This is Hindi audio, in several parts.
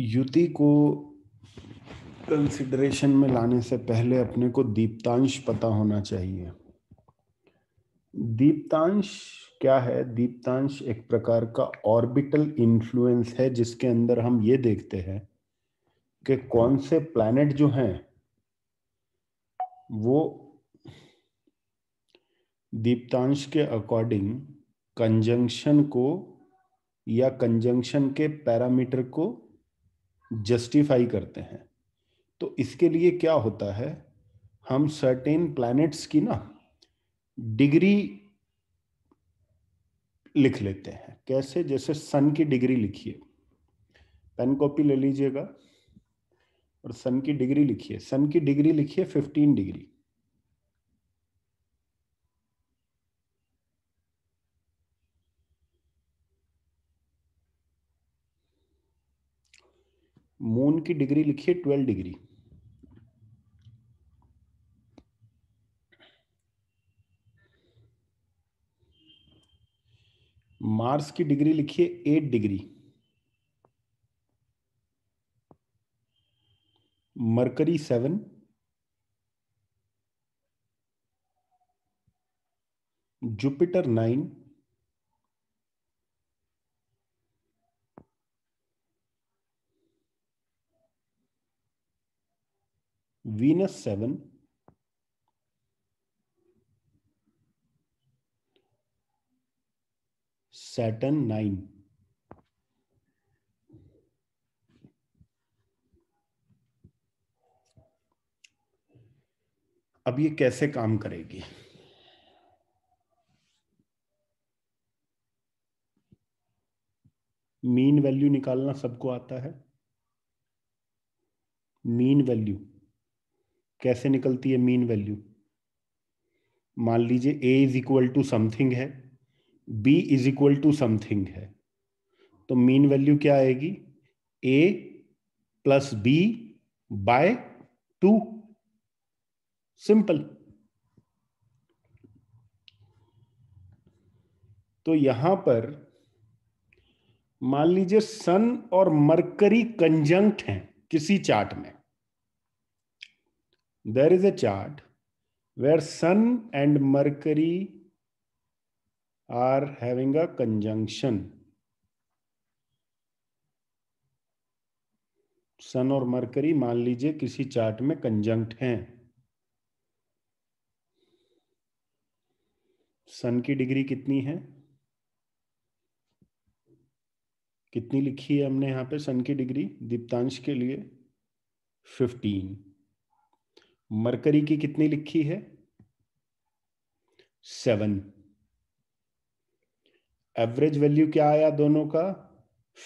युति को कंसिडरेशन में लाने से पहले अपने को दीप्तांश पता होना चाहिए दीप्तांश क्या है दीप्तांश एक प्रकार का ऑर्बिटल इन्फ्लुएंस है जिसके अंदर हम ये देखते हैं कि कौन से प्लैनेट जो हैं वो दीप्तांश के अकॉर्डिंग कंजंक्शन को या कंजंक्शन के पैरामीटर को जस्टिफाई करते हैं तो इसके लिए क्या होता है हम सर्टेन प्लैनेट्स की ना डिग्री लिख लेते हैं कैसे जैसे सन की डिग्री लिखिए पेन कॉपी ले लीजिएगा और सन की डिग्री लिखिए सन की डिग्री लिखिए फिफ्टीन डिग्री उनकी डिग्री लिखिए ट्वेल्व डिग्री मार्स की डिग्री लिखिए eight degree Mercury seven Jupiter nine Venus 7, Saturn 9. अब ये कैसे काम करेगी मीन वैल्यू निकालना सबको आता है मीन वैल्यू कैसे निकलती है मीन वैल्यू मान लीजिए A is equal to something है B is equal to something है तो मीन वैल्यू क्या आएगी A plus B by two simple तो यहां पर मान लीजिए सन और मरकरी कंजंक्ट हैं किसी चार्ट में there is a chart where sun and mercury are having a conjunction सन और मरकरी मान लीजिए किसी चार्ट में कंजंक्ट हैं सन की डिग्री कितनी है कितनी लिखी है हमने यहां पे सन की डिग्री दीप्तांश के लिए फिफ्टीन मरकरी की कितनी लिखी है सेवन एवरेज वैल्यू क्या आया दोनों का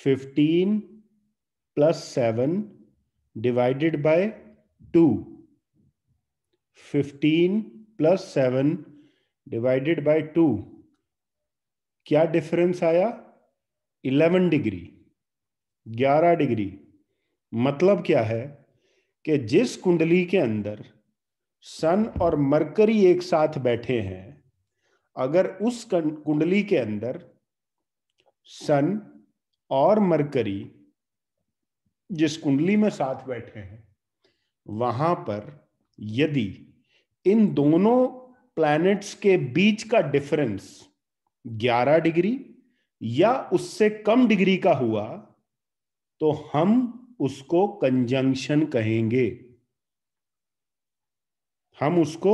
fifteen plus seven divided by two fifteen plus seven divided by two क्या डिफरेंस आया इलेवन डिग्री ग्यारह डिग्री मतलब क्या है कि जिस कुंडली के अंदर सन और मरकरी एक साथ बैठे हैं अगर उस कुंडली के अंदर सन और मरकरी जिस कुंडली में साथ बैठे हैं वहां पर यदि इन दोनों प्लैनेट्स के बीच का डिफरेंस 11 डिग्री या उससे कम डिग्री का हुआ तो हम उसको कंजंक्शन कहेंगे हम उसको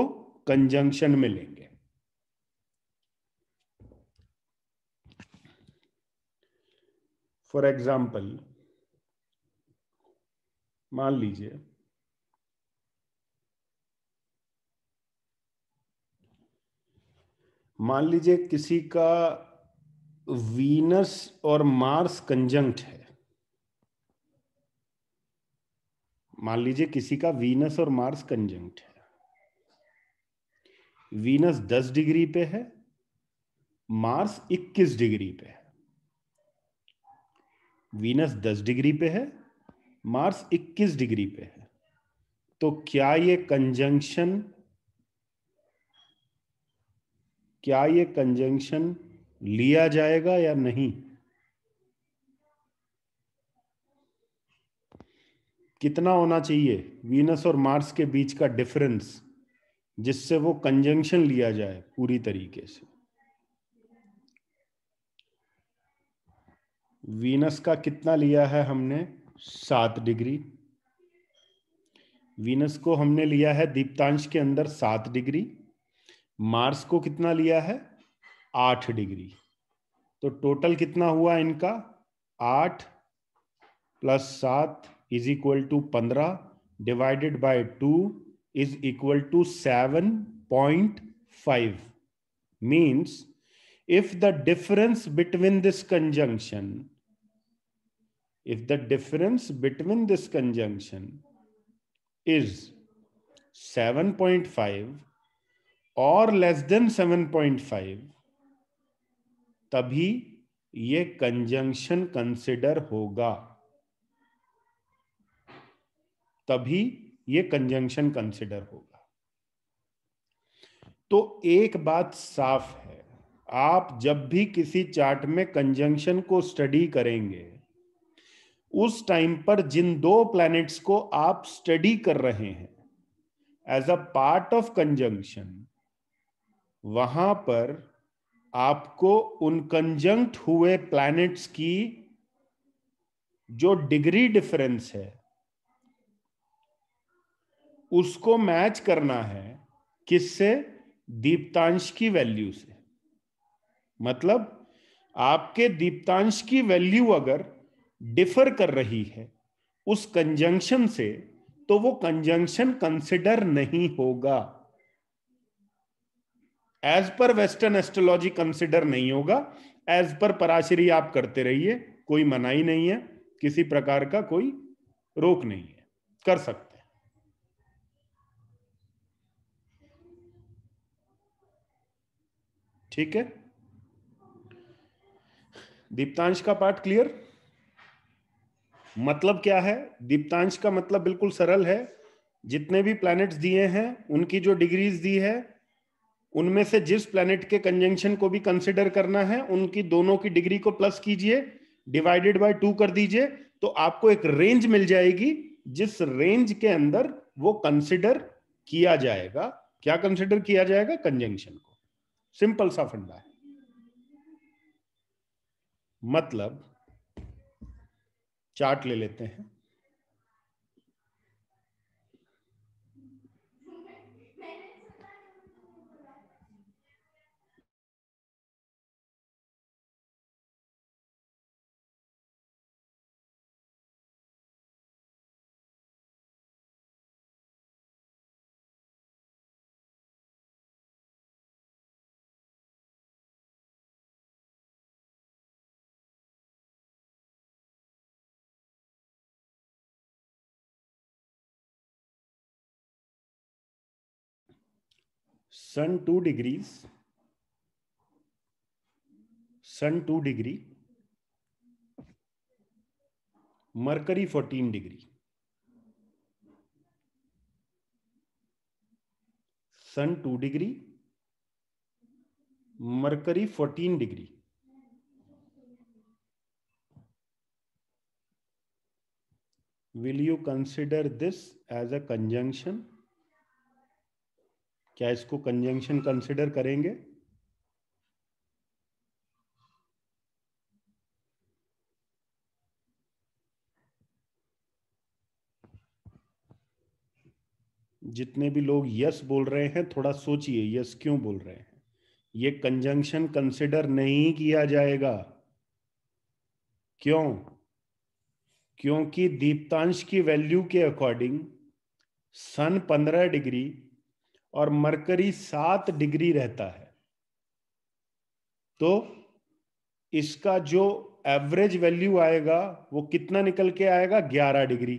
कंजंक्शन में लेंगे फॉर एग्जाम्पल मान लीजिए मान लीजिए किसी का वीनस और मार्स कंजंक्ट है मान लीजिए किसी का वीनस और मार्स कंजंक्ट है वीनस 10 डिग्री पे है मार्स 21 डिग्री पे है वीनस 10 डिग्री पे है मार्स 21 डिग्री पे है तो क्या ये कंजंक्शन क्या ये कंजंक्शन लिया जाएगा या नहीं कितना होना चाहिए वीनस और मार्स के बीच का डिफरेंस जिससे वो कंजंक्शन लिया जाए पूरी तरीके से वीनस का कितना लिया है हमने सात डिग्री वीनस को हमने लिया है दीप्तांश के अंदर सात डिग्री मार्स को कितना लिया है आठ डिग्री तो टोटल कितना हुआ इनका आठ प्लस सात इज इक्वल टू पंद्रह divided by two is equal to seven point five means if the difference between this conjunction if the difference between this conjunction is seven point five और less than seven point five तभी ये कंजंक्शन कंसिडर होगा तभी ये कंजंक्शन कंसिडर होगा तो एक बात साफ है आप जब भी किसी चार्ट में कंजंक्शन को स्टडी करेंगे उस टाइम पर जिन दो प्लैनेट्स को आप स्टडी कर रहे हैं as a part of conjunction वहां पर आपको उन कंजंक्ट हुए प्लैनेट्स की जो डिग्री डिफरेंस है उसको मैच करना है किससे दीप्तांश की वैल्यू से मतलब आपके दीप्तांश की वैल्यू अगर डिफर कर रही है उस कंजंक्शन से तो वो कंजंक्शन कंसिडर नहीं होगा as per western astrology consider नहीं होगा एज पर पराशरी आप करते रहिए कोई मनाही नहीं है किसी प्रकार का कोई रोक नहीं है कर सकते ठीक है दीप्तांश का पार्ट क्लियर मतलब क्या है दीप्तांश का मतलब बिल्कुल सरल है जितने भी प्लैनेट्स दिए हैं उनकी जो डिग्रीज दी है उनमें से जिस प्लैनेट के कंजंक्शन को भी कंसिडर करना है उनकी दोनों की डिग्री को प्लस कीजिए डिवाइडेड बाय टू कर दीजिए तो आपको एक रेंज मिल जाएगी जिस रेंज के अंदर वो कंसिडर किया जाएगा क्या कंसिडर किया जाएगा कंजंक्शन को सिंपल सा फंडा है मतलब चार्ट ले लेते हैं sun two degrees sun two degree Mercury fourteen degree sun two degree Mercury fourteen degree will you consider this as a conjunction क्या इसको कंजंक्शन कंसिडर करेंगे जितने भी लोग यस बोल रहे हैं थोड़ा सोचिए यस क्यों बोल रहे हैं ये कंजंक्शन कंसिडर नहीं किया जाएगा क्यों क्योंकि दीप्तांश की वैल्यू के अकॉर्डिंग सन 15 डिग्री और मरकरी सात डिग्री रहता है तो इसका जो एवरेज वैल्यू आएगा वो कितना निकल के आएगा ग्यारह डिग्री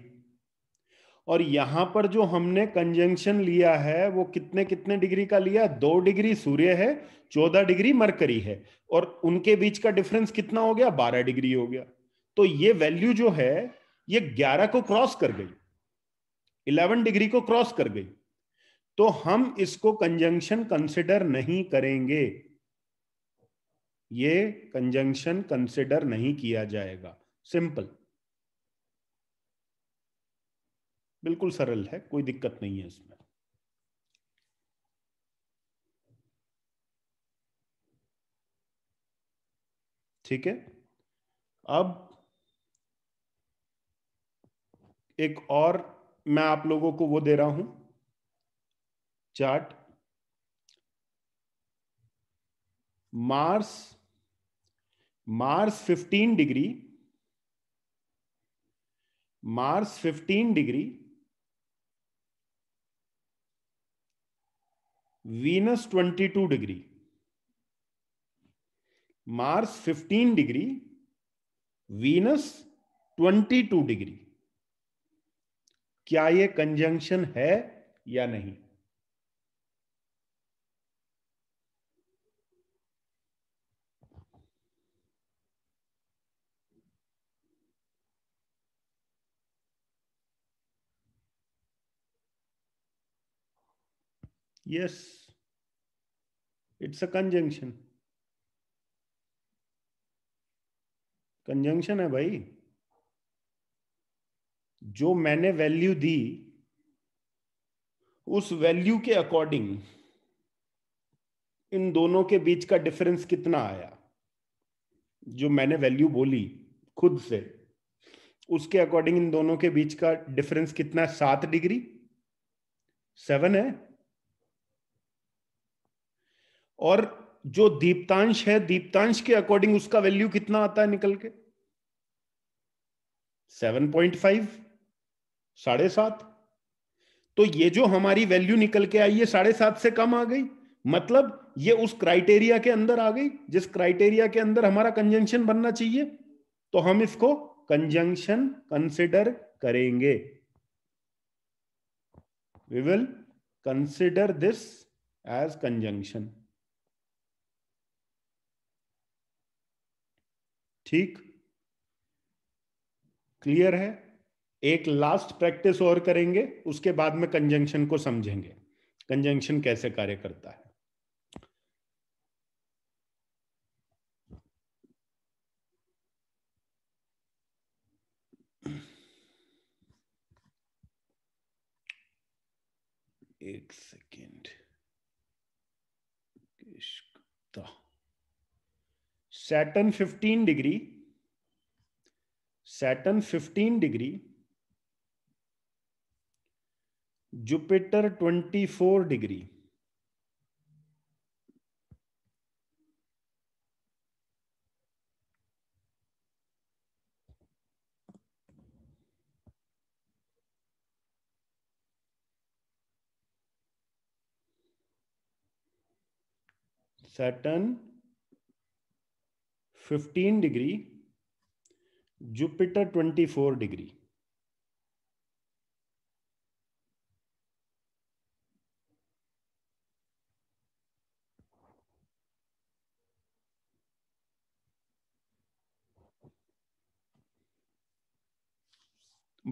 और यहां पर जो हमने कंजंक्शन लिया है वो कितने कितने डिग्री का लिया दो डिग्री सूर्य है चौदह डिग्री मरकरी है और उनके बीच का डिफरेंस कितना हो गया बारह डिग्री हो गया तो ये वैल्यू जो है ये ग्यारह को क्रॉस कर गई इलेवन डिग्री को क्रॉस कर गई तो हम इसको कंजंक्शन कंसिडर नहीं करेंगे ये कंजंक्शन कंसिडर नहीं किया जाएगा सिंपल बिल्कुल सरल है कोई दिक्कत नहीं है इसमें ठीक है अब एक और मैं आप लोगों को वो दे रहा हूं chart Mars Mars 15 degree Mars 15 degree Venus 22 degree Mars 15 degree Venus 22 degree क्या यह कंजंक्शन है या नहीं Yes, it's a conjunction. Conjunction है भाई जो मैंने वैल्यू दी उस वैल्यू के अकॉर्डिंग इन दोनों के बीच का डिफरेंस कितना आया जो मैंने वैल्यू बोली खुद से उसके अकॉर्डिंग इन दोनों के बीच का डिफरेंस कितना है सात डिग्री सेवन है और जो दीप्तांश है दीप्तांश के अकॉर्डिंग उसका वैल्यू कितना आता है निकल के सेवन पॉइंट फाइव साढ़े सात तो ये जो हमारी वैल्यू निकल के आई है साढ़े सात से कम आ गई मतलब ये उस क्राइटेरिया के अंदर आ गई जिस क्राइटेरिया के अंदर हमारा कंजंक्शन बनना चाहिए तो हम इसको कंजंक्शन कंसिडर करेंगे we will consider this as conjunction ठीक क्लियर है एक लास्ट प्रैक्टिस और करेंगे उसके बाद में कंजंक्शन को समझेंगे कंजंक्शन कैसे कार्य करता है एक से Saturn 15 degree Saturn 15 degree Jupiter 24 degree Saturn fifteen degree Jupiter twenty four degree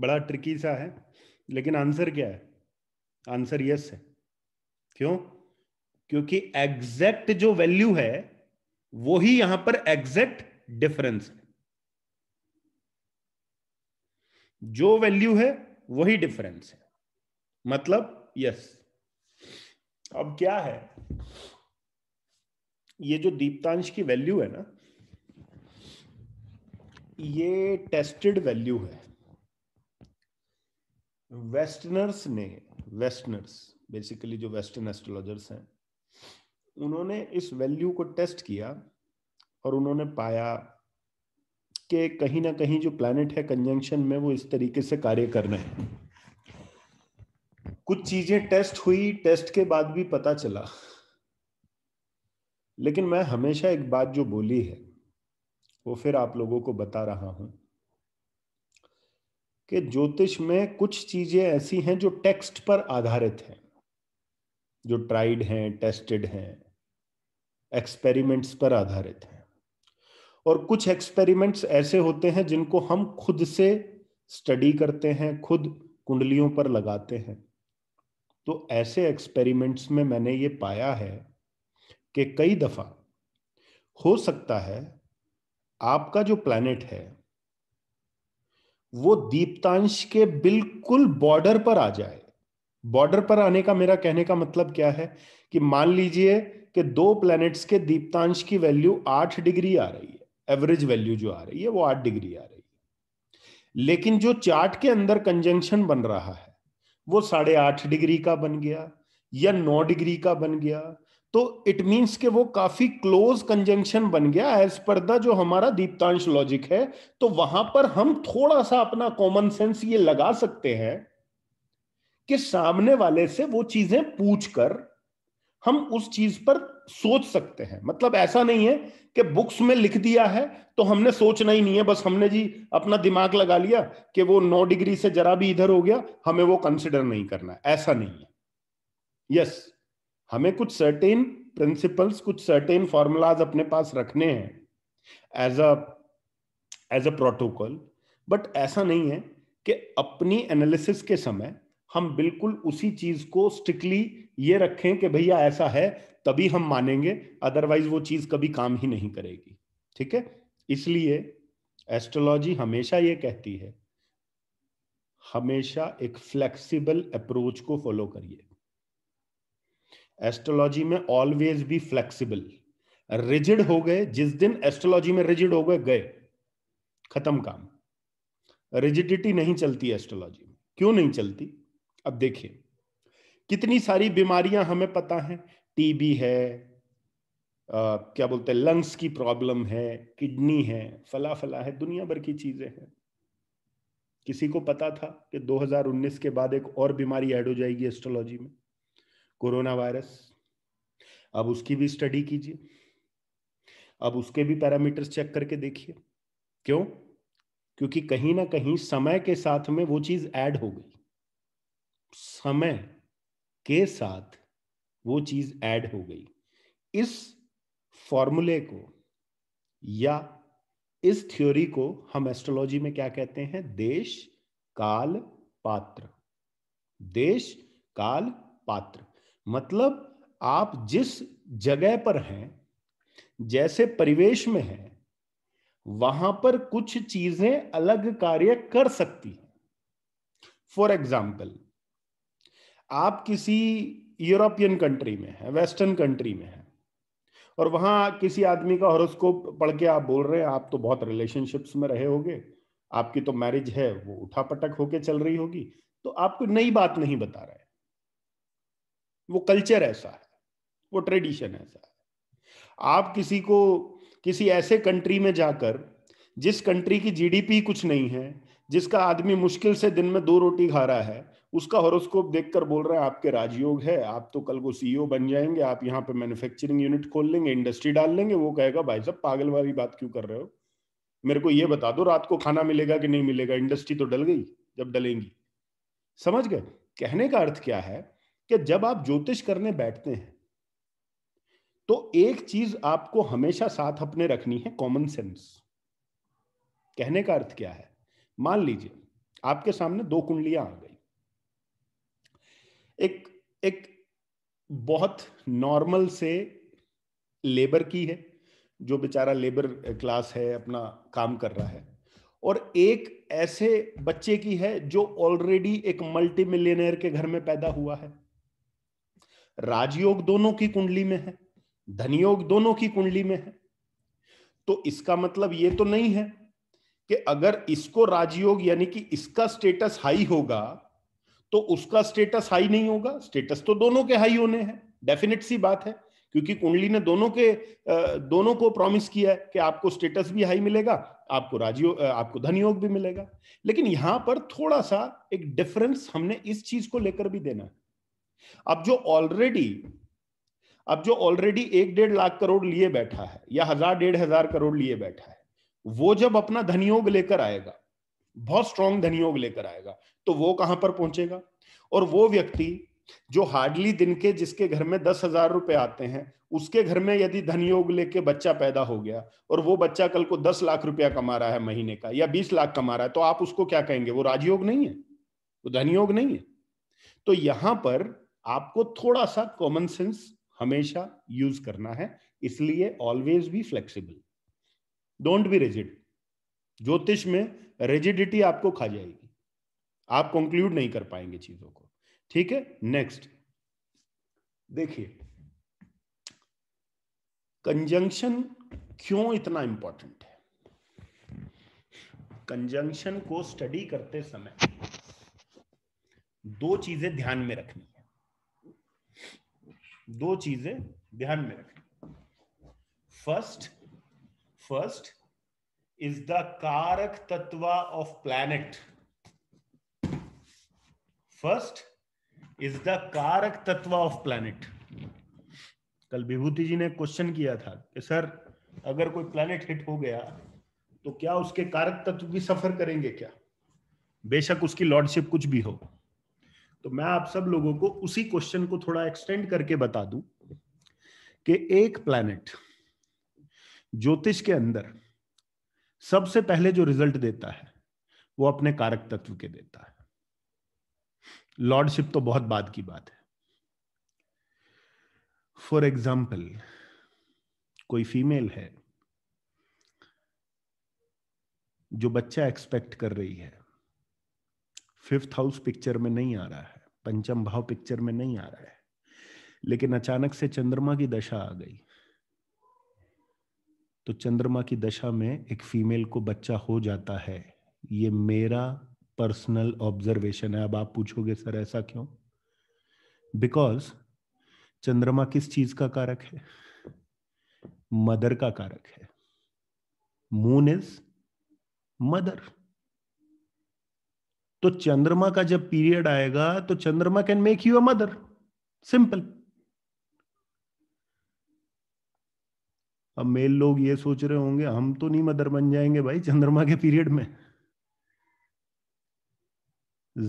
बड़ा ट्रिकी सा है लेकिन आंसर क्या है आंसर यस है क्यों क्योंकि एग्जैक्ट जो वैल्यू है वो ही यहां पर एग्जैक्ट डिफरेंस है जो वैल्यू है वही डिफरेंस है मतलब यस अब क्या है ये जो दीप्तांश की वैल्यू है ना ये टेस्टेड वैल्यू है वेस्टर्नर्स ने वेस्टर्नर्स बेसिकली जो वेस्टर्न एस्ट्रोलॉजर्स हैं उन्होंने इस वैल्यू को टेस्ट किया और उन्होंने पाया कि कहीं ना कहीं जो प्लानट है कंजंक्शन में वो इस तरीके से कार्य कर रहे हैं कुछ चीजें टेस्ट हुई टेस्ट के बाद भी पता चला लेकिन मैं हमेशा एक बात जो बोली है वो फिर आप लोगों को बता रहा हूं कि ज्योतिष में कुछ चीजें ऐसी हैं जो टेक्स्ट पर आधारित हैं जो ट्राइड हैं टेस्टेड हैं एक्सपेरिमेंट्स पर आधारित हैं और कुछ एक्सपेरिमेंट्स ऐसे होते हैं जिनको हम खुद से स्टडी करते हैं खुद कुंडलियों पर लगाते हैं तो ऐसे एक्सपेरिमेंट्स में मैंने ये पाया है कि कई दफ़ा हो सकता है आपका जो प्लैनेट है वो दीप्तांश के बिल्कुल बॉर्डर पर आ जाए बॉर्डर पर आने का मेरा कहने का मतलब क्या है कि मान लीजिए कि दो प्लैनेट्स के दीप्तांश की वैल्यू आठ डिग्री आ रही है एवरेज वैल्यू जो आ रही है वो आठ डिग्री आ रही है लेकिन जो चार्ट के अंदर कंजंक्शन बन रहा है वो साढ़े आठ डिग्री का बन गया या नौ डिग्री का बन गया तो इट मींस के वो काफी क्लोज कंजंक्शन बन गया एज पर द जो हमारा दीप्तांश लॉजिक है तो वहां पर हम थोड़ा सा अपना कॉमन सेंस ये लगा सकते हैं कि सामने वाले से वो चीजें पूछकर हम उस चीज पर सोच सकते हैं मतलब ऐसा नहीं है कि बुक्स में लिख दिया है तो हमने सोचना ही नहीं है बस हमने जी अपना दिमाग लगा लिया कि वो नौ डिग्री से जरा भी इधर हो गया हमें वो कंसिडर नहीं करना ऐसा नहीं है यस yes, हमें कुछ सर्टेन प्रिंसिपल्स कुछ सर्टेन फॉर्मूलाज अपने पास रखने हैं as a as a protocol but ऐसा नहीं है कि अपनी एनालिसिस के समय हम बिल्कुल उसी चीज को स्ट्रिक्टली ये रखें कि भैया ऐसा है तभी हम मानेंगे अदरवाइज वो चीज कभी काम ही नहीं करेगी ठीक है इसलिए एस्ट्रोलॉजी हमेशा ये कहती है हमेशा एक फ्लेक्सिबल अप्रोच को फॉलो करिए एस्ट्रोलॉजी में ऑलवेज भी फ्लेक्सिबल रिजिड हो गए जिस दिन एस्ट्रोलॉजी में रिजिड हो गए गए खत्म काम रिजिडिटी नहीं चलती एस्ट्रोलॉजी में क्यों नहीं चलती अब देखिए कितनी सारी बीमारियां हमें पता है टीबी है आ, क्या बोलते हैं लंग्स की प्रॉब्लम है किडनी है फला फला है दुनिया भर की चीजें हैं किसी को पता था कि 2019 के बाद एक और बीमारी ऐड हो जाएगी एस्ट्रोलॉजी में कोरोना वायरस अब उसकी भी स्टडी कीजिए अब उसके भी पैरामीटर्स चेक करके देखिए क्यों क्योंकि कहीं ना कहीं समय के साथ में वो चीज ऐड हो गई समय के साथ वो चीज ऐड हो गई इस फॉर्मूले को या इस थ्योरी को हम एस्ट्रोलॉजी में क्या कहते हैं देश काल पात्र देश काल पात्र मतलब आप जिस जगह पर हैं जैसे परिवेश में हैं वहां पर कुछ चीजें अलग कार्य कर सकती हैं फॉर एग्जाम्पल आप किसी यूरोपियन कंट्री में है वेस्टर्न कंट्री में है और वहां किसी आदमी का हॉरोस्कोप पढ़ के आप बोल रहे हैं आप तो बहुत रिलेशनशिप्स में रहे होंगे आपकी तो मैरिज है वो उठा पटक होके चल रही होगी तो आपको नई बात नहीं बता रहा है वो कल्चर ऐसा है वो ट्रेडिशन ऐसा है आप किसी को किसी ऐसे कंट्री में जाकर जिस कंट्री की जीडीपी कुछ नहीं है जिसका आदमी मुश्किल से दिन में दो रोटी खा रहा है उसका हॉरोस्कोप देखकर बोल रहे हैं आपके राजयोग है आप तो कल को सीईओ e बन जाएंगे आप यहाँ पे मैन्युफैक्चरिंग यूनिट खोल लेंगे इंडस्ट्री डाल लेंगे वो कहेगा भाई साहब पागल वाली बात क्यों कर रहे हो मेरे को ये बता दो रात को खाना मिलेगा कि नहीं मिलेगा इंडस्ट्री तो डल गई जब डलेंगी समझ गए कहने का अर्थ क्या है कि जब आप ज्योतिष करने बैठते हैं तो एक चीज आपको हमेशा साथ अपने रखनी है कॉमन सेंस कहने का अर्थ क्या है मान लीजिए आपके सामने दो कुंडलियां आ गई एक एक बहुत नॉर्मल से लेबर की है जो बेचारा लेबर क्लास है अपना काम कर रहा है और एक ऐसे बच्चे की है जो ऑलरेडी एक मल्टी मिलियनर के घर में पैदा हुआ है राजयोग दोनों की कुंडली में है धनयोग दोनों की कुंडली में है तो इसका मतलब ये तो नहीं है कि अगर इसको राजयोग यानी कि इसका स्टेटस हाई होगा तो उसका स्टेटस हाई नहीं होगा स्टेटस तो दोनों के हाई होने हैं डेफिनेट सी बात है क्योंकि कुंडली ने दोनों के दोनों को प्रॉमिस किया है कि आपको स्टेटस भी हाई मिलेगा आपको राजयोग आपको धन योग भी मिलेगा लेकिन यहां पर थोड़ा सा एक डिफरेंस हमने इस चीज को लेकर भी देना है अब जो ऑलरेडी अब जो ऑलरेडी एक डेढ़ लाख करोड़ लिए बैठा है या हजार डेढ़ हजार करोड़ लिए बैठा है वो जब अपना धनयोग लेकर आएगा बहुत स्ट्रांग धन योग लेकर आएगा तो वो कहां पर पहुंचेगा और वो व्यक्ति जो हार्डली दिन के जिसके घर में दस हजार रुपए आते हैं उसके घर में यदि धन योग लेके बच्चा पैदा हो गया और वो बच्चा कल को दस लाख रुपया कमा रहा है महीने का या बीस लाख कमा रहा है तो आप उसको क्या कहेंगे वो राजयोग नहीं है वो धन योग नहीं है तो यहां पर आपको थोड़ा सा कॉमन सेंस हमेशा यूज करना है इसलिए always be flexible don't be rigid ज्योतिष में रेजिडिटी आपको खा जाएगी आप कंक्लूड नहीं कर पाएंगे चीजों को ठीक है नेक्स्ट देखिए कंजंक्शन क्यों इतना इंपॉर्टेंट है कंजंक्शन को स्टडी करते समय दो चीजें ध्यान में रखनी है दो चीजें ध्यान में रखनी first first is the Karak Tattva of planet. First is the Karak Tattva of planet. कल विभूति जी ने क्वेश्चन किया था कि सर अगर कोई प्लैनेट हिट हो गया तो क्या उसके कारक तत्व भी सफर करेंगे क्या बेशक उसकी लॉर्डशिप कुछ भी हो तो मैं आप सब लोगों को उसी क्वेश्चन को थोड़ा एक्सटेंड करके बता दूं कि एक प्लैनेट ज्योतिष के अंदर सबसे पहले जो रिजल्ट देता है वो अपने कारक तत्व के देता है लॉर्डशिप तो बहुत बाद की बात है फॉर एग्जाम्पल कोई फीमेल है जो बच्चा एक्सपेक्ट कर रही है फिफ्थ हाउस पिक्चर में नहीं आ रहा है पंचम भाव पिक्चर में नहीं आ रहा है लेकिन अचानक से चंद्रमा की दशा आ गई तो चंद्रमा की दशा में एक फीमेल को बच्चा हो जाता है ये मेरा पर्सनल ऑब्जर्वेशन है अब आप पूछोगे सर ऐसा क्यों बिकॉज चंद्रमा किस चीज का कारक है मदर का कारक है मून इज मदर तो चंद्रमा का जब पीरियड आएगा तो चंद्रमा can make you a mother simple अब मेल लोग ये सोच रहे होंगे हम तो नहीं मदर बन जाएंगे भाई चंद्रमा के पीरियड में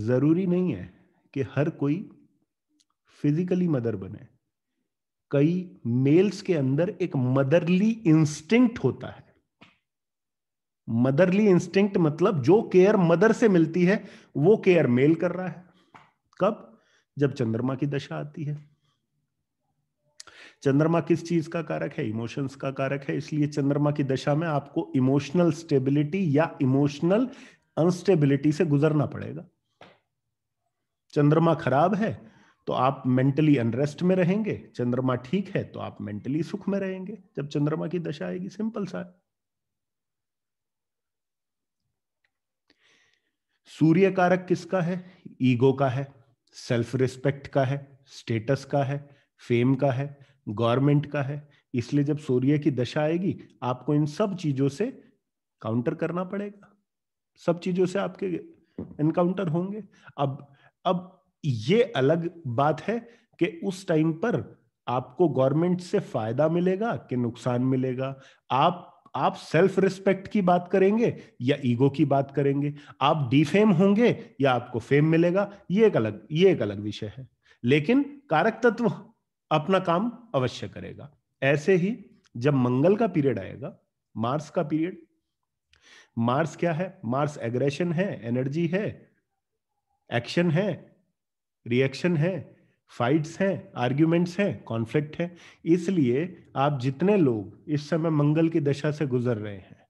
जरूरी नहीं है कि हर कोई फिजिकली मदर बने कई मेल्स के अंदर एक मदरली इंस्टिंक्ट होता है मदरली इंस्टिंक्ट मतलब जो केयर मदर से मिलती है वो केयर मेल कर रहा है कब जब चंद्रमा की दशा आती है चंद्रमा किस चीज का कारक है इमोशंस का कारक है इसलिए चंद्रमा की दशा में आपको इमोशनल स्टेबिलिटी या इमोशनल अनस्टेबिलिटी से गुजरना पड़ेगा चंद्रमा खराब है तो आप मेंटली अनरेस्ट में रहेंगे चंद्रमा ठीक है तो आप मेंटली सुख में रहेंगे जब चंद्रमा की दशा आएगी सिंपल सा सूर्य कारक किसका है ईगो का है सेल्फ रिस्पेक्ट का है स्टेटस का है फेम का है गवर्नमेंट का है इसलिए जब सूर्य की दशा आएगी आपको इन सब चीजों से काउंटर करना पड़ेगा सब चीजों से आपके एनकाउंटर होंगे अब अब ये अलग बात है कि उस टाइम पर आपको गवर्नमेंट से फायदा मिलेगा कि नुकसान मिलेगा आप आप सेल्फ रिस्पेक्ट की बात करेंगे या ईगो की बात करेंगे आप डिफेम होंगे या आपको फेम मिलेगा ये एक अलग ये एक अलग विषय है लेकिन कारक तत्व अपना काम अवश्य करेगा ऐसे ही जब मंगल का पीरियड आएगा मार्स का पीरियड मार्स क्या है मार्स एग्रेशन है एनर्जी है एक्शन है रिएक्शन है फाइट्स हैं आर्ग्यूमेंट्स हैं कॉन्फ्लिक्ट है इसलिए आप जितने लोग इस समय मंगल की दशा से गुजर रहे हैं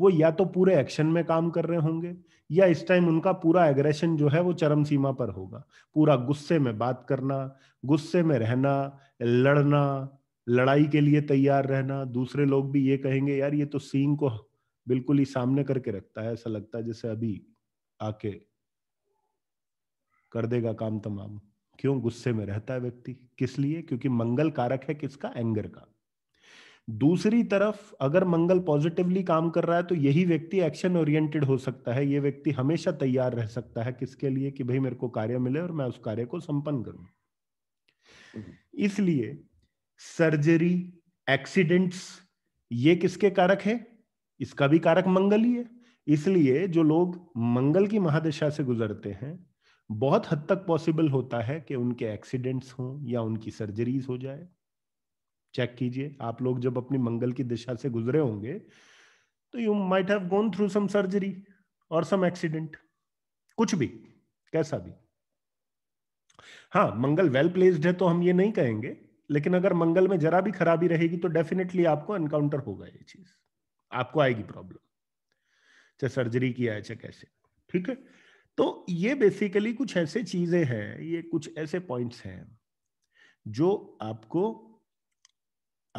वो या तो पूरे एक्शन में काम कर रहे होंगे या इस टाइम उनका पूरा एग्रेशन जो है वो चरम सीमा पर होगा पूरा गुस्से में बात करना गुस्से में रहना लड़ना लड़ाई के लिए तैयार रहना दूसरे लोग भी ये कहेंगे यार ये तो सींग को बिल्कुल ही सामने करके रखता है ऐसा लगता है जैसे अभी आके कर देगा काम तमाम क्यों गुस्से में रहता है व्यक्ति किस लिए क्योंकि मंगल कारक है किसका एंगर का दूसरी तरफ अगर मंगल पॉजिटिवली काम कर रहा है तो यही व्यक्ति एक्शन ओरिएंटेड हो सकता है ये व्यक्ति हमेशा तैयार रह सकता है किसके लिए कि भाई मेरे को कार्य मिले और मैं उस कार्य को संपन्न करूं हम्म। इसलिए सर्जरी एक्सीडेंट्स ये किसके कारक है इसका भी कारक मंगल ही है इसलिए जो लोग मंगल की महादशा से गुजरते हैं बहुत हद तक पॉसिबल होता है कि उनके एक्सीडेंट्स हों या उनकी सर्जरीज हो जाए चेक कीजिए आप लोग जब अपनी मंगल की दिशा से गुजरे होंगे तो you might have gone through some surgery और सम एक्सीडेंट कुछ भी कैसा भी हाँ मंगल वेल प्लेस्ड है तो हम ये नहीं कहेंगे लेकिन अगर मंगल में जरा भी खराबी रहेगी तो डेफिनेटली आपको एनकाउंटर होगा ये चीज आपको आएगी प्रॉब्लम चाहे सर्जरी किया है चाहे कैसे ठीक है तो ये बेसिकली कुछ ऐसे चीजें हैं ये कुछ ऐसे पॉइंट्स हैं जो आपको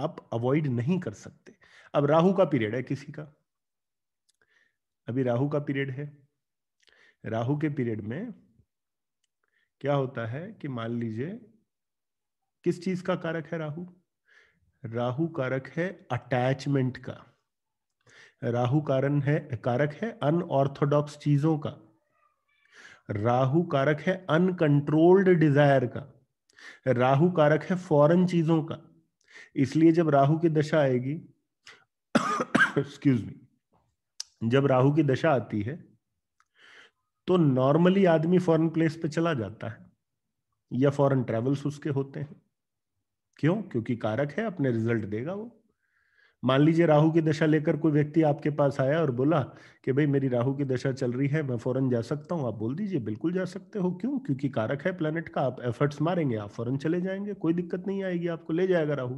आप अवॉइड नहीं कर सकते अब राहु का पीरियड है किसी का अभी राहु का पीरियड है राहु के पीरियड में क्या होता है कि मान लीजिए किस चीज का कारक है राहु राहु कारक है अटैचमेंट का राहु कारण है कारक है अनऑर्थोडॉक्स चीजों का राहु कारक है अनकंट्रोल्ड डिजायर का राहु कारक है फॉरेन चीजों का इसलिए जब राहु की दशा आएगी एक्सक्यूज मी जब राहु की दशा आती है तो नॉर्मली आदमी फॉरेन प्लेस पे चला जाता है या फॉरेन ट्रेवल्स उसके होते हैं क्यों क्योंकि कारक है अपने रिजल्ट देगा वो मान लीजिए राहु की दशा लेकर कोई व्यक्ति आपके पास आया और बोला कि भाई मेरी राहु की दशा चल रही है मैं फौरन जा सकता हूँ आप बोल दीजिए बिल्कुल जा सकते हो क्यों क्योंकि कारक है प्लेनेट का आप एफर्ट्स मारेंगे आप फौरन चले जाएंगे कोई दिक्कत नहीं आएगी आपको ले जाएगा राहु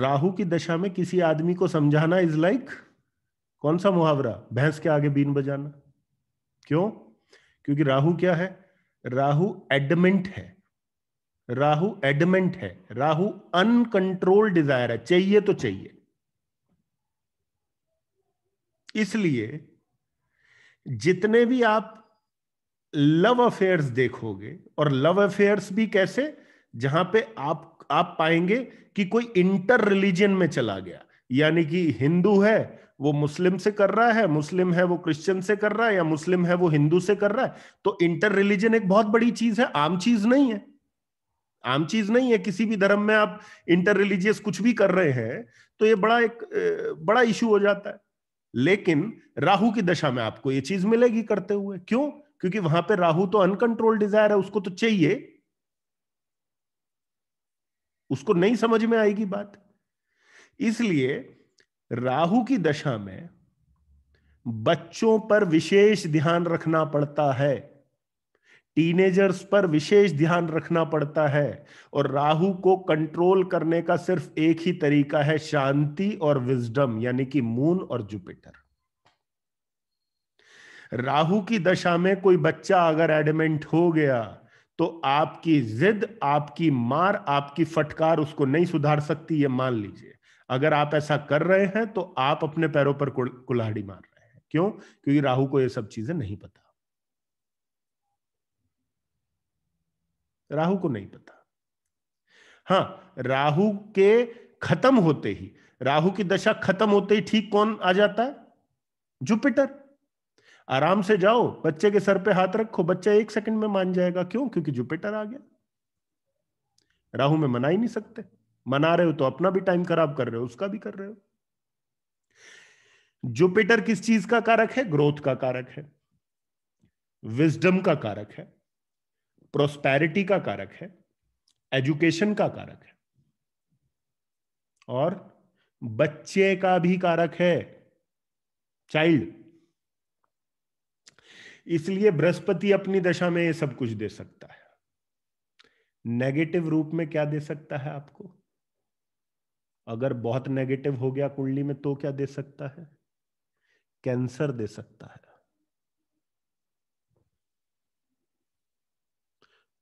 राहु की दशा में किसी आदमी को समझाना इज लाइक like, कौन सा मुहावरा भैंस के आगे बीन बजाना क्यों क्योंकि राहु क्या है राहु एडमेंट है राहु एडमेंट है राहु अनकंट्रोल डिजायर है चाहिए तो चाहिए इसलिए जितने भी आप लव अफेयर्स देखोगे और लव अफेयर्स भी कैसे जहां पे आप आप पाएंगे कि कोई इंटर रिलीजन में चला गया यानी कि हिंदू है वो मुस्लिम से कर रहा है मुस्लिम है वो क्रिश्चियन से कर रहा है या मुस्लिम है वो हिंदू से कर रहा है तो इंटर रिलीजन एक बहुत बड़ी चीज है आम चीज नहीं है आम चीज नहीं है किसी भी धर्म में आप इंटर रिलीजियस कुछ भी कर रहे हैं तो ये बड़ा एक बड़ा इशू हो जाता है लेकिन राहु की दशा में आपको ये चीज मिलेगी करते हुए क्यों क्योंकि वहां पे राहु तो अनकंट्रोल डिजायर है उसको तो चाहिए उसको नहीं समझ में आएगी बात इसलिए राहु की दशा में बच्चों पर विशेष ध्यान रखना पड़ता है टीनेजर्स पर विशेष ध्यान रखना पड़ता है और राहु को कंट्रोल करने का सिर्फ एक ही तरीका है शांति और विजडम यानी कि मून और जुपिटर राहु की दशा में कोई बच्चा अगर एडमेंट हो गया तो आपकी जिद आपकी मार आपकी फटकार उसको नहीं सुधार सकती ये मान लीजिए अगर आप ऐसा कर रहे हैं तो आप अपने पैरों पर कुल्हाड़ी मार रहे हैं क्यों क्योंकि राहु को ये सब चीजें नहीं पता राहु को नहीं पता हाँ राहु के खत्म होते ही राहु की दशा खत्म होते ही ठीक कौन आ जाता है जुपिटर आराम से जाओ बच्चे के सर पे हाथ रखो बच्चा एक सेकंड में मान जाएगा क्यों क्योंकि जुपिटर आ गया राहु में मना ही नहीं सकते मना रहे हो तो अपना भी टाइम खराब कर रहे हो उसका भी कर रहे हो जुपिटर किस चीज का कारक है ग्रोथ का कारक है विजडम का कारक है प्रोस्पैरिटी का कारक है एजुकेशन का कारक है और बच्चे का भी कारक है चाइल्ड इसलिए बृहस्पति अपनी दशा में ये सब कुछ दे सकता है नेगेटिव रूप में क्या दे सकता है आपको अगर बहुत नेगेटिव हो गया कुंडली में तो क्या दे सकता है कैंसर दे सकता है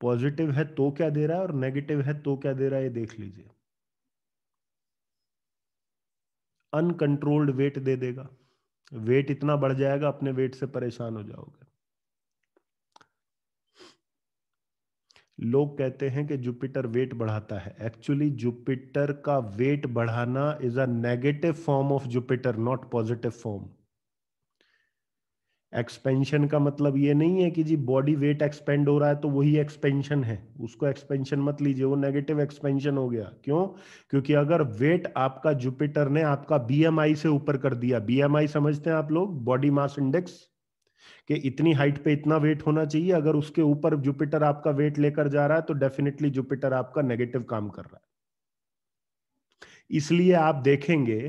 पॉजिटिव है तो क्या दे रहा है और नेगेटिव है तो क्या दे रहा है ये देख लीजिए अनकंट्रोल्ड वेट दे देगा वेट इतना बढ़ जाएगा अपने वेट से परेशान हो जाओगे लोग कहते हैं कि जुपिटर वेट बढ़ाता है एक्चुअली जुपिटर का वेट बढ़ाना is a negative form of Jupiter not positive form expansion का मतलब ये नहीं है कि जी बॉडी वेट एक्सपेंड हो रहा है तो वही एक्सपेंशन है उसको एक्सपेंशन मत लीजिए वो नेगेटिव एक्सपेंशन हो गया क्यों क्योंकि अगर वेट आपका जुपिटर ने आपका बीएमआई से ऊपर कर दिया बीएमआई समझते हैं आप लोग बॉडी मास इंडेक्स कि इतनी हाइट पे इतना वेट होना चाहिए अगर उसके ऊपर जुपिटर आपका वेट लेकर जा रहा है तो डेफिनेटली जुपिटर आपका नेगेटिव काम कर रहा है इसलिए आप देखेंगे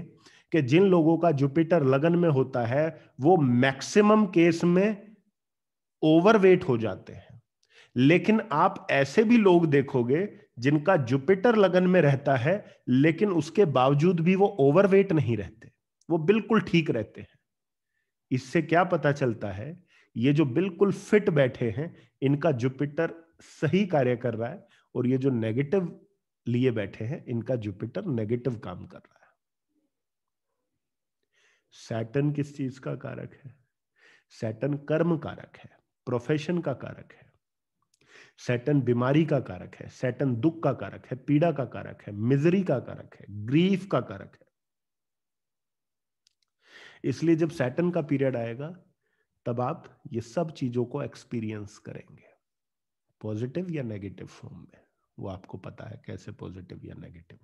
कि जिन लोगों का जुपिटर लगन में होता है वो मैक्सिमम केस में ओवरवेट हो जाते हैं लेकिन आप ऐसे भी लोग देखोगे जिनका जुपिटर लगन में रहता है लेकिन उसके बावजूद भी वो ओवरवेट नहीं रहते वो बिल्कुल ठीक रहते हैं इससे क्या पता चलता है ये जो बिल्कुल फिट बैठे हैं इनका जुपिटर सही कार्य कर रहा है और ये जो नेगेटिव लिए बैठे हैं इनका जुपिटर नेगेटिव काम कर रहा है सैटन किस चीज का कारक है सैटन कर्म कारक है प्रोफेशन का कारक है सैटन बीमारी का कारक है सैटन दुख का कारक है पीड़ा का कारक है मिजरी का कारक है ग्रीफ का कारक है इसलिए जब सैटन का पीरियड आएगा तब आप ये सब चीजों को एक्सपीरियंस करेंगे पॉजिटिव या नेगेटिव फॉर्म में वो आपको पता है कैसे पॉजिटिव या नेगेटिव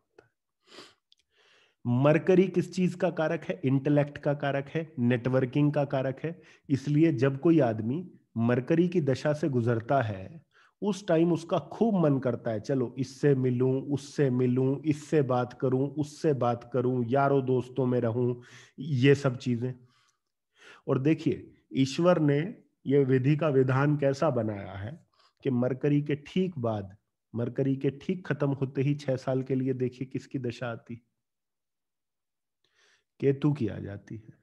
मरकरी किस चीज का कारक है इंटेलेक्ट का कारक है नेटवर्किंग का कारक है इसलिए जब कोई आदमी मरकरी की दशा से गुजरता है उस टाइम उसका खूब मन करता है चलो इससे मिलूं उससे मिलूं इससे बात करूं उससे बात करूं यारों दोस्तों में रहूं ये सब चीजें और देखिए ईश्वर ने यह विधि का विधान कैसा बनाया है कि मरकरी के ठीक बाद मरकरी के ठीक खत्म होते ही छह साल के लिए देखिए किसकी दशा आती है केतु की आ जाती है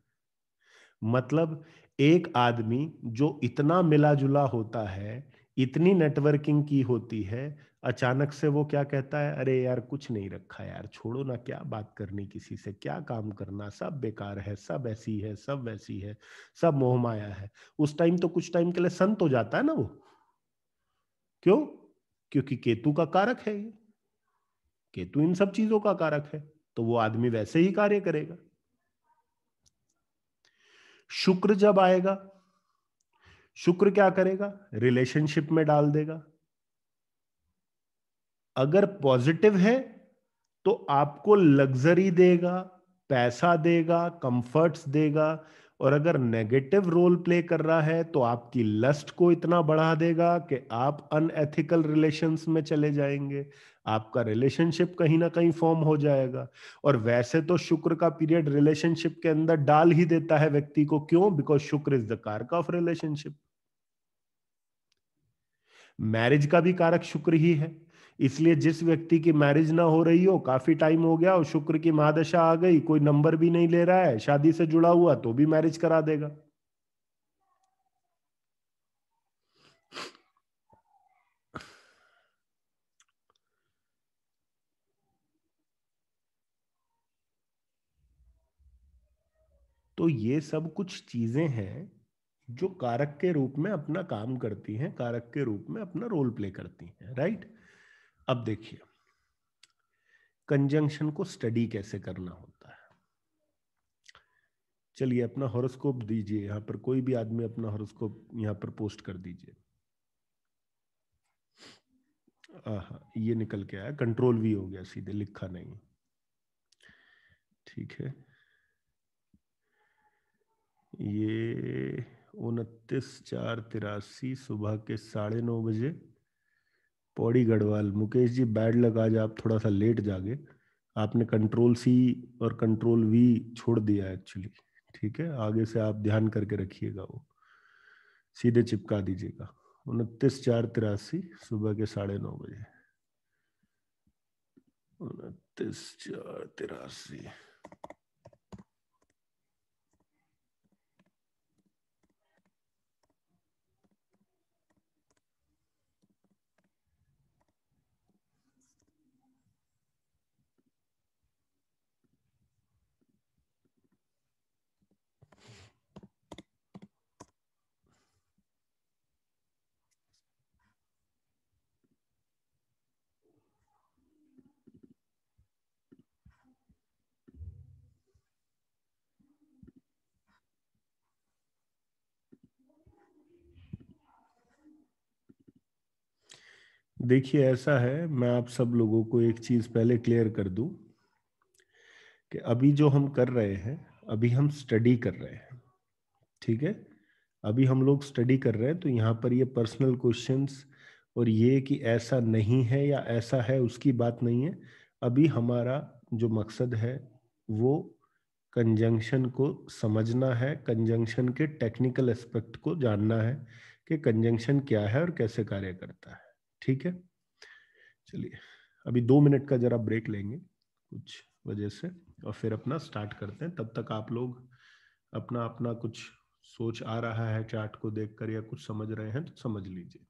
मतलब एक आदमी जो इतना मिला जुला होता है इतनी नेटवर्किंग की होती है अचानक से वो क्या कहता है अरे यार कुछ नहीं रखा यार छोड़ो ना क्या बात करनी किसी से क्या काम करना सब बेकार है सब ऐसी है सब वैसी है सब मोहमाया है उस टाइम तो कुछ टाइम के लिए संत हो जाता है ना वो क्यों क्योंकि केतु का कारक है ये केतु इन सब चीजों का कारक है तो वो आदमी वैसे ही कार्य करेगा शुक्र जब आएगा शुक्र क्या करेगा रिलेशनशिप में डाल देगा अगर पॉजिटिव है तो आपको लग्जरी देगा पैसा देगा कंफर्ट्स देगा और अगर नेगेटिव रोल प्ले कर रहा है तो आपकी लस्ट को इतना बढ़ा देगा कि आप अनएथिकल रिलेशंस में चले जाएंगे आपका रिलेशनशिप कहीं ना कहीं फॉर्म हो जाएगा और वैसे तो शुक्र का पीरियड रिलेशनशिप के अंदर डाल ही देता है व्यक्ति को क्यों बिकॉज शुक्र इज द कारक ऑफ रिलेशनशिप मैरिज का भी कारक शुक्र ही है इसलिए जिस व्यक्ति की मैरिज ना हो रही हो काफी टाइम हो गया और शुक्र की महादशा आ गई कोई नंबर भी नहीं ले रहा है शादी से जुड़ा हुआ तो भी मैरिज करा देगा तो ये सब कुछ चीजें हैं जो कारक के रूप में अपना काम करती हैं कारक के रूप में अपना रोल प्ले करती हैं राइट अब देखिए कंजंक्शन को स्टडी कैसे करना होता है चलिए अपना हॉरोस्कोप दीजिए यहां पर कोई भी आदमी अपना हॉरोस्कोप यहां पर पोस्ट कर दीजिए ये निकल के आया कंट्रोल भी हो गया सीधे लिखा नहीं ठीक है ये उनतीस चार तिरासी सुबह के साढ़े नौ बजे पौड़ी गढ़वाल मुकेश जी बैड लग आज आप थोड़ा सा लेट जागे आपने कंट्रोल सी और कंट्रोल वी छोड़ दिया एक्चुअली ठीक है आगे से आप ध्यान करके रखिएगा वो सीधे चिपका दीजिएगा उनतीस चार तिरासी सुबह के साढ़े नौ बजे उनतीस चार तिरासी देखिए ऐसा है मैं आप सब लोगों को एक चीज पहले क्लियर कर दूं कि अभी जो हम कर रहे हैं अभी हम स्टडी कर रहे हैं ठीक है अभी हम लोग स्टडी कर रहे हैं तो यहाँ पर ये पर्सनल क्वेश्चंस और ये कि ऐसा नहीं है या ऐसा है उसकी बात नहीं है अभी हमारा जो मकसद है वो कंजंक्शन को समझना है कंजंक्शन के टेक्निकल एस्पेक्ट को जानना है कि कंजंक्शन क्या है और कैसे कार्य करता है ठीक है चलिए अभी दो मिनट का जरा ब्रेक लेंगे कुछ वजह से और फिर अपना स्टार्ट करते हैं तब तक आप लोग अपना अपना कुछ सोच आ रहा है चार्ट को देखकर या कुछ समझ रहे हैं तो समझ लीजिए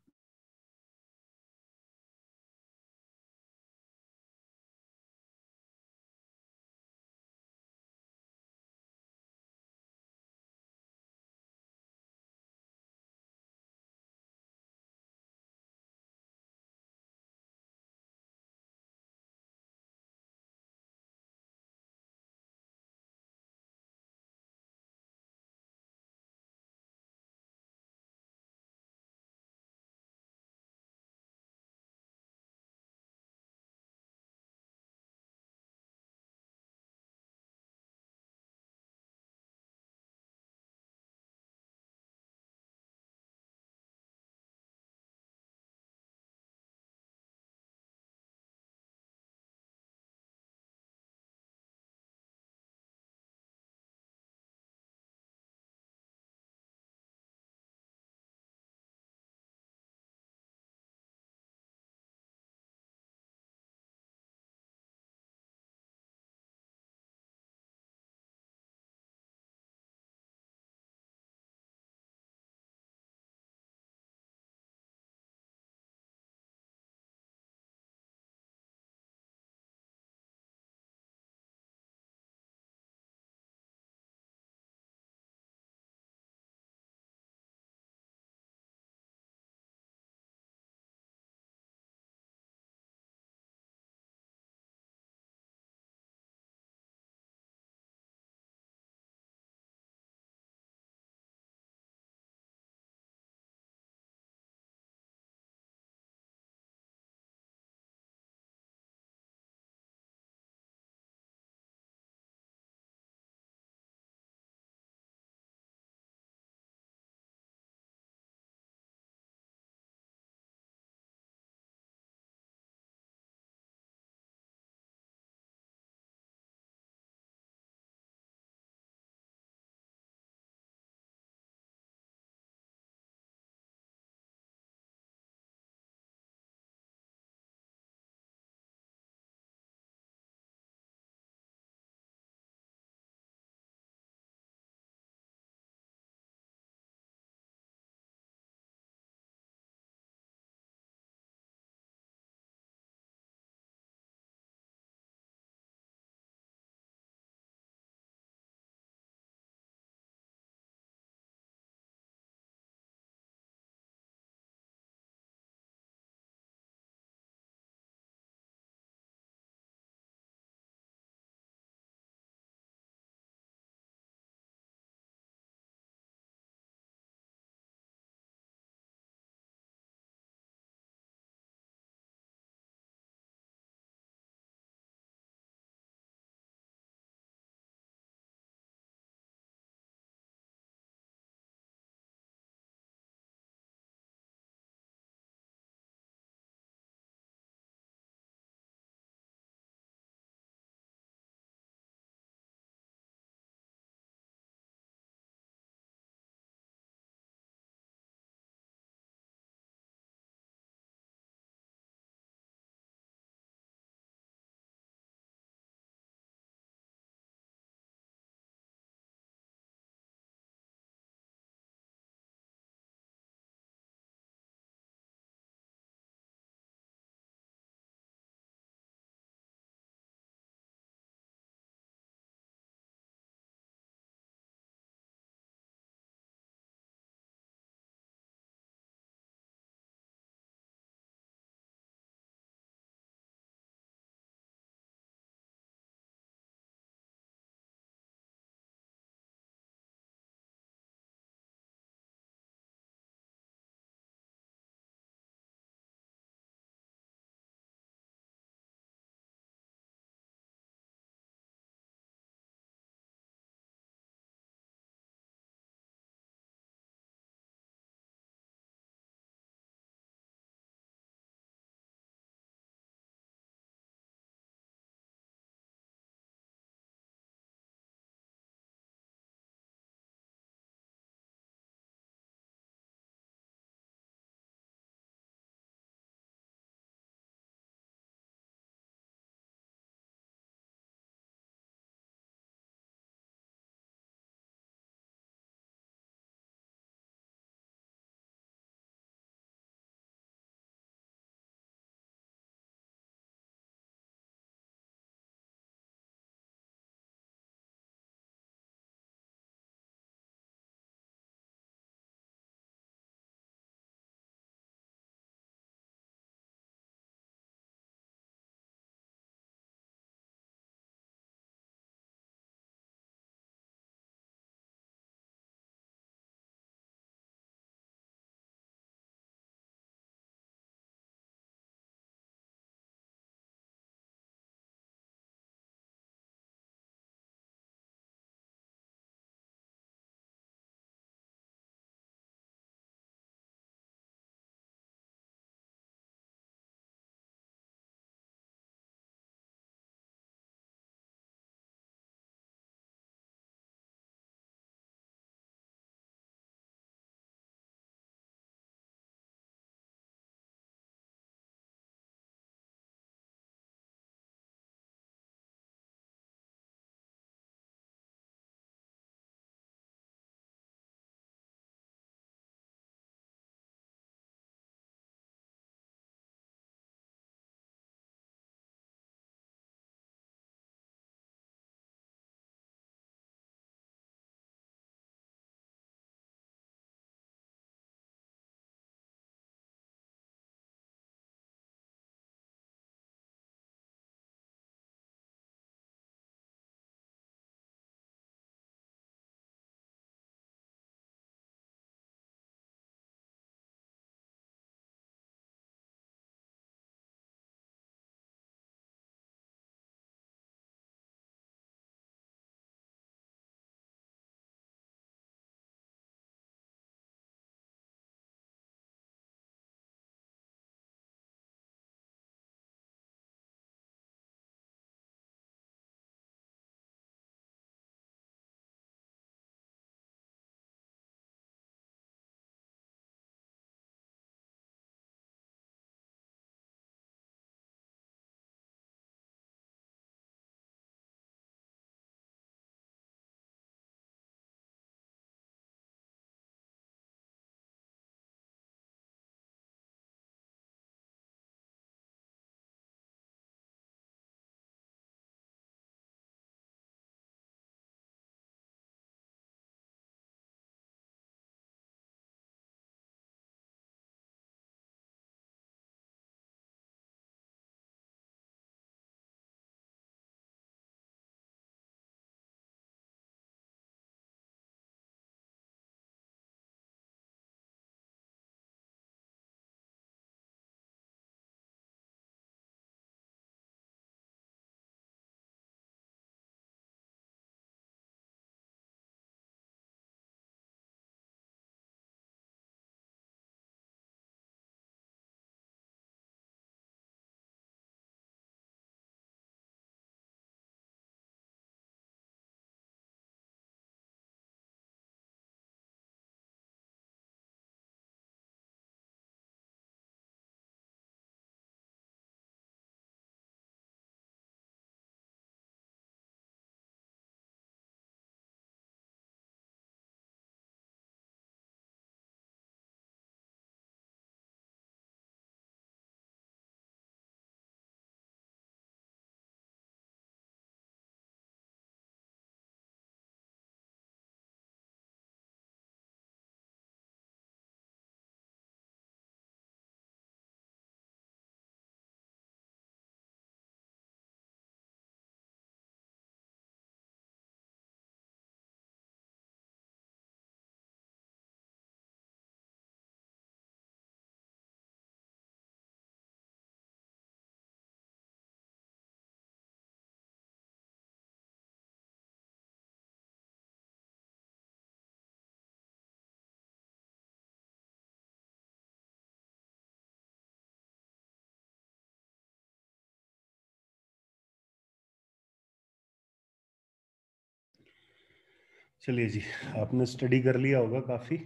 चलिए जी आपने स्टडी कर लिया होगा काफी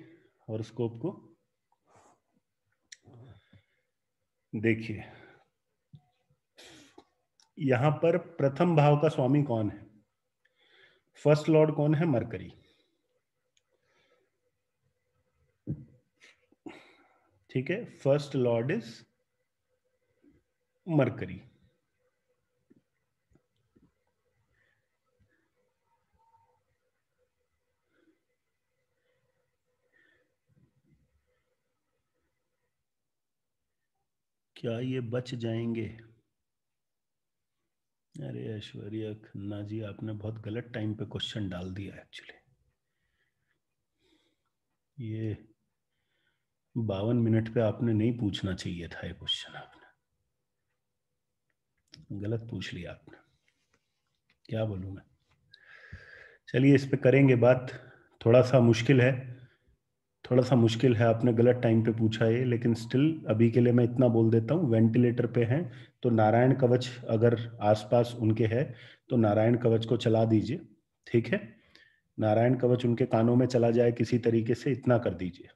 और स्कोप को देखिए यहां पर प्रथम भाव का स्वामी कौन है फर्स्ट लॉर्ड कौन है मरकरी ठीक है फर्स्ट लॉर्ड इज मरकरी क्या ये बच जाएंगे अरे ऐश्वर्या खन्ना जी आपने बहुत गलत टाइम पे क्वेश्चन डाल दिया एक्चुअली ये बावन मिनट पे आपने नहीं पूछना चाहिए था ये क्वेश्चन आपने गलत पूछ लिया आपने क्या बोलूँ मैं चलिए इस पे करेंगे बात थोड़ा सा मुश्किल है थोड़ा सा मुश्किल है आपने गलत टाइम पे पूछा ये लेकिन स्टिल अभी के लिए मैं इतना बोल देता हूँ वेंटिलेटर पे हैं तो नारायण कवच अगर आसपास उनके है तो नारायण कवच को चला दीजिए ठीक है नारायण कवच उनके कानों में चला जाए किसी तरीके से इतना कर दीजिए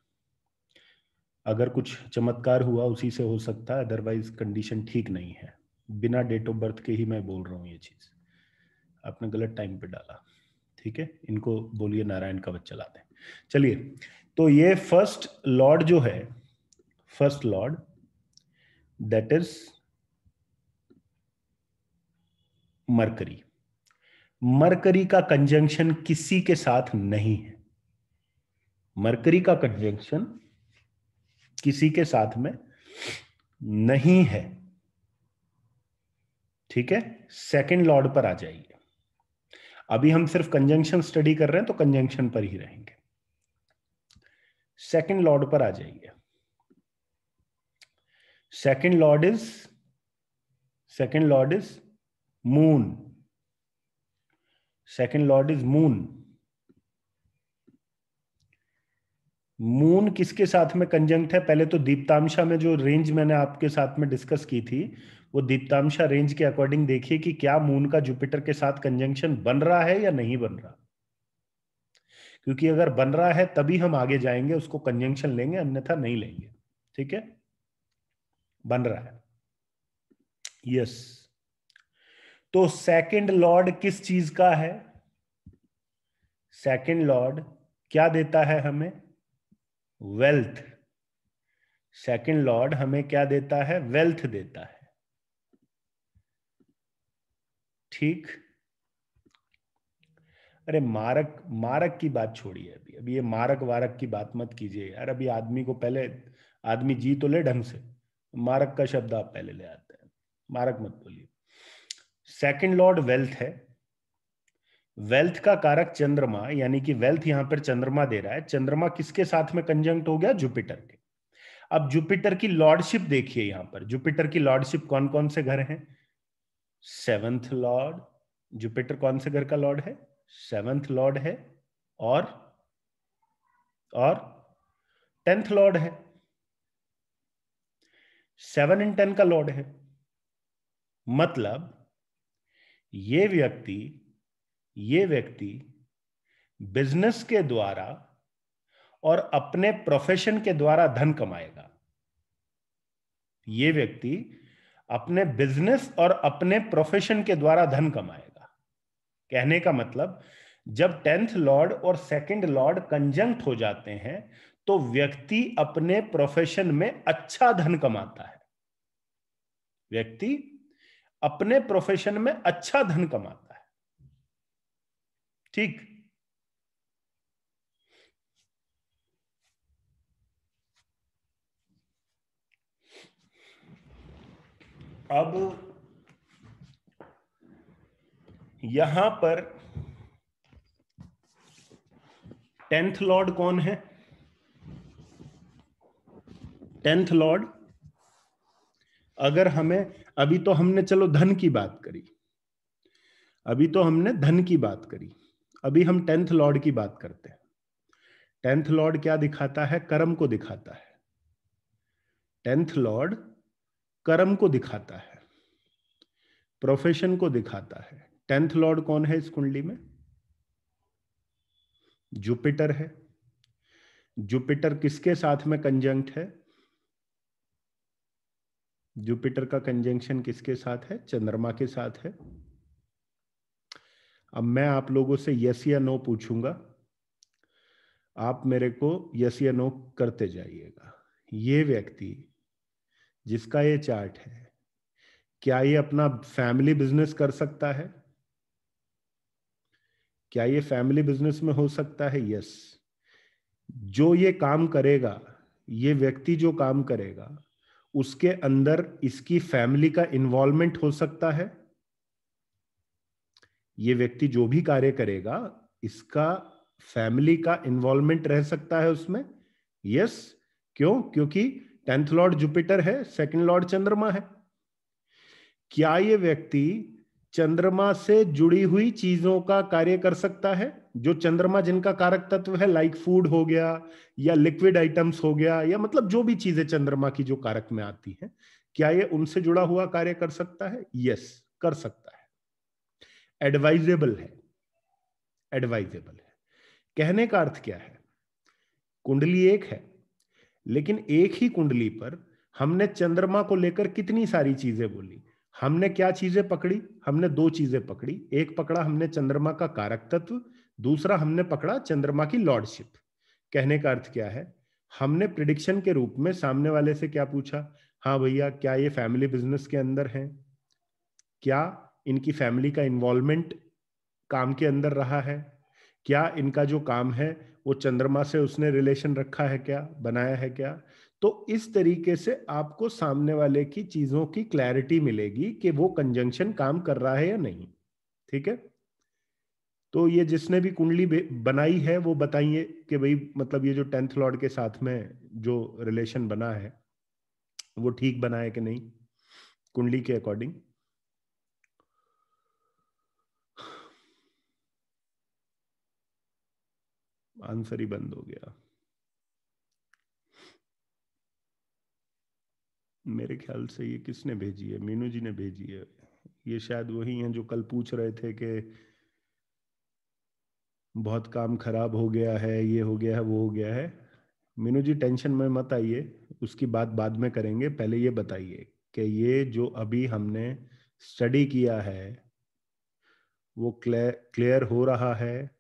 अगर कुछ चमत्कार हुआ उसी से हो सकता है अदरवाइज कंडीशन ठीक नहीं है बिना डेट ऑफ बर्थ के ही मैं बोल रहा हूँ ये चीज़ आपने गलत टाइम पे डाला ठीक है इनको बोलिए नारायण कवच चला दें चलिए तो ये फर्स्ट लॉर्ड जो है first lord that is Mercury Mercury का कंजंक्शन किसी के साथ नहीं है मरकरी का कंजंक्शन किसी के साथ में नहीं है ठीक है सेकंड लॉर्ड पर आ जाइए अभी हम सिर्फ कंजंक्शन स्टडी कर रहे हैं तो कंजंक्शन पर ही रहेंगे सेकंड लॉर्ड पर आ जाइए second lord is second lord is moon second lord is moon moon किसके साथ में कंजंक्ट है पहले तो दीप्तांशा में जो रेंज मैंने आपके साथ में डिस्कस की थी वो दीप्तांशा रेंज के अकॉर्डिंग देखिए कि क्या मून का जुपिटर के साथ कंजंक्शन बन रहा है या नहीं बन रहा क्योंकि अगर बन रहा है तभी हम आगे जाएंगे उसको कंजंक्शन लेंगे अन्यथा नहीं लेंगे ठीक है बन रहा है यस तो सेकंड लॉर्ड किस चीज का है सेकंड लॉर्ड क्या देता है हमें वेल्थ सेकंड लॉर्ड हमें क्या देता है वेल्थ देता है ठीक अरे मारक मारक की बात छोड़िए अभी अभी ये मारक वारक की बात मत कीजिए यार अभी आदमी को पहले आदमी जी तो ले ढंग से मारक का शब्द आप पहले ले आते हैं मारक मत बोलिए सेकंड लॉर्ड वेल्थ है वेल्थ का कारक चंद्रमा यानी कि वेल्थ यहां पर चंद्रमा दे रहा है चंद्रमा किसके साथ में कंजंक्ट हो गया जुपिटर के अब जुपिटर की लॉर्डशिप देखिए यहां पर जुपिटर की लॉर्डशिप कौन कौन से घर हैं सेवंथ लॉर्ड जुपिटर कौन से घर का लॉर्ड है सेवेंथ लॉर्ड है और और टेंथ लॉर्ड है सेवन इन टेन का लॉर्ड है मतलब ये व्यक्ति ये व्यक्ति बिजनेस के द्वारा और अपने प्रोफेशन के द्वारा धन कमाएगा ये व्यक्ति अपने बिजनेस और अपने प्रोफेशन के द्वारा धन कमाएगा कहने का मतलब जब टेंथ लॉर्ड और सेकंड लॉर्ड कंजंक्ट हो जाते हैं तो व्यक्ति अपने प्रोफेशन में अच्छा धन कमाता है व्यक्ति अपने प्रोफेशन में अच्छा धन कमाता है ठीक अब यहां पर टेंथ लॉर्ड कौन है टेंथ लॉर्ड अगर हमें अभी तो हमने चलो धन की बात करी अभी तो हमने धन की बात करी अभी हम टेंथ लॉर्ड की बात करते हैं टेंथ लॉर्ड क्या दिखाता है कर्म को दिखाता है टेंथ लॉर्ड कर्म को दिखाता है प्रोफेशन को दिखाता है टेंथ लॉर्ड कौन है इस कुंडली में जुपिटर है जुपिटर किसके साथ में कंजंक्ट है जुपिटर का कंजंक्शन किसके साथ है चंद्रमा के साथ है अब मैं आप लोगों से यस या नो पूछूंगा आप मेरे को यस या नो करते जाइएगा ये व्यक्ति जिसका ये चार्ट है क्या ये अपना फैमिली बिजनेस कर सकता है क्या ये फैमिली बिजनेस में हो सकता है यस जो ये काम करेगा ये व्यक्ति जो काम करेगा उसके अंदर इसकी फैमिली का इन्वॉल्वमेंट हो सकता है ये व्यक्ति जो भी कार्य करेगा इसका फैमिली का इन्वॉल्वमेंट रह सकता है उसमें यस क्यों क्योंकि टेंथ लॉर्ड जुपिटर है सेकंड लॉर्ड चंद्रमा है क्या ये व्यक्ति चंद्रमा से जुड़ी हुई चीजों का कार्य कर सकता है जो चंद्रमा जिनका कारक तत्व है लाइक फूड हो गया या लिक्विड आइटम्स हो गया या मतलब जो भी चीजें चंद्रमा की जो कारक में आती है क्या ये उनसे जुड़ा हुआ कार्य कर सकता है यस कर सकता है एडवाइजेबल है एडवाइजेबल है कहने का अर्थ क्या है कुंडली एक है लेकिन एक ही कुंडली पर हमने चंद्रमा को लेकर कितनी सारी चीजें बोली हमने क्या चीजें पकड़ी हमने दो चीजें पकड़ी एक पकड़ा हमने चंद्रमा का कारक तत्व दूसरा हमने पकड़ा चंद्रमा की लॉर्डशिप कहने का अर्थ क्या है हमने प्रिडिक्शन के रूप में सामने वाले से क्या पूछा हाँ भैया क्या ये फैमिली बिजनेस के अंदर है क्या इनकी फैमिली का इन्वॉल्वमेंट काम के अंदर रहा है क्या इनका जो काम है वो चंद्रमा से उसने रिलेशन रखा है क्या बनाया है क्या तो इस तरीके से आपको सामने वाले की चीजों की क्लैरिटी मिलेगी कि वो कंजंक्शन काम कर रहा है या नहीं ठीक है तो ये जिसने भी कुंडली बनाई है वो बताइए कि भाई मतलब ये जो टेंथ लॉर्ड के साथ में जो रिलेशन बना है वो ठीक बना है कि नहीं कुंडली के अकॉर्डिंग आंसर ही बंद हो गया मेरे ख्याल से ये किसने भेजी है मीनू जी ने भेजी है ये शायद वही हैं जो कल पूछ रहे थे कि बहुत काम खराब हो गया है ये हो गया है वो हो गया है मीनू जी टेंशन में मत आइए उसकी बात बाद में करेंगे पहले ये बताइए कि ये जो अभी हमने स्टडी किया है वो क्लियर हो रहा है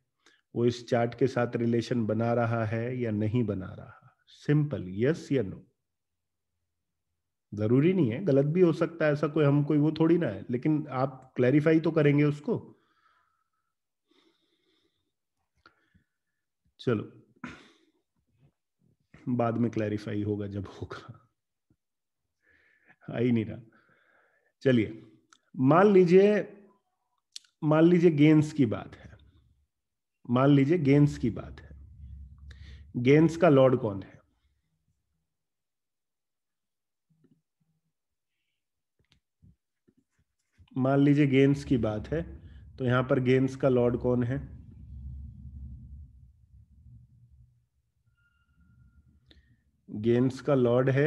वो इस चार्ट के साथ रिलेशन बना रहा है या नहीं बना रहा सिंपल यस या नो जरूरी नहीं है गलत भी हो सकता है ऐसा कोई हम कोई वो थोड़ी ना है लेकिन आप क्लैरिफाई तो करेंगे उसको चलो बाद में क्लैरिफाई होगा जब होगा आई नहीं रहा चलिए मान लीजिए मान लीजिए गेंस की बात है मान लीजिए गेंस की बात है गेंस का लॉर्ड कौन है मान लीजिए गेम्स की बात है तो यहां पर गेम्स का लॉर्ड कौन है गेम्स का लॉर्ड है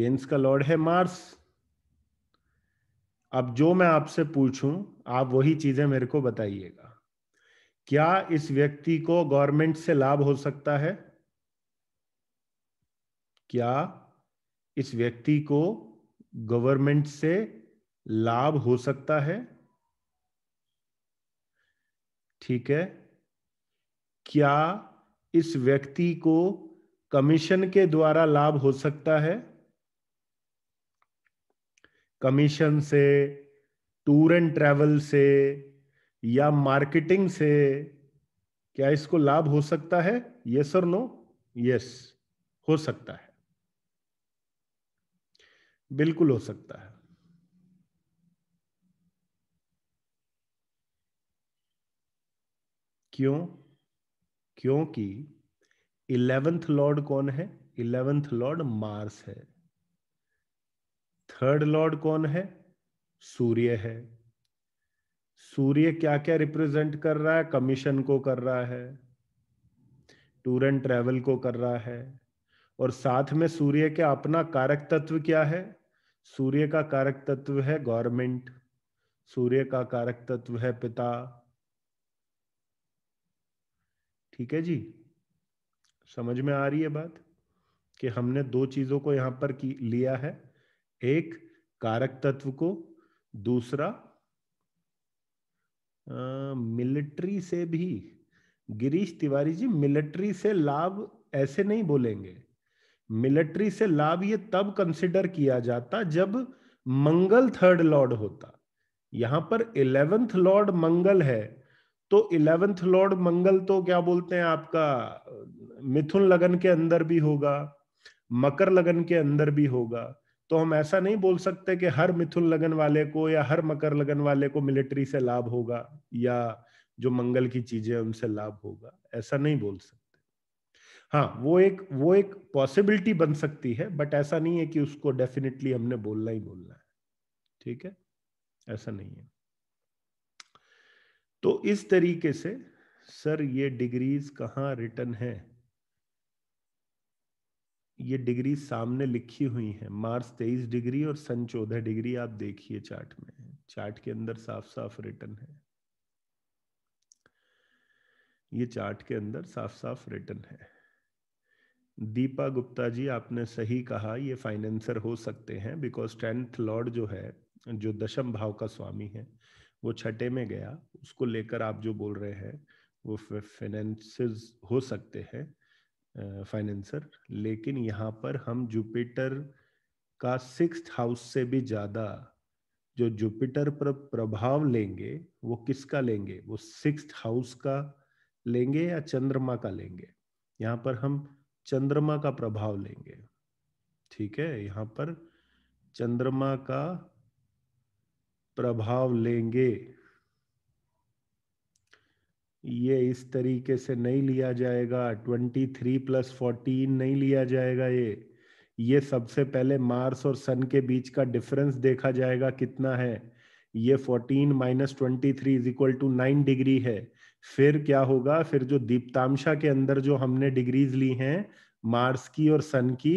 गेम्स का लॉर्ड है मार्स अब जो मैं आपसे पूछूं आप वही चीजें मेरे को बताइएगा क्या इस व्यक्ति को गवर्नमेंट से लाभ हो सकता है क्या इस व्यक्ति को गवर्नमेंट से लाभ हो सकता है ठीक है क्या इस व्यक्ति को कमीशन के द्वारा लाभ हो सकता है कमीशन से टूर एंड ट्रेवल से या मार्केटिंग से क्या इसको लाभ हो सकता है यस और नो यस हो सकता है बिल्कुल हो सकता है क्यों क्योंकि इलेवेंथ लॉर्ड कौन है इलेवेंथ लॉर्ड मार्स है थर्ड लॉर्ड कौन है सूर्य है सूर्य क्या क्या रिप्रेजेंट कर रहा है कमीशन को कर रहा है टूर एंड ट्रेवल को कर रहा है और साथ में सूर्य के अपना कारक तत्व क्या है सूर्य का कारक तत्व है गवर्नमेंट सूर्य का कारक तत्व है पिता ठीक है जी समझ में आ रही है बात कि हमने दो चीजों को यहां पर की, लिया है एक कारक तत्व को दूसरा मिलिट्री से भी गिरीश तिवारी जी मिलिट्री से लाभ ऐसे नहीं बोलेंगे मिलिट्री से लाभ ये तब कंसिडर किया जाता जब मंगल थर्ड लॉर्ड होता यहां पर इलेवेंथ लॉर्ड मंगल है तो इलेवेंथ लॉर्ड मंगल तो क्या बोलते हैं आपका मिथुन लगन के अंदर भी होगा मकर लगन के अंदर भी होगा तो हम ऐसा नहीं बोल सकते कि हर मिथुन लगन वाले को या हर मकर लगन वाले को मिलिट्री से लाभ होगा या जो मंगल की चीजें उनसे लाभ होगा ऐसा नहीं बोल सकते हाँ वो एक वो एक पॉसिबिलिटी बन सकती है बट ऐसा नहीं है कि उसको डेफिनेटली हमने बोलना ही बोलना है ठीक है ऐसा नहीं है तो इस तरीके से सर ये डिग्रीज कहाँ रिटर्न है ये डिग्री सामने लिखी हुई है मार्स तेईस डिग्री और सन चौदह डिग्री आप देखिए चार्ट में चार्ट के अंदर साफ साफ रिटर्न है ये चार्ट के अंदर साफ साफ रिटर्न है दीपा गुप्ता जी आपने सही कहा ये फाइनेंसर हो सकते हैं बिकॉज टेंथ लॉर्ड जो है जो दशम भाव का स्वामी है वो छठे में गया उसको लेकर आप जो बोल रहे हैं वो फाइनेंस हो सकते हैं फाइनेंसर लेकिन यहाँ पर हम जुपिटर का सिक्स हाउस से भी ज़्यादा जो जुपिटर पर प्रभाव लेंगे वो किसका लेंगे वो सिक्स हाउस का लेंगे या चंद्रमा का लेंगे यहाँ पर हम चंद्रमा का प्रभाव लेंगे ठीक है यहाँ पर चंद्रमा का प्रभाव लेंगे ये इस तरीके से नहीं लिया जाएगा ट्वेंटी थ्री प्लस फोर्टीन नहीं लिया जाएगा ये ये सबसे पहले मार्स और सन के बीच का डिफरेंस देखा जाएगा कितना है ये fourteen minus twenty three is equal to nine degree है फिर क्या होगा फिर जो दीप्तांशा के अंदर जो हमने डिग्रीज ली हैं मार्स की और सन की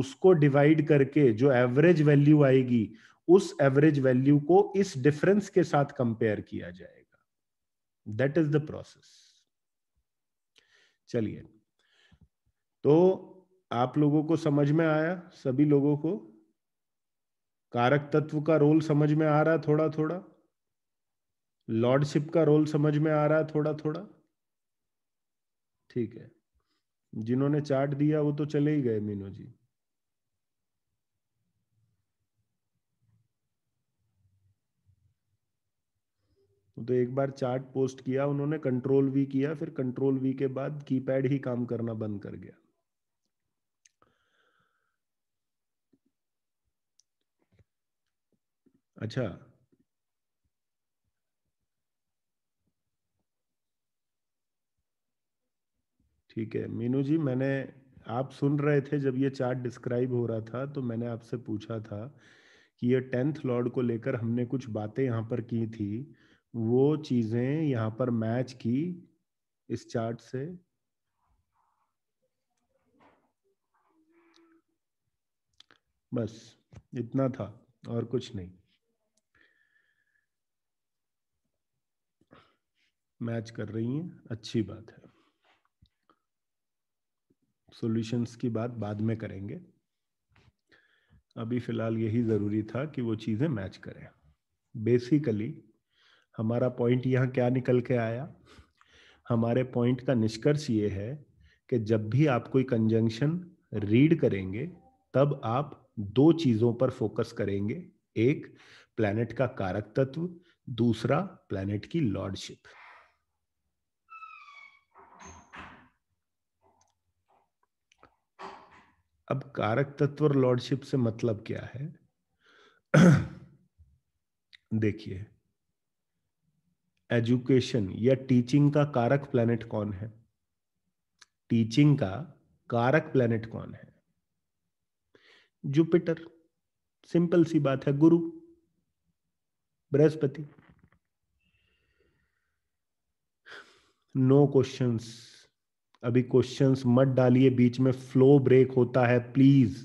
उसको डिवाइड करके जो एवरेज वैल्यू आएगी उस एवरेज वैल्यू को इस डिफरेंस के साथ कंपेयर किया जाएगा दैट इज द प्रोसेस चलिए तो आप लोगों को समझ में आया सभी लोगों को कारक तत्व का रोल समझ में आ रहा थोड़ा थोड़ा लॉर्डशिप का रोल समझ में आ रहा है थोड़ा थोड़ा ठीक है जिन्होंने चार्ट दिया वो तो चले ही गए मीनू जी तो एक बार चार्ट पोस्ट किया उन्होंने कंट्रोल वी किया फिर कंट्रोल वी के बाद कीपैड ही काम करना बंद कर गया अच्छा ठीक है मीनू जी मैंने आप सुन रहे थे जब ये चार्ट डिस्क्राइब हो रहा था तो मैंने आपसे पूछा था कि ये टेंथ लॉर्ड को लेकर हमने कुछ बातें यहाँ पर की थी वो चीज़ें यहाँ पर मैच की इस चार्ट से बस इतना था और कुछ नहीं मैच कर रही हैं अच्छी बात है सॉल्यूशंस की बात बाद में करेंगे अभी फिलहाल यही ज़रूरी था कि वो चीज़ें मैच करें बेसिकली हमारा पॉइंट यहाँ क्या निकल के आया हमारे पॉइंट का निष्कर्ष ये है कि जब भी आप कोई कंजंक्शन रीड करेंगे तब आप दो चीज़ों पर फोकस करेंगे एक प्लैनेट का कारक तत्व दूसरा प्लैनेट की लॉर्डशिप अब कारक तत्व और लॉर्डशिप से मतलब क्या है देखिए एजुकेशन या टीचिंग का कारक प्लेनेट कौन है टीचिंग का कारक प्लेनेट कौन है जुपिटर सिंपल सी बात है गुरु बृहस्पति नो क्वेश्चंस अभी क्वेश्चंस मत डालिए बीच में फ्लो ब्रेक होता है प्लीज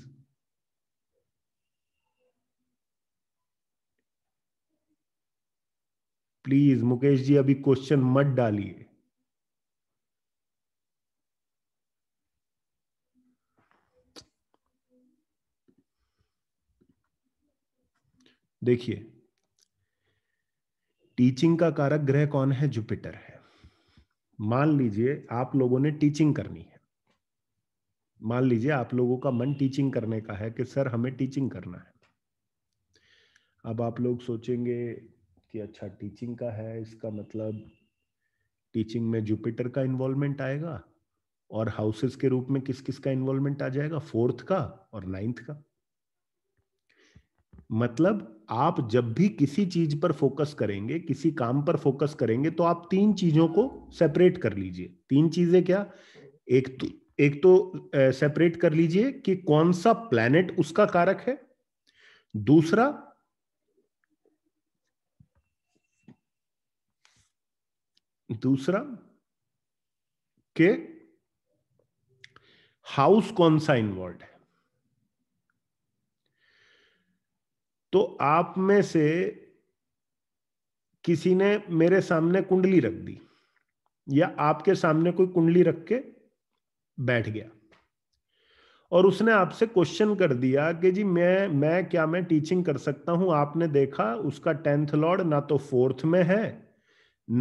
प्लीज मुकेश जी अभी क्वेश्चन मत डालिए देखिए टीचिंग का कारक ग्रह कौन है जुपिटर है मान लीजिए आप लोगों ने टीचिंग करनी है मान लीजिए आप लोगों का मन टीचिंग करने का है कि सर हमें टीचिंग करना है अब आप लोग सोचेंगे कि अच्छा टीचिंग का है इसका मतलब टीचिंग में जुपिटर का इन्वॉल्वमेंट आएगा और हाउसेस के रूप में किस किस का इन्वॉल्वमेंट आ जाएगा फोर्थ का और नाइन्थ का मतलब आप जब भी किसी चीज पर फोकस करेंगे किसी काम पर फोकस करेंगे तो आप तीन चीजों को सेपरेट कर लीजिए तीन चीजें क्या एक तो एक तो सेपरेट कर लीजिए कि कौन सा प्लैनेट उसका कारक है दूसरा दूसरा के हाउस कौन सा इन्वॉल्व है तो आप में से किसी ने मेरे सामने कुंडली रख दी या आपके सामने कोई कुंडली रख के बैठ गया और उसने आपसे क्वेश्चन कर दिया कि जी मैं मैं क्या मैं टीचिंग कर सकता हूं आपने देखा उसका टेंथ लॉर्ड ना तो फोर्थ में है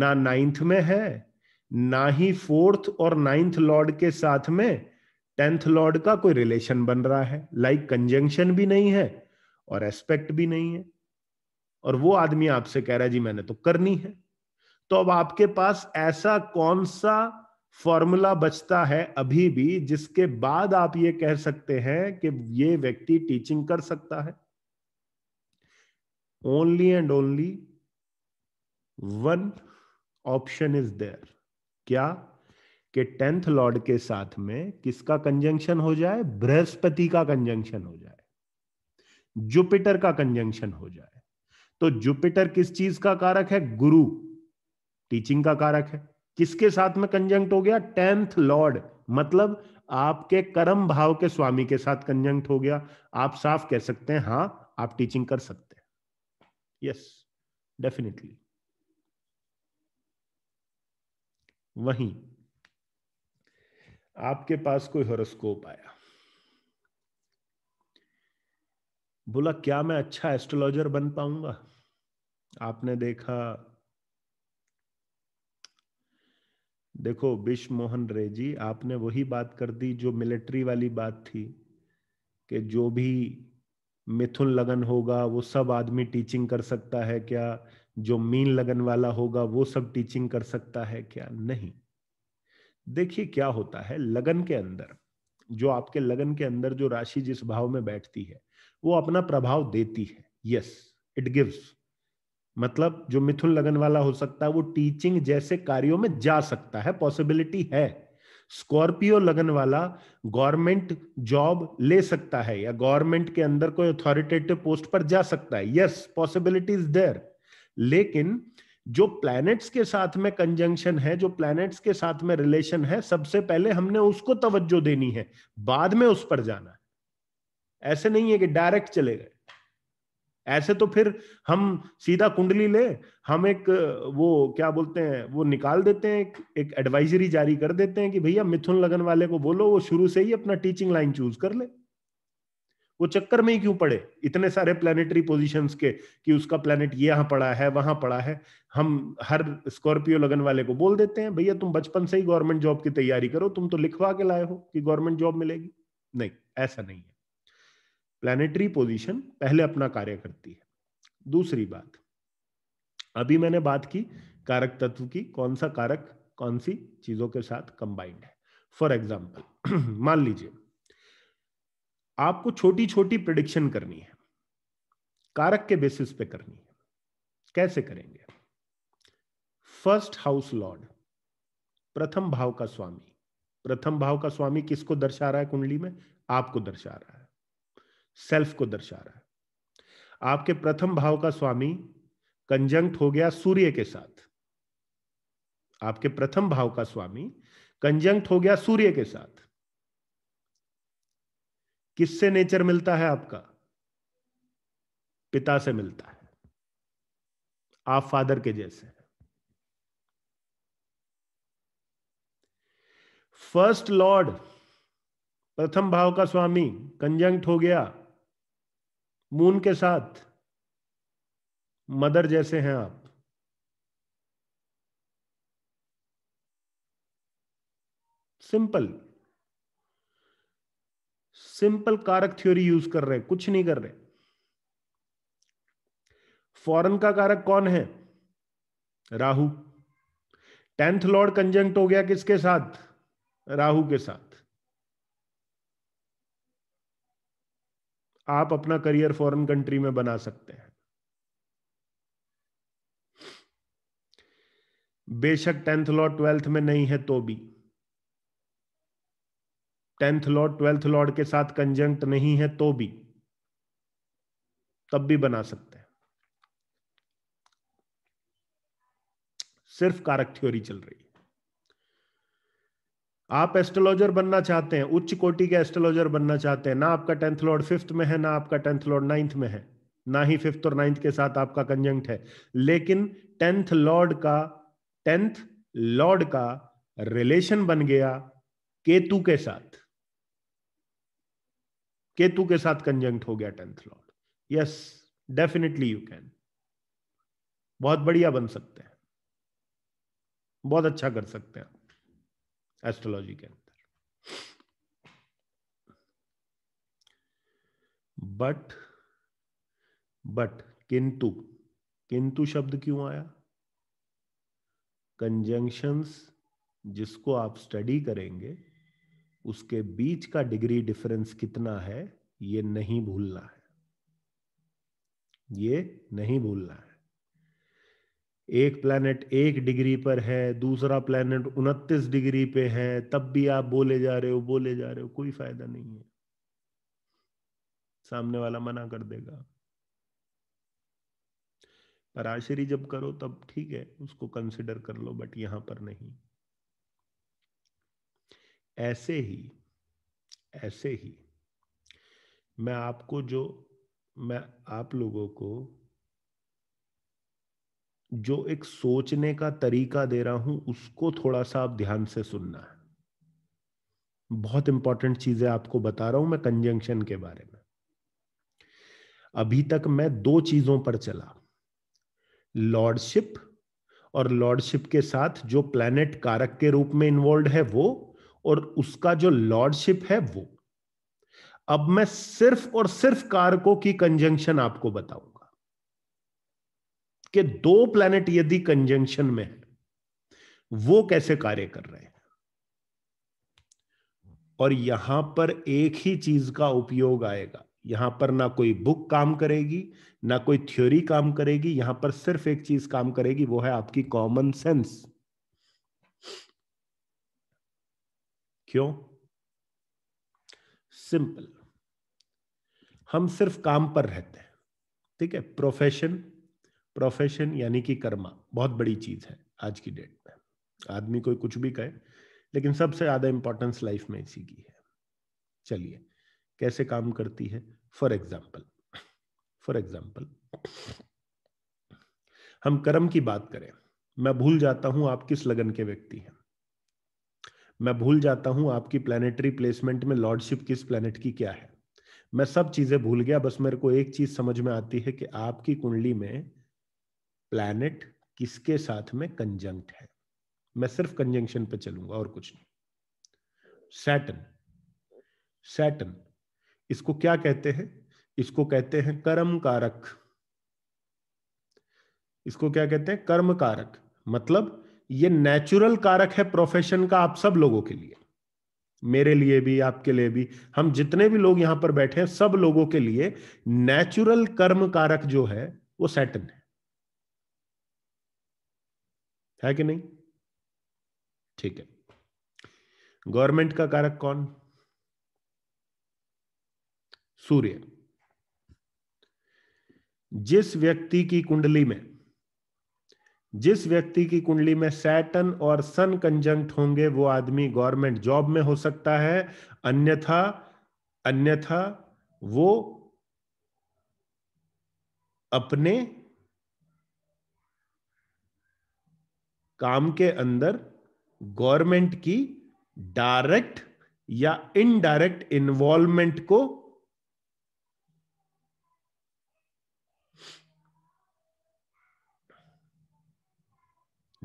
ना नाइन्थ में है ना ही फोर्थ और नाइन्थ लॉर्ड के साथ में टेंथ लॉर्ड का कोई रिलेशन बन रहा है लाइक like कंजंक्शन भी नहीं है और रेस्पेक्ट भी नहीं है और वो आदमी आपसे कह रहा है जी मैंने तो करनी है तो अब आपके पास ऐसा कौन सा फॉर्मूला बचता है अभी भी जिसके बाद आप ये कह सकते हैं कि ये व्यक्ति टीचिंग कर सकता है only and only one option is there क्या कि टेंथ लॉर्ड के साथ में किसका कंजंक्शन हो जाए बृहस्पति का कंजंक्शन हो जाए जुपिटर का कंजंक्शन हो जाए तो जुपिटर किस चीज का कारक है गुरु टीचिंग का कारक है किसके साथ में कंजंक्ट हो गया टेंथ लॉर्ड मतलब आपके कर्म भाव के स्वामी के साथ कंजंक्ट हो गया आप साफ कह सकते हैं हाँ आप टीचिंग कर सकते हैं यस डेफिनेटली वहीं आपके पास कोई हॉरोस्कोप आया बोला क्या मैं अच्छा एस्ट्रोलॉजर बन पाऊंगा आपने देखा देखो विश्व मोहन रे जी आपने वही बात कर दी जो मिलिट्री वाली बात थी कि जो भी मिथुन लगन होगा वो सब आदमी टीचिंग कर सकता है क्या जो मीन लगन वाला होगा वो सब टीचिंग कर सकता है क्या नहीं देखिए क्या होता है लगन के अंदर जो आपके लगन के अंदर जो राशि जिस भाव में बैठती है वो अपना प्रभाव देती है यस इट गिव्स मतलब जो मिथुन लगन वाला हो सकता है वो टीचिंग जैसे कार्यों में जा सकता है पॉसिबिलिटी है स्कॉर्पियो लगन वाला गवर्नमेंट जॉब ले सकता है या गवर्नमेंट के अंदर कोई अथॉरिटेटिव पोस्ट पर जा सकता है यस पॉसिबिलिटी इज देयर लेकिन जो प्लैनेट्स के साथ में कंजंक्शन है जो प्लैनेट्स के साथ में रिलेशन है सबसे पहले हमने उसको तवज्जो देनी है बाद में उस पर जाना है ऐसे नहीं है कि डायरेक्ट चले गए ऐसे तो फिर हम सीधा कुंडली ले हम एक वो क्या बोलते हैं वो निकाल देते हैं एक एडवाइजरी जारी कर देते हैं कि भैया मिथुन लगन वाले को बोलो वो शुरू से ही अपना टीचिंग लाइन चूज कर ले वो चक्कर में ही क्यों पड़े इतने सारे प्लेनेटरी पोजीशंस के कि उसका प्लेनेट यहां यहाँ पड़ा है वहां पड़ा है हम हर स्कॉर्पियो लगन वाले को बोल देते हैं भैया तुम बचपन से ही गवर्नमेंट जॉब की तैयारी करो तुम तो लिखवा के लाए हो कि गवर्नमेंट जॉब मिलेगी नहीं ऐसा नहीं है प्लानिटरी पोजीशन पहले अपना कार्य करती है दूसरी बात अभी मैंने बात की कारक तत्व की कौन सा कारक कौन सी चीजों के साथ कंबाइंड है फॉर एग्जाम्पल मान लीजिए आपको छोटी छोटी प्रिडिक्शन करनी है कारक के बेसिस पे करनी है कैसे करेंगे फर्स्ट हाउस लॉर्ड प्रथम भाव का स्वामी प्रथम भाव का स्वामी किसको दर्शा रहा है कुंडली में आपको दर्शा रहा है सेल्फ को दर्शा रहा है आपके प्रथम भाव का स्वामी कंजंक्ट हो गया सूर्य के साथ आपके प्रथम भाव का स्वामी कंजंक्ट हो गया सूर्य के साथ किससे नेचर मिलता है आपका पिता से मिलता है आप फादर के जैसे फर्स्ट लॉर्ड प्रथम भाव का स्वामी कंजंक्ट हो गया मून के साथ मदर जैसे हैं आप सिंपल सिंपल कारक थ्योरी यूज कर रहे हैं कुछ नहीं कर रहे फॉरेन का कारक कौन है राहु टेंथ लॉर्ड कंजंक्ट हो गया किसके साथ राहु के साथ आप अपना करियर फॉरेन कंट्री में बना सकते हैं बेशक टेंथ लॉर्ड ट्वेल्थ में नहीं है तो भी टेंथ लॉर्ड ट्वेल्थ लॉर्ड के साथ कंजंक्ट नहीं है तो भी तब भी बना सकते हैं सिर्फ कारक थ्योरी चल रही है आप एस्ट्रोलॉजर बनना चाहते हैं उच्च कोटि के एस्ट्रोलॉजर बनना चाहते हैं ना आपका टेंथ लॉर्ड फिफ्थ में है ना आपका टेंथ लॉर्ड नाइन्थ में है ना ही फिफ्थ और नाइन्थ के साथ आपका कंजंक्ट है लेकिन टेंथ लॉर्ड का टेंथ लॉर्ड का रिलेशन बन गया केतु के साथ केतु के साथ कंजंक्ट हो गया tenth lord yes definitely you can बहुत बढ़िया बन सकते हैं बहुत अच्छा कर सकते हैं एस्ट्रोलॉजी के अंदर बट बट किंतु किंतु शब्द क्यों आया कंजंक्शंस जिसको आप स्टडी करेंगे उसके बीच का डिग्री डिफरेंस कितना है ये नहीं भूलना है ये नहीं भूलना है एक प्लैनेट एक डिग्री पर है दूसरा प्लैनेट उनतीस डिग्री पे है तब भी आप बोले जा रहे हो बोले जा रहे हो कोई फायदा नहीं है सामने वाला मना कर देगा पराशरी जब करो तब ठीक है उसको कंसिडर कर लो बट यहां पर नहीं ऐसे ही ऐसे ही मैं आपको जो मैं आप लोगों को जो एक सोचने का तरीका दे रहा हूं उसको थोड़ा सा आप ध्यान से सुनना है बहुत इंपॉर्टेंट चीजें आपको बता रहा हूं मैं कंजंक्शन के बारे में अभी तक मैं दो चीजों पर चला लॉर्डशिप और लॉर्डशिप के साथ जो प्लेनेट कारक के रूप में इन्वॉल्व है वो और उसका जो लॉर्डशिप है वो अब मैं सिर्फ और सिर्फ कारकों की कंजंक्शन आपको बताऊंगा कि दो प्लैनेट यदि कंजंक्शन में है वो कैसे कार्य कर रहे हैं और यहां पर एक ही चीज का उपयोग आएगा यहां पर ना कोई बुक काम करेगी ना कोई थ्योरी काम करेगी यहां पर सिर्फ एक चीज काम करेगी वो है आपकी कॉमन सेंस क्यों सिंपल हम सिर्फ काम पर रहते हैं ठीक है प्रोफेशन प्रोफेशन यानी कि कर्मा बहुत बड़ी चीज है आज की डेट में आदमी कोई कुछ भी कहे लेकिन सबसे ज्यादा इंपॉर्टेंस लाइफ में इसी की है चलिए कैसे काम करती है फॉर एग्जाम्पल फॉर एग्जाम्पल हम कर्म की बात करें मैं भूल जाता हूं आप किस लगन के व्यक्ति हैं मैं भूल जाता हूं आपकी प्लानिटरी प्लेसमेंट में लॉर्डशिप किस प्लानिट की क्या है मैं सब चीजें भूल गया बस मेरे को एक चीज समझ में आती है कि आपकी कुंडली में प्लैनेट किसके साथ में कंजंक्ट है मैं सिर्फ कंजंक्शन पे चलूंगा और कुछ नहीं सैटन सैटन इसको क्या कहते हैं इसको कहते हैं कर्म कारक इसको क्या कहते हैं कर्म कारक मतलब ये नेचुरल कारक है प्रोफेशन का आप सब लोगों के लिए मेरे लिए भी आपके लिए भी हम जितने भी लोग यहां पर बैठे हैं सब लोगों के लिए नेचुरल कर्म कारक जो है वो सैटन है है कि नहीं ठीक है गवर्नमेंट का कारक कौन सूर्य जिस व्यक्ति की कुंडली में जिस व्यक्ति की कुंडली में सैटन और सन कंजंक्ट होंगे वो आदमी गवर्नमेंट जॉब में हो सकता है अन्यथा अन्यथा वो अपने काम के अंदर गवर्नमेंट की डायरेक्ट या इनडायरेक्ट इन्वॉल्वमेंट को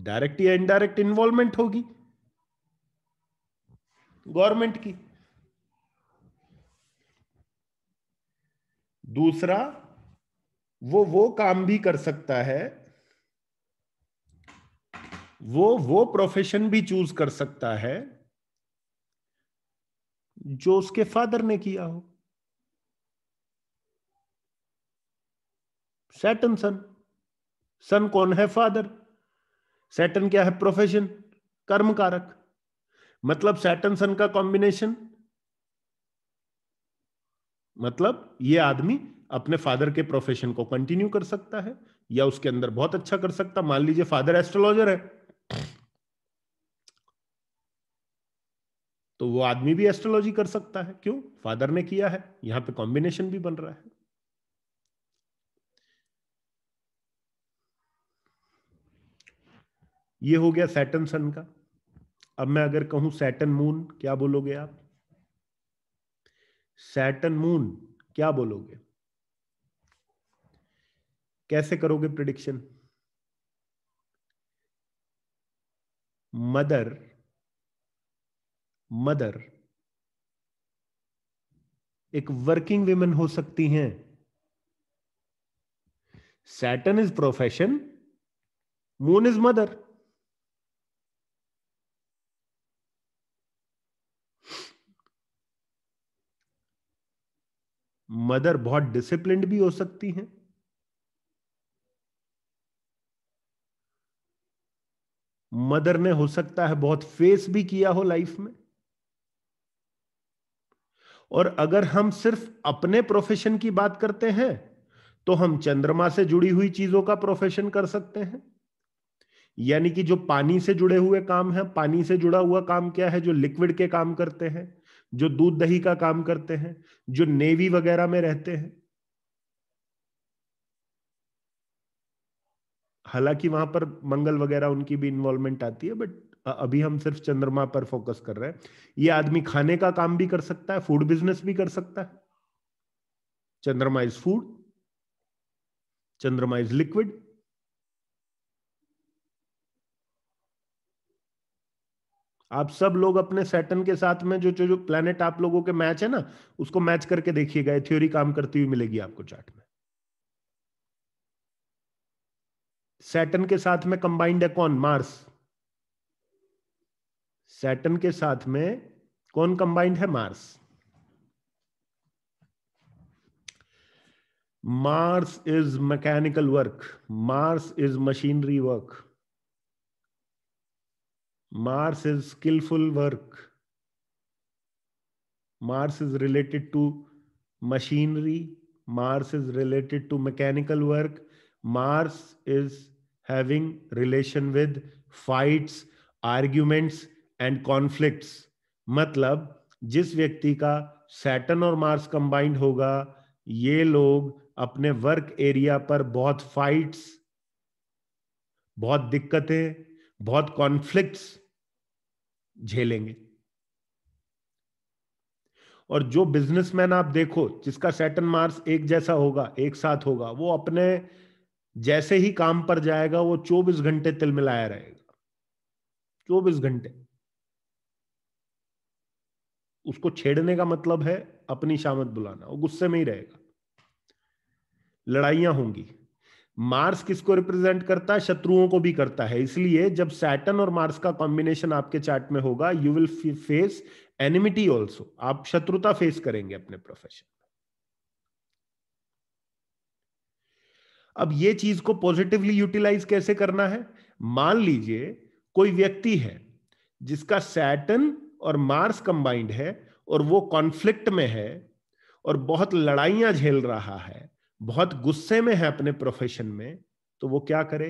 डायरेक्ट या इनडायरेक्ट इन्वॉल्वमेंट होगी गवर्नमेंट की दूसरा वो वो काम भी कर सकता है वो वो प्रोफेशन भी चूज कर सकता है जो उसके फादर ने किया हो सैटन सन सन कौन है फादर सैटन क्या है प्रोफेशन कर्म कारक मतलब सैटन सन का कॉम्बिनेशन मतलब ये आदमी अपने फादर के प्रोफेशन को कंटिन्यू कर सकता है या उसके अंदर बहुत अच्छा कर सकता मान लीजिए फादर एस्ट्रोलॉजर है तो वो आदमी भी एस्ट्रोलॉजी कर सकता है क्यों फादर ने किया है यहां पे कॉम्बिनेशन भी बन रहा है ये हो गया सैटन सन का अब मैं अगर कहूं सैटन मून क्या बोलोगे आप सैटन मून क्या बोलोगे कैसे करोगे प्रिडिक्शन मदर मदर एक वर्किंग वीमेन हो सकती हैं Saturn is profession moon is mother mother बहुत डिसिप्लिन भी हो सकती हैं मदर ने हो सकता है बहुत फेस भी किया हो लाइफ में और अगर हम सिर्फ अपने प्रोफेशन की बात करते हैं तो हम चंद्रमा से जुड़ी हुई चीजों का प्रोफेशन कर सकते हैं यानी कि जो पानी से जुड़े हुए काम है पानी से जुड़ा हुआ काम क्या है जो लिक्विड के काम करते हैं जो दूध दही का काम करते हैं जो नेवी वगैरह में रहते हैं हालांकि वहां पर मंगल वगैरह उनकी भी इन्वॉल्वमेंट आती है बट अभी हम सिर्फ चंद्रमा पर फोकस कर रहे हैं ये आदमी खाने का काम भी कर सकता है फूड बिजनेस भी कर सकता है चंद्रमा इज फूड चंद्रमा इज लिक्विड आप सब लोग अपने सैटन के साथ में जो जो जो प्लेनेट आप लोगों के मैच है ना उसको मैच करके देखिएगा थ्योरी काम करती हुई मिलेगी आपको चार्ट में सैटन के साथ में कंबाइंड है कौन मार्स सैटन के साथ में कौन कंबाइंड है Mars Mars is mechanical work Mars is machinery work Mars is skilful work Mars is related to machinery Mars is related to mechanical work Mars is having relation with fights arguments and conflicts मतलब जिस व्यक्ति का सैटन और मार्स कंबाइंड होगा ये लोग अपने वर्क एरिया पर बहुत फाइट्स बहुत दिक्कतें बहुत कॉन्फ्लिक्ट्स झेलेंगे और जो बिजनेसमैन आप देखो जिसका सैटन मार्स एक जैसा होगा एक साथ होगा वो अपने जैसे ही काम पर जाएगा वो 24 घंटे तिल मिलाया रहेगा 24 घंटे उसको छेड़ने का मतलब है अपनी शामत बुलाना वो गुस्से में ही रहेगा लड़ाइयां होंगी मार्स किसको रिप्रेजेंट करता है शत्रुओं को भी करता है इसलिए जब सैटन और मार्स का कॉम्बिनेशन आपके चार्ट में होगा you will face enmity also आप शत्रुता फेस करेंगे अपने प्रोफेशन अब ये चीज को पॉजिटिवली यूटिलाइज कैसे करना है मान लीजिए कोई व्यक्ति है जिसका सैटन और मार्स कंबाइंड है और वो कॉन्फ्लिक्ट में है और बहुत लड़ाइयां झेल रहा है बहुत गुस्से में है अपने प्रोफेशन में तो वो क्या करे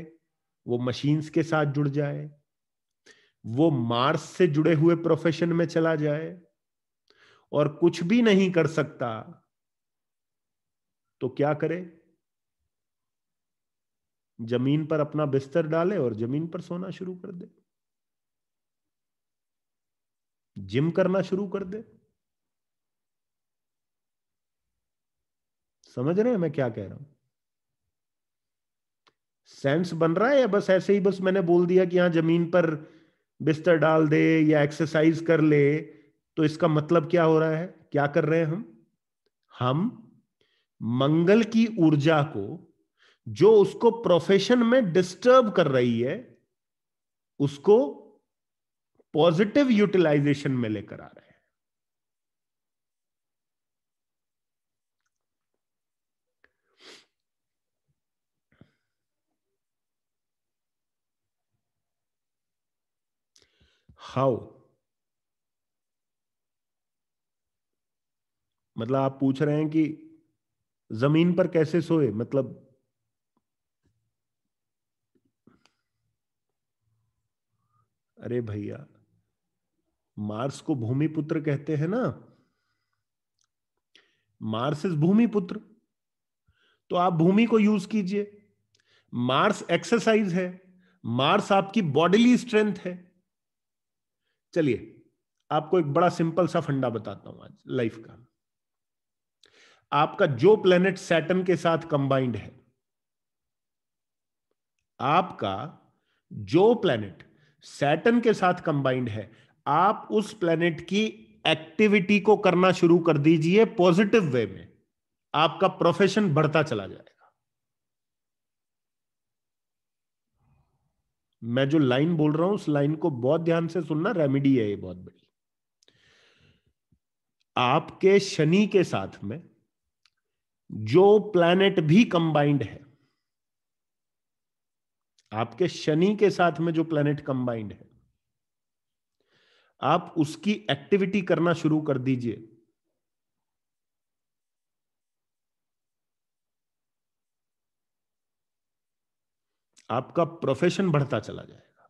वो मशीन्स के साथ जुड़ जाए वो मार्स से जुड़े हुए प्रोफेशन में चला जाए और कुछ भी नहीं कर सकता तो क्या करे जमीन पर अपना बिस्तर डाले और जमीन पर सोना शुरू कर दे जिम करना शुरू कर दे समझ रहे हैं मैं क्या कह रहा हूं सेंस बन रहा है या बस ऐसे ही बस मैंने बोल दिया कि यहां जमीन पर बिस्तर डाल दे या एक्सरसाइज कर ले तो इसका मतलब क्या हो रहा है क्या कर रहे हैं हम हम मंगल की ऊर्जा को जो उसको प्रोफेशन में डिस्टर्ब कर रही है उसको पॉजिटिव यूटिलाइजेशन में लेकर आ रहे हैं हाउ मतलब आप पूछ रहे हैं कि जमीन पर कैसे सोए मतलब अरे भैया मार्स को भूमिपुत्र कहते हैं ना मार्स इज भूमिपुत्र तो आप भूमि को यूज कीजिए मार्स एक्सरसाइज है मार्स आपकी बॉडीली स्ट्रेंथ है चलिए आपको एक बड़ा सिंपल सा फंडा बताता हूं आज लाइफ का आपका जो प्लेनेट सैटन के साथ कंबाइंड है आपका जो प्लेनेट सैटन के साथ कंबाइंड है आप उस प्लेनेट की एक्टिविटी को करना शुरू कर दीजिए पॉजिटिव वे में आपका प्रोफेशन बढ़ता चला जाएगा मैं जो लाइन बोल रहा हूं उस लाइन को बहुत ध्यान से सुनना रेमेडी है ये बहुत बड़ी आपके शनि के साथ में जो प्लेनेट भी कंबाइंड है आपके शनि के साथ में जो प्लेनेट कंबाइंड है आप उसकी एक्टिविटी करना शुरू कर दीजिए आपका प्रोफेशन बढ़ता चला जाएगा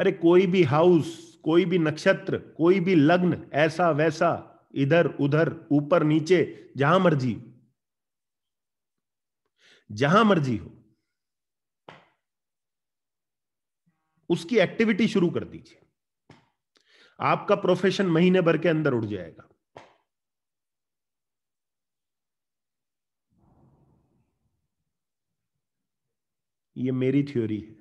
अरे कोई भी हाउस कोई भी नक्षत्र कोई भी लग्न ऐसा वैसा इधर उधर ऊपर नीचे जहां मर्जी जहां मर्जी हो उसकी एक्टिविटी शुरू कर दीजिए आपका प्रोफेशन महीने भर के अंदर उड़ जाएगा ये मेरी थ्योरी है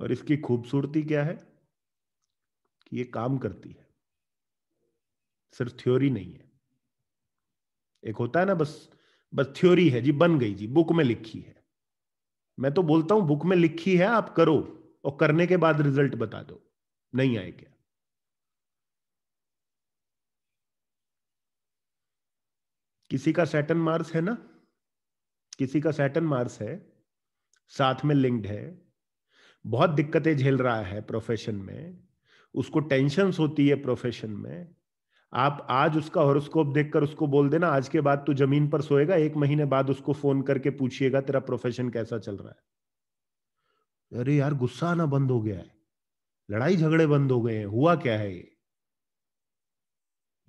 और इसकी खूबसूरती क्या है कि ये काम करती है सिर्फ थ्योरी नहीं है एक होता है ना बस बस थ्योरी है जी बन गई जी बुक में लिखी है मैं तो बोलता हूं बुक में लिखी है आप करो और करने के बाद रिजल्ट बता दो नहीं आए क्या किसी का सैटन मार्स है ना किसी का सैटन मार्स है साथ में लिंक्ड है बहुत दिक्कतें झेल रहा है प्रोफेशन में उसको टेंशन होती है प्रोफेशन में आप आज उसका हॉरोस्कोप देखकर उसको बोल देना आज के बाद तू जमीन पर सोएगा एक महीने बाद उसको फोन करके पूछिएगा तेरा प्रोफेशन कैसा चल रहा है अरे यार गुस्सा आना बंद हो गया है लड़ाई झगड़े बंद हो गए हैं हुआ क्या है ये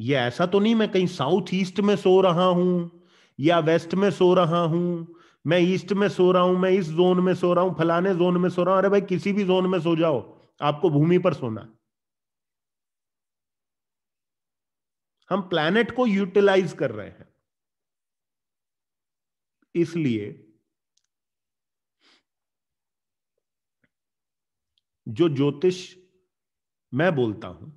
ये ऐसा तो नहीं मैं कहीं साउथ ईस्ट में सो रहा हूं या वेस्ट में सो रहा हूं मैं ईस्ट में सो रहा हूं मैं इस जोन में सो रहा हूं फलाने जोन में सो रहा हूं अरे भाई किसी भी जोन में सो जाओ आपको भूमि पर सोना है हम प्लैनेट को यूटिलाइज कर रहे हैं इसलिए जो ज्योतिष मैं बोलता हूं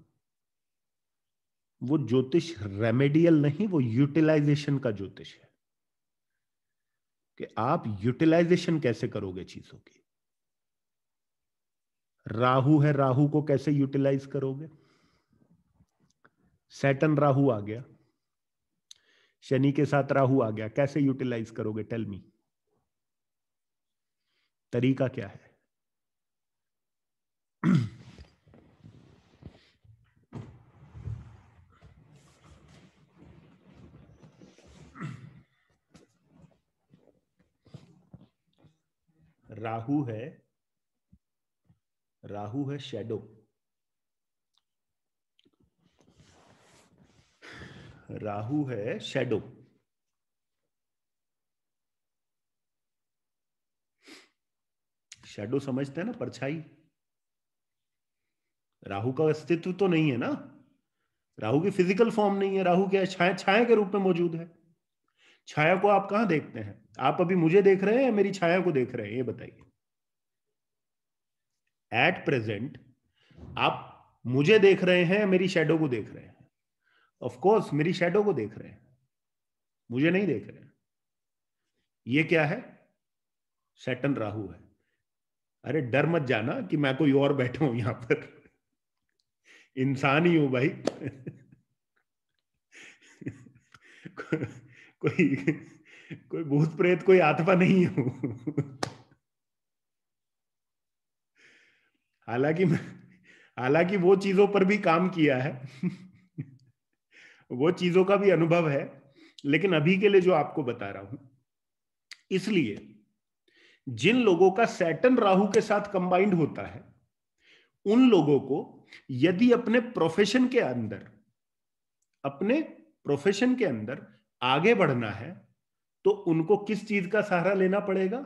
वो ज्योतिष रेमेडियल नहीं वो यूटिलाइजेशन का ज्योतिष है कि आप यूटिलाइजेशन कैसे करोगे चीजों की राहु है राहु को कैसे यूटिलाइज करोगे सैटन राहु आ गया शनि के साथ राहु आ गया कैसे यूटिलाइज करोगे टेल मी तरीका क्या है राहु है राहु है शेडो राहु है शेडो शेडो समझते हैं ना परछाई राहु का अस्तित्व तो नहीं है ना राहु की फिजिकल फॉर्म नहीं है राहु क्या छाया छाया के रूप में मौजूद है छाया को आप कहा देखते हैं आप अभी मुझे देख रहे हैं या मेरी छाया को देख रहे हैं ये बताइए एट प्रेजेंट आप मुझे देख रहे हैं या मेरी शेडो को देख रहे हैं ऑफ कोर्स मेरी शेडो को देख रहे हैं मुझे नहीं देख रहे ये क्या है सेटन राहु है अरे डर मत जाना कि मैं कोई और बैठा हूं यहां पर इंसान ही हूं भाई को, कोई कोई भूत प्रेत कोई आत्मा नहीं हूं हालांकि हालांकि वो चीजों पर भी काम किया है वो चीजों का भी अनुभव है लेकिन अभी के लिए जो आपको बता रहा हूं इसलिए जिन लोगों का सैटन राहु के साथ कंबाइंड होता है उन लोगों को यदि अपने प्रोफेशन के अंदर अपने प्रोफेशन के अंदर आगे बढ़ना है तो उनको किस चीज का सहारा लेना पड़ेगा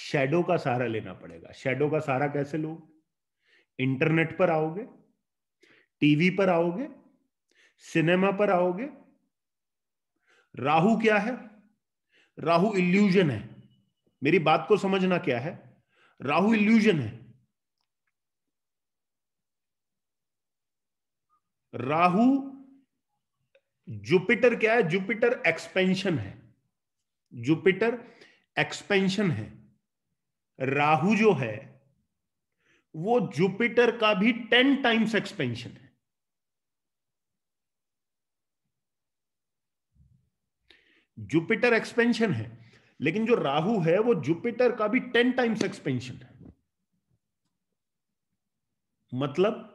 शेडो का सहारा लेना पड़ेगा शेडो का सहारा कैसे लोग इंटरनेट पर आओगे टीवी पर आओगे सिनेमा पर आओगे राहु क्या है राहु इल्यूजन है मेरी बात को समझना क्या है राहु इल्यूजन है राहु जुपिटर क्या है जुपिटर एक्सपेंशन है जुपिटर एक्सपेंशन है राहु जो है वो जुपिटर का भी टेन टाइम्स एक्सपेंशन है जुपिटर एक्सपेंशन है लेकिन जो राहु है वो जुपिटर का भी टेन टाइम्स एक्सपेंशन है मतलब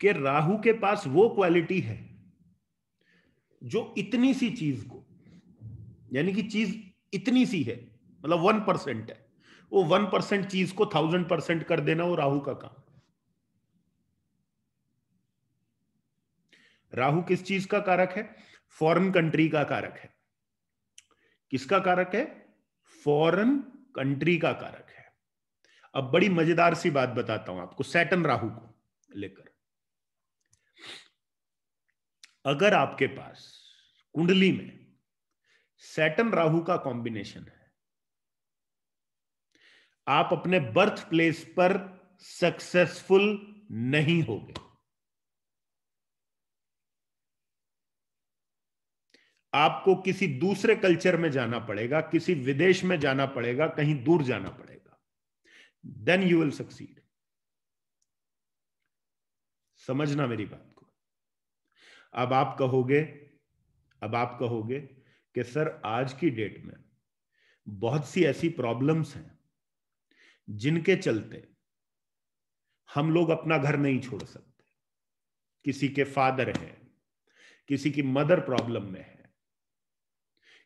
कि राहु के पास वो क्वालिटी है जो इतनी सी चीज को यानी कि चीज इतनी सी है मतलब वन परसेंट है वो वन परसेंट चीज को थाउजेंड परसेंट कर देना वो राहु का काम राहु किस चीज का कारक है फॉरेन कंट्री का कारक है किसका कारक है फॉरेन कंट्री का कारक है अब बड़ी मजेदार सी बात बताता हूं आपको सैटन राहु को लेकर अगर आपके पास कुंडली में सैटन राहु का कॉम्बिनेशन है आप अपने बर्थ प्लेस पर सक्सेसफुल नहीं होगे आपको किसी दूसरे कल्चर में जाना पड़ेगा किसी विदेश में जाना पड़ेगा कहीं दूर जाना पड़ेगा देन यू विल सक्सीड समझना मेरी बात को अब आप कहोगे अब आप कहोगे कि सर आज की डेट में बहुत सी ऐसी प्रॉब्लम्स हैं जिनके चलते हम लोग अपना घर नहीं छोड़ सकते किसी के फादर हैं किसी की मदर प्रॉब्लम में है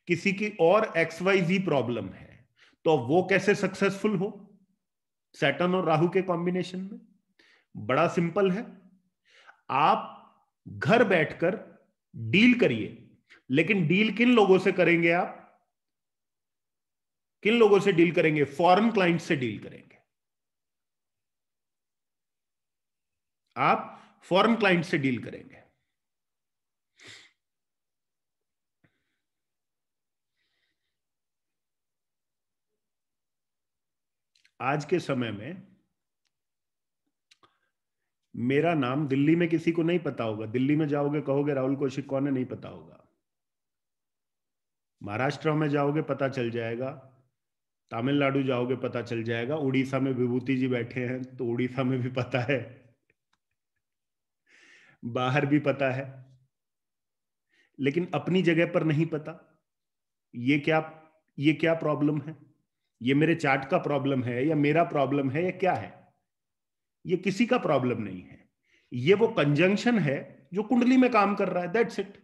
किसी की और एक्स वाई जी प्रॉब्लम है तो वो कैसे सक्सेसफुल हो सैटन और राहु के कॉम्बिनेशन में बड़ा सिंपल है आप घर बैठकर डील करिए लेकिन डील किन लोगों से करेंगे आप किन लोगों से डील करेंगे फॉरेन क्लाइंट से डील करेंगे आप फॉरेन क्लाइंट से डील करेंगे आज के समय में मेरा नाम दिल्ली में किसी को नहीं पता होगा दिल्ली में जाओगे कहोगे राहुल कौशिक कौन है नहीं पता होगा महाराष्ट्र में जाओगे पता चल जाएगा तमिलनाडु जाओगे पता चल जाएगा उड़ीसा में विभूति जी बैठे हैं तो उड़ीसा में भी पता है बाहर भी पता है लेकिन अपनी जगह पर नहीं पता ये क्या ये क्या प्रॉब्लम है ये मेरे चार्ट का प्रॉब्लम है या मेरा प्रॉब्लम है या क्या है ये किसी का प्रॉब्लम नहीं है ये वो कंजंक्शन है जो कुंडली में काम कर रहा है दैट्स इट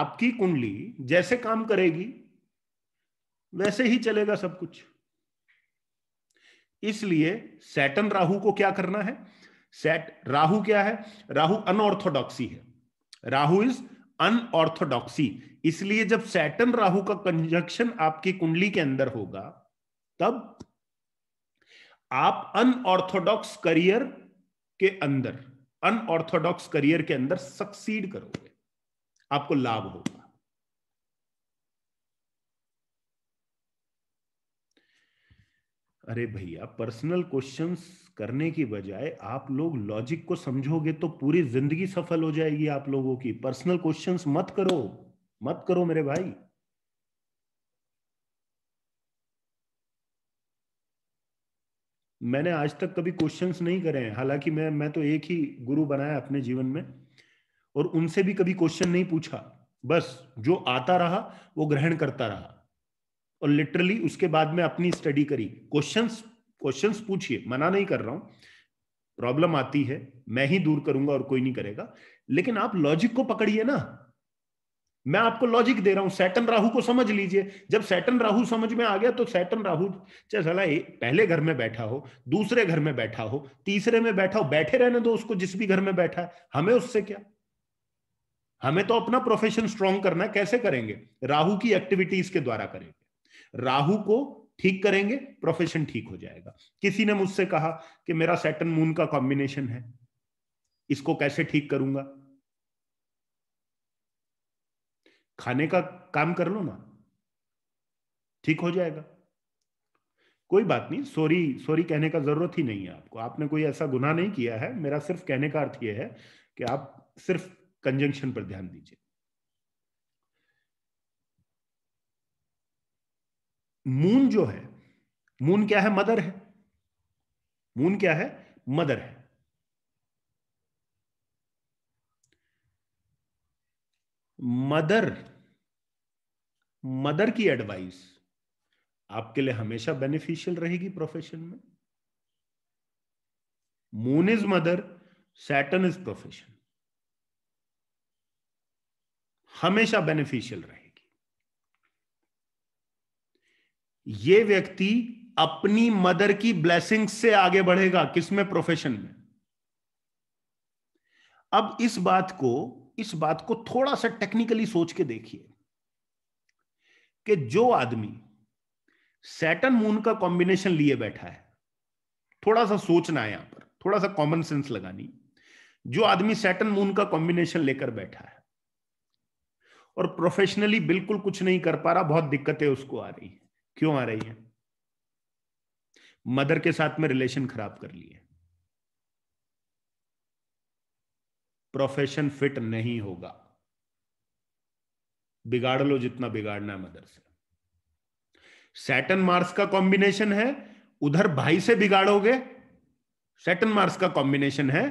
आपकी कुंडली जैसे काम करेगी वैसे ही चलेगा सब कुछ इसलिए सैटन राहु को क्या करना है सेट राहु क्या है राहु अनऑर्थोडॉक्सी है राहु इज अनऑर्थोडॉक्सी इसलिए जब सैटन राहु का कंजक्शन आपकी कुंडली के अंदर होगा तब आप अनऑर्थोडॉक्स करियर के अंदर अनऑर्थोडॉक्स करियर के अंदर सक्सीड करोगे आपको लाभ होगा अरे भैया पर्सनल क्वेश्चंस करने की बजाय आप लोग लॉजिक को समझोगे तो पूरी जिंदगी सफल हो जाएगी आप लोगों की पर्सनल क्वेश्चंस मत करो मत करो मेरे भाई मैंने आज तक कभी क्वेश्चंस नहीं करे हैं हालांकि मैं मैं तो एक ही गुरु बनाया अपने जीवन में और उनसे भी कभी क्वेश्चन नहीं पूछा बस जो आता रहा वो ग्रहण करता रहा और लिटरली उसके बाद में अपनी स्टडी करी क्वेश्चंस क्वेश्चंस पूछिए मना नहीं कर रहा हूं प्रॉब्लम आती है मैं ही दूर करूंगा और कोई नहीं करेगा लेकिन आप लॉजिक को पकड़िए ना मैं आपको लॉजिक दे रहा हूं सैटन राहु को समझ लीजिए जब सैटन राहु समझ में आ गया तो सैटन राहु चाहे पहले घर में बैठा हो दूसरे घर में बैठा हो तीसरे में बैठा हो बैठे रहने दो उसको जिस भी घर में बैठा है हमें उससे क्या हमें तो अपना प्रोफेशन स्ट्रांग करना है कैसे करेंगे राहु की एक्टिविटीज के द्वारा करेंगे राहु को ठीक करेंगे प्रोफेशन ठीक हो जाएगा किसी ने मुझसे कहा कि मेरा सेटन मून का कॉम्बिनेशन है इसको कैसे ठीक करूंगा खाने का काम कर लो ना ठीक हो जाएगा कोई बात नहीं सॉरी सॉरी कहने का जरूरत ही नहीं है आपको आपने कोई ऐसा गुना नहीं किया है मेरा सिर्फ कहने का अर्थ यह है कि आप सिर्फ कंजंक्शन पर ध्यान दीजिए मून जो है मून क्या है मदर है मून क्या है मदर है मदर मदर की एडवाइस आपके लिए हमेशा बेनिफिशियल रहेगी प्रोफेशन में moon is mother Saturn is profession हमेशा बेनिफिशियल रहे ये व्यक्ति अपनी मदर की ब्लेसिंग से आगे बढ़ेगा किसमें प्रोफेशन में अब इस बात को इस बात को थोड़ा सा टेक्निकली सोच के देखिए कि जो आदमी सैटन मून का कॉम्बिनेशन लिए बैठा है थोड़ा सा सोचना है यहां पर थोड़ा सा कॉमन सेंस लगानी जो आदमी सैटन मून का कॉम्बिनेशन लेकर बैठा है और प्रोफेशनली बिल्कुल कुछ नहीं कर पा रहा बहुत दिक्कतें उसको आ रही है क्यों आ रही है मदर के साथ में रिलेशन खराब कर लिए प्रोफेशन फिट नहीं होगा बिगाड़ लो जितना बिगाड़ना है मदर से सैटन मार्स का कॉम्बिनेशन है उधर भाई से बिगाड़ोगे सैटन मार्स का कॉम्बिनेशन है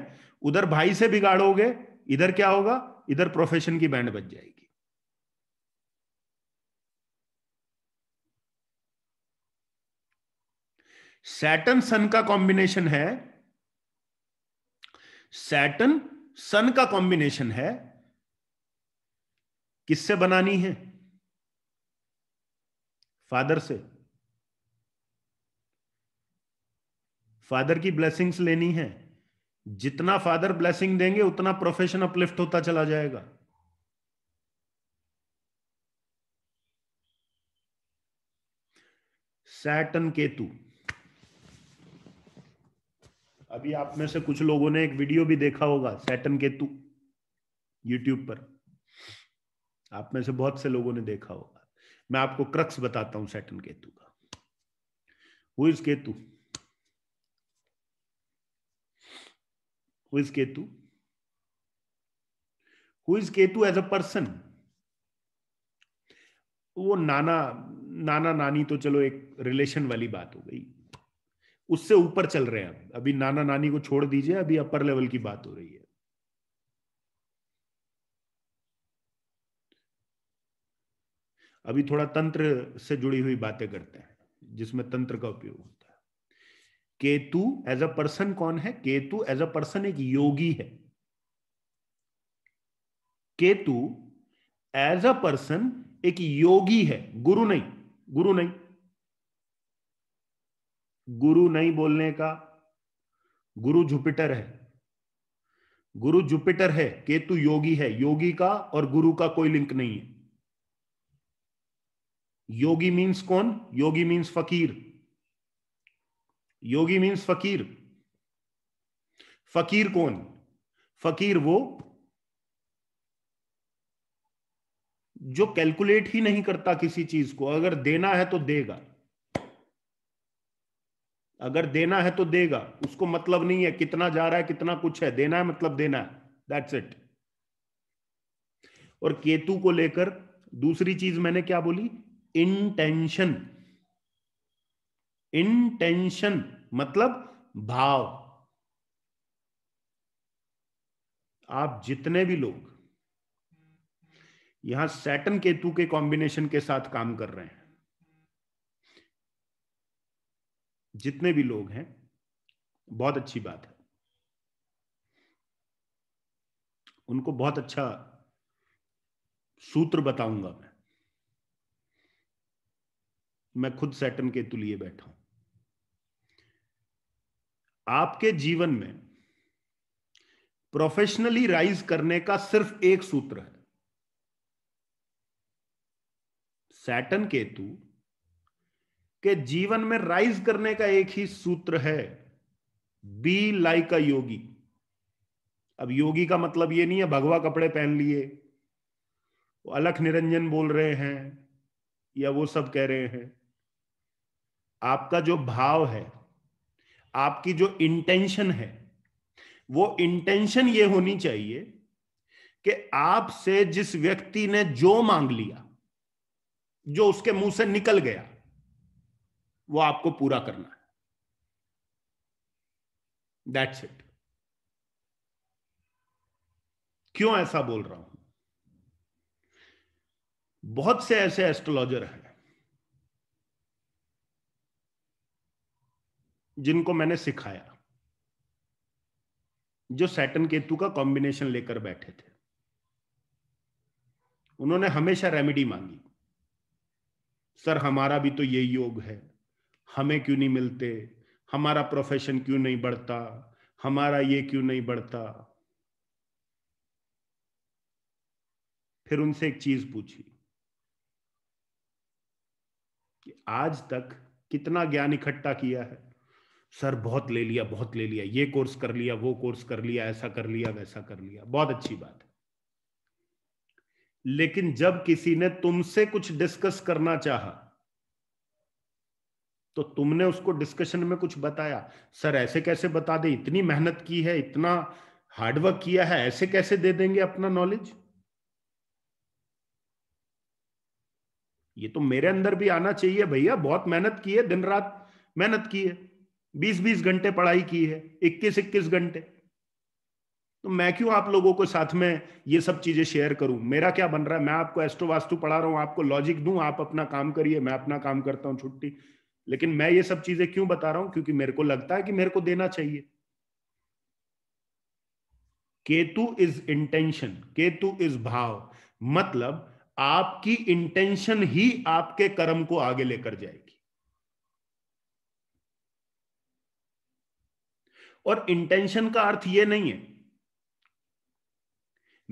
उधर भाई से बिगाड़ोगे इधर क्या होगा इधर प्रोफेशन की बैंड बच जाएगी सैटन सन का कॉम्बिनेशन है सैटन सन का कॉम्बिनेशन है किससे बनानी है फादर से फादर की ब्लेसिंग्स लेनी है जितना फादर ब्लेसिंग देंगे उतना प्रोफेशन अपलिफ्ट होता चला जाएगा सैटन केतु अभी आप में से कुछ लोगों ने एक वीडियो भी देखा होगा सैटन केतु यूट्यूब पर आप में से बहुत से लोगों ने देखा होगा मैं आपको क्रक्स बताता हूं सैटन केतु का who is Ketu who is Ketu who is Ketu as a person वो नाना नाना नानी तो चलो एक रिलेशन वाली बात हो गई उससे ऊपर चल रहे हैं अभी नाना नानी को छोड़ दीजिए अभी अपर लेवल की बात हो रही है अभी थोड़ा तंत्र से जुड़ी हुई बातें करते हैं जिसमें तंत्र का उपयोग होता है केतु एज अ पर्सन कौन है केतु एज अ पर्सन एक योगी है केतु एज अ पर्सन एक योगी है गुरु नहीं गुरु नहीं गुरु नहीं बोलने का गुरु जुपिटर है गुरु जुपिटर है केतु योगी है योगी का और गुरु का कोई लिंक नहीं है योगी मीन्स कौन योगी मीन्स फकीर योगी मीन्स फकीर फकीर कौन फकीर वो जो कैलकुलेट ही नहीं करता किसी चीज को अगर देना है तो देगा अगर देना है तो देगा उसको मतलब नहीं है कितना जा रहा है कितना कुछ है देना है मतलब देना है दैट्स इट और केतु को लेकर दूसरी चीज मैंने क्या बोली इंटेंशन इंटेंशन मतलब भाव आप जितने भी लोग यहां सैटन केतु के कॉम्बिनेशन के साथ काम कर रहे हैं जितने भी लोग हैं बहुत अच्छी बात है उनको बहुत अच्छा सूत्र बताऊंगा मैं मैं खुद सैटन केतु लिए बैठा हूं आपके जीवन में प्रोफेशनली राइज करने का सिर्फ एक सूत्र है सैटन केतु कि जीवन में राइज करने का एक ही सूत्र है बी लाइक अ योगी अब योगी का मतलब ये नहीं है भगवा कपड़े पहन लिए अलख निरंजन बोल रहे हैं या वो सब कह रहे हैं आपका जो भाव है आपकी जो इंटेंशन है वो इंटेंशन ये होनी चाहिए कि आपसे जिस व्यक्ति ने जो मांग लिया जो उसके मुंह से निकल गया वो आपको पूरा करना है दैट्स इट क्यों ऐसा बोल रहा हूं बहुत से ऐसे एस्ट्रोलॉजर हैं जिनको मैंने सिखाया जो सैटन केतु का कॉम्बिनेशन लेकर बैठे थे उन्होंने हमेशा रेमेडी मांगी सर हमारा भी तो ये योग है हमें क्यों नहीं मिलते हमारा प्रोफेशन क्यों नहीं बढ़ता हमारा ये क्यों नहीं बढ़ता फिर उनसे एक चीज पूछी कि आज तक कितना ज्ञान इकट्ठा किया है सर बहुत ले लिया बहुत ले लिया ये कोर्स कर लिया वो कोर्स कर लिया ऐसा कर लिया वैसा कर लिया बहुत अच्छी बात है लेकिन जब किसी ने तुमसे कुछ डिस्कस करना चाहा तो तुमने उसको डिस्कशन में कुछ बताया सर ऐसे कैसे बता दे इतनी मेहनत की है इतना हार्डवर्क किया है ऐसे कैसे दे देंगे अपना नॉलेज ये तो मेरे अंदर भी आना चाहिए भैया बहुत मेहनत की है दिन रात मेहनत की है बीस बीस घंटे पढ़ाई की है इक्कीस इक्कीस घंटे तो मैं क्यों आप लोगों को साथ में ये सब चीजें शेयर करूं मेरा क्या बन रहा है मैं आपको एस्ट्रो वास्तु पढ़ा रहा हूं आपको लॉजिक दूं आप अपना काम करिए मैं अपना काम करता हूं छुट्टी लेकिन मैं ये सब चीजें क्यों बता रहा हूं क्योंकि मेरे को लगता है कि मेरे को देना चाहिए Ketu is intention Ketu is भाव मतलब आपकी इंटेंशन ही आपके कर्म को आगे लेकर जाएगी और इंटेंशन का अर्थ यह नहीं है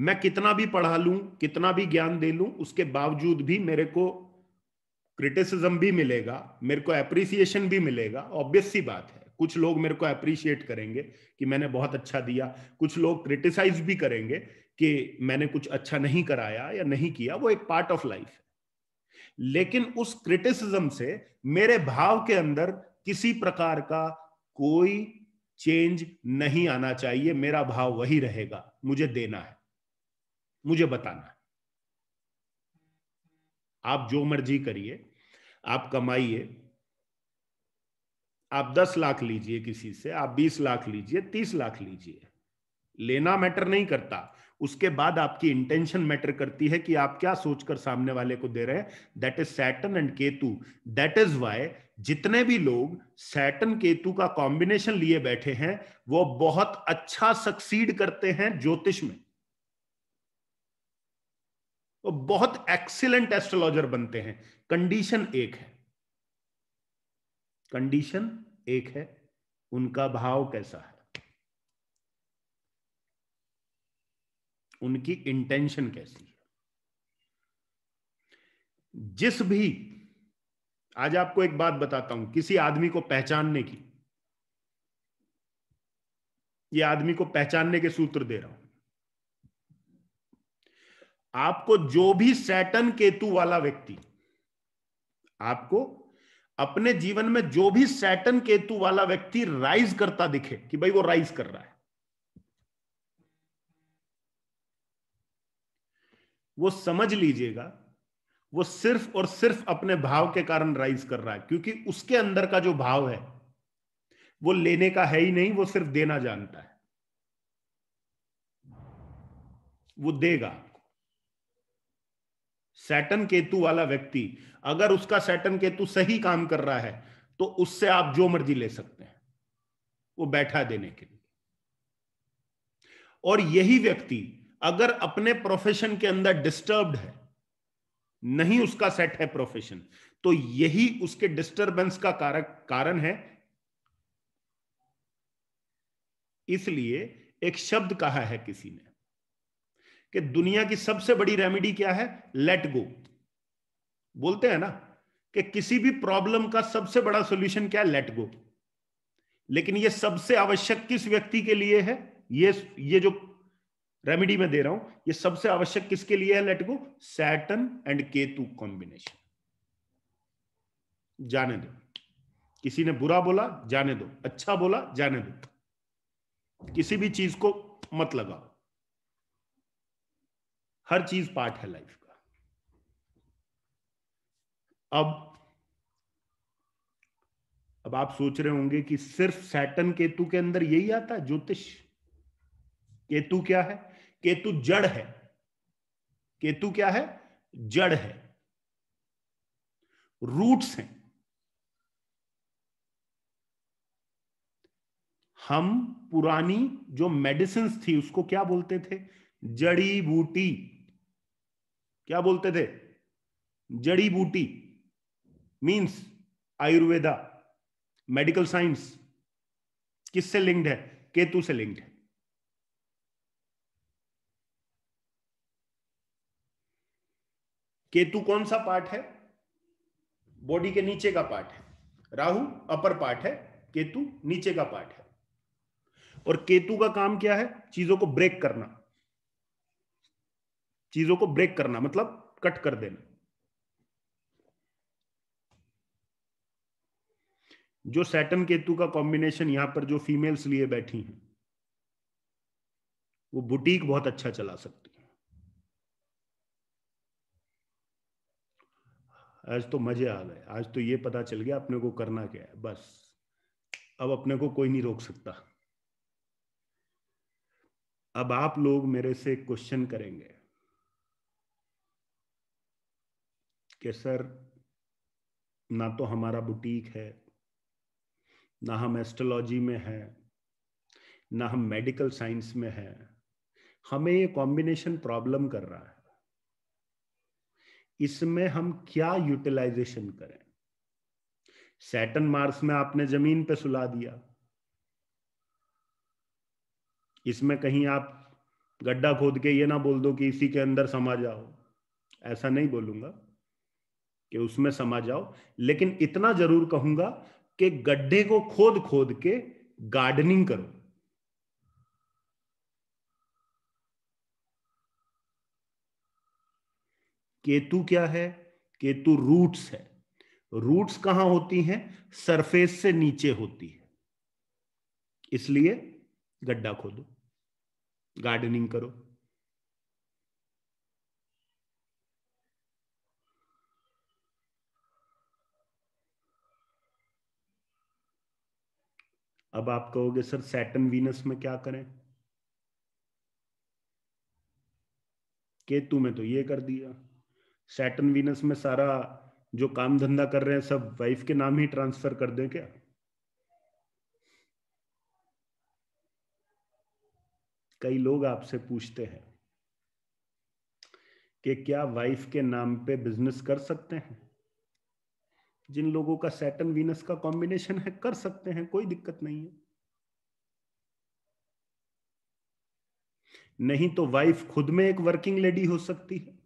मैं कितना भी पढ़ा लूं कितना भी ज्ञान दे लूं उसके बावजूद भी मेरे को क्रिटिसिज्म भी मिलेगा मेरे को अप्रिसिएशन भी मिलेगा ऑब्वियस सी बात है कुछ लोग मेरे को अप्रिशिएट करेंगे कि मैंने बहुत अच्छा दिया कुछ लोग क्रिटिसाइज भी करेंगे कि मैंने कुछ अच्छा नहीं कराया या नहीं किया वो एक पार्ट ऑफ लाइफ है लेकिन उस क्रिटिसिज्म से मेरे भाव के अंदर किसी प्रकार का कोई चेंज नहीं आना चाहिए मेरा भाव वही रहेगा मुझे देना है मुझे बताना है आप जो मर्जी करिए आप कमाइए आप दस लाख लीजिए किसी से आप बीस लाख लीजिए तीस लाख लीजिए लेना मैटर नहीं करता उसके बाद आपकी इंटेंशन मैटर करती है कि आप क्या सोचकर सामने वाले को दे रहे हैं that is Saturn and Ketu that is why जितने भी लोग सैटन केतु का कॉम्बिनेशन लिए बैठे हैं वो बहुत अच्छा सक्सीड करते हैं ज्योतिष में वो तो बहुत एक्सीलेंट एस्ट्रोलॉजर बनते हैं कंडीशन एक है कंडीशन एक है उनका भाव कैसा है उनकी इंटेंशन कैसी है जिस भी आज आपको एक बात बताता हूं किसी आदमी को पहचानने की ये आदमी को पहचानने के सूत्र दे रहा हूं आपको जो भी सैटन केतु वाला व्यक्ति आपको अपने जीवन में जो भी सैटन केतु वाला व्यक्ति राइज करता दिखे कि भाई वो राइज कर रहा है वो समझ लीजिएगा वो सिर्फ और सिर्फ अपने भाव के कारण राइज कर रहा है क्योंकि उसके अंदर का जो भाव है वो लेने का है ही नहीं वो सिर्फ देना जानता है वो देगा सैटन केतु वाला व्यक्ति अगर उसका सैटन केतु सही काम कर रहा है तो उससे आप जो मर्जी ले सकते हैं वो बैठा देने के लिए और यही व्यक्ति अगर अपने प्रोफेशन के अंदर डिस्टर्ब्ड है नहीं उसका सेट है प्रोफेशन तो यही उसके डिस्टरबेंस का कारक कारण है इसलिए एक शब्द कहा है किसी ने कि दुनिया की सबसे बड़ी रेमेडी क्या है लेट गो बोलते हैं ना कि किसी भी प्रॉब्लम का सबसे बड़ा सॉल्यूशन क्या है लेट गो लेकिन ये सबसे आवश्यक किस व्यक्ति के लिए है ये ये जो रेमेडी में दे रहा हूं ये सबसे आवश्यक किसके लिए है let go Saturn and Ketu combination जाने दो किसी ने बुरा बोला जाने दो अच्छा बोला जाने दो किसी भी चीज को मत लगाओ हर चीज पार्ट है लाइफ का अब अब आप सोच रहे होंगे कि सिर्फ सैटन केतु के अंदर यही आता है ज्योतिष केतु क्या है केतु जड़ है केतु क्या है जड़ है रूट्स हैं हम पुरानी जो मेडिसिन थी उसको क्या बोलते थे जड़ी बूटी क्या बोलते थे जड़ी बूटी मीन्स आयुर्वेदा मेडिकल साइंस किससे लिंक्ड है केतु से लिंक्ड है केतु कौन सा पार्ट है बॉडी के नीचे का पार्ट है राहु अपर पार्ट है केतु नीचे का पार्ट है और केतु का काम क्या है चीजों को ब्रेक करना चीजों को ब्रेक करना मतलब कट कर देना जो सैटन केतु का कॉम्बिनेशन यहां पर जो फीमेल्स लिए बैठी हैं वो बुटीक बहुत अच्छा चला सकती है आज तो मजे आ गए आज तो ये पता चल गया अपने को करना क्या है बस अब अपने को कोई नहीं रोक सकता अब आप लोग मेरे से क्वेश्चन करेंगे कि सर ना तो हमारा बुटीक है ना हम एस्ट्रोलॉजी में है ना हम मेडिकल साइंस में है हमें ये कॉम्बिनेशन प्रॉब्लम कर रहा है इसमें हम क्या यूटिलाइजेशन करें सैटन मार्स में आपने जमीन पे सुला दिया इसमें कहीं आप गड्ढा खोद के ये ना बोल दो कि इसी के अंदर समा जाओ ऐसा नहीं बोलूंगा कि उसमें समा जाओ लेकिन इतना जरूर कहूंगा कि गड्ढे को खोद खोद के गार्डनिंग करो केतु क्या है केतु रूट्स है रूट्स कहां होती हैं सरफेस से नीचे होती है इसलिए गड्ढा खोदो गार्डनिंग करो अब आप कहोगे सर सैटन वीनस में क्या करें केतु में तो ये कर दिया सैटन वीनस में सारा जो काम धंधा कर रहे हैं सब वाइफ के नाम ही ट्रांसफर कर दें क्या कई लोग आपसे पूछते हैं कि क्या वाइफ के नाम पे बिजनेस कर सकते हैं जिन लोगों का सैटन वीनस का कॉम्बिनेशन है कर सकते हैं कोई दिक्कत नहीं है नहीं तो वाइफ खुद में एक वर्किंग लेडी हो सकती है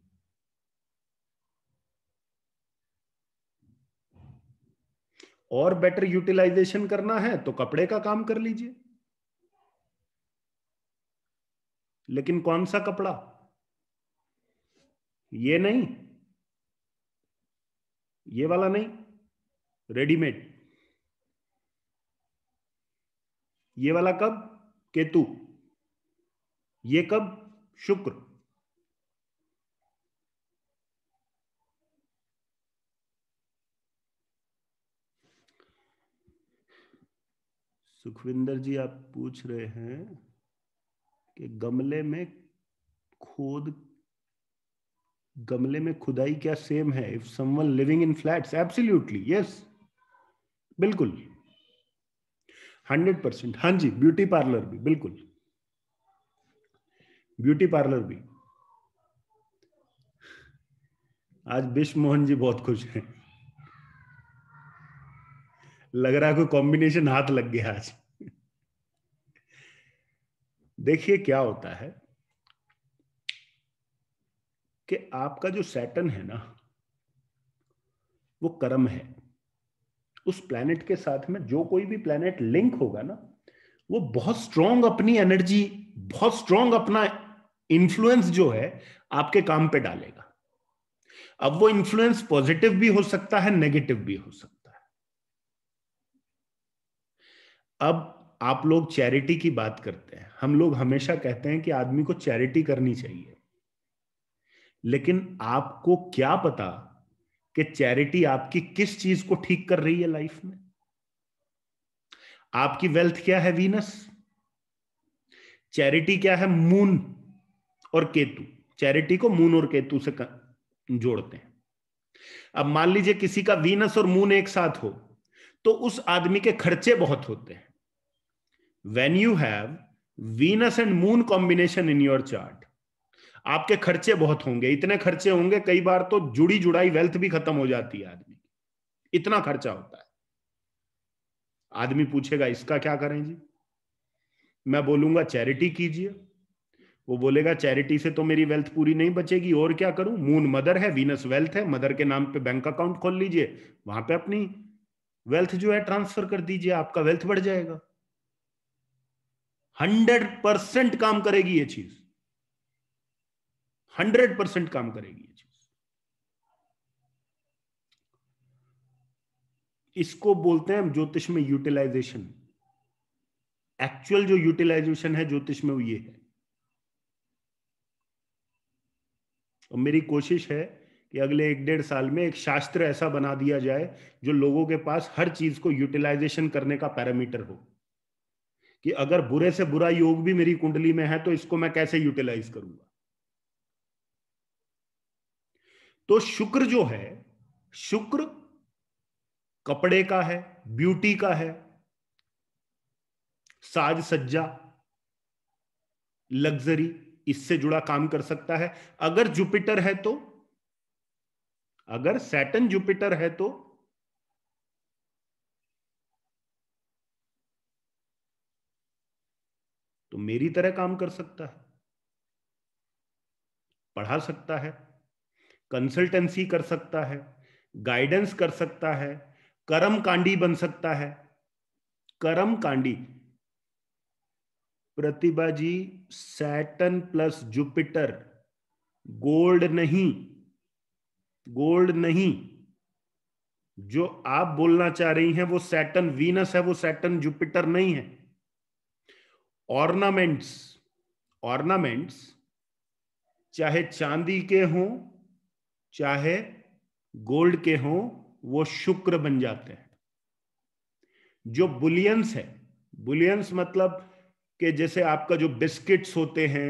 और बेटर यूटिलाइजेशन करना है तो कपड़े का काम कर लीजिए लेकिन कौन सा कपड़ा ये नहीं ये वाला नहीं रेडीमेड ये वाला कब केतु ये कब शुक्र सुखविंदर जी आप पूछ रहे हैं कि गमले में खोद गमले में खुदाई क्या सेम है if someone living in flats absolutely yes बिल्कुल हंड्रेड परसेंट हाँ जी ब्यूटी पार्लर भी बिल्कुल ब्यूटी पार्लर भी आज विश्व मोहन जी बहुत खुश हैं लग रहा है कोई कॉम्बिनेशन हाथ लग गया आज देखिए क्या होता है कि आपका जो सैटन है ना वो कर्म है उस प्लैनेट के साथ में जो कोई भी प्लैनेट लिंक होगा ना वो बहुत स्ट्रांग अपनी एनर्जी बहुत स्ट्रांग अपना इन्फ्लुएंस जो है आपके काम पे डालेगा अब वो इन्फ्लुएंस पॉजिटिव भी हो सकता है नेगेटिव भी हो सकता है अब आप लोग चैरिटी की बात करते हैं हम लोग हमेशा कहते हैं कि आदमी को चैरिटी करनी चाहिए लेकिन आपको क्या पता कि चैरिटी आपकी किस चीज को ठीक कर रही है लाइफ में आपकी वेल्थ क्या है वीनस चैरिटी क्या है मून और केतु चैरिटी को मून और केतु से जोड़ते हैं अब मान लीजिए किसी का वीनस और मून एक साथ हो तो उस आदमी के खर्चे बहुत होते हैं when you have Venus and moon combination in your chart आपके खर्चे बहुत होंगे इतने खर्चे होंगे कई बार तो जुड़ी जुड़ाई वेल्थ भी खत्म हो जाती है आदमी इतना खर्चा होता है आदमी पूछेगा इसका क्या करें जी मैं बोलूंगा चैरिटी कीजिए वो बोलेगा चैरिटी से तो मेरी वेल्थ पूरी नहीं बचेगी और क्या करूं मून मदर है वीनस वेल्थ है मदर के नाम पे बैंक अकाउंट खोल लीजिए वहां पे अपनी वेल्थ जो है ट्रांसफर कर दीजिए आपका वेल्थ बढ़ जाएगा हंड्रेड परसेंट काम करेगी ये चीज हंड्रेड परसेंट काम करेगी ये चीज इसको बोलते हैं हम ज्योतिष में यूटिलाइजेशन एक्चुअल जो यूटिलाइजेशन है ज्योतिष में वो ये है और मेरी कोशिश है कि अगले एक डेढ़ साल में एक शास्त्र ऐसा बना दिया जाए जो लोगों के पास हर चीज को यूटिलाइजेशन करने का पैरामीटर हो कि अगर बुरे से बुरा योग भी मेरी कुंडली में है तो इसको मैं कैसे यूटिलाइज करूंगा तो शुक्र जो है शुक्र कपड़े का है ब्यूटी का है साज सज्जा लग्जरी इससे जुड़ा काम कर सकता है अगर जुपिटर है तो अगर सैटन जुपिटर है तो तो मेरी तरह काम कर सकता है पढ़ा सकता है कंसल्टेंसी कर सकता है गाइडेंस कर सकता है कर्म कांडी बन सकता है कर्म कांडी प्रतिभा जी सैटन प्लस जुपिटर गोल्ड नहीं गोल्ड नहीं जो आप बोलना चाह रही हैं वो सैटन वीनस है वो सैटन जुपिटर नहीं है ऑर्नामेंट्स ऑर्नामेंट्स चाहे चांदी के हों चाहे गोल्ड के हों वो शुक्र बन जाते हैं जो बुलियंस है बुलियंस मतलब कि जैसे आपका जो बिस्किट्स होते हैं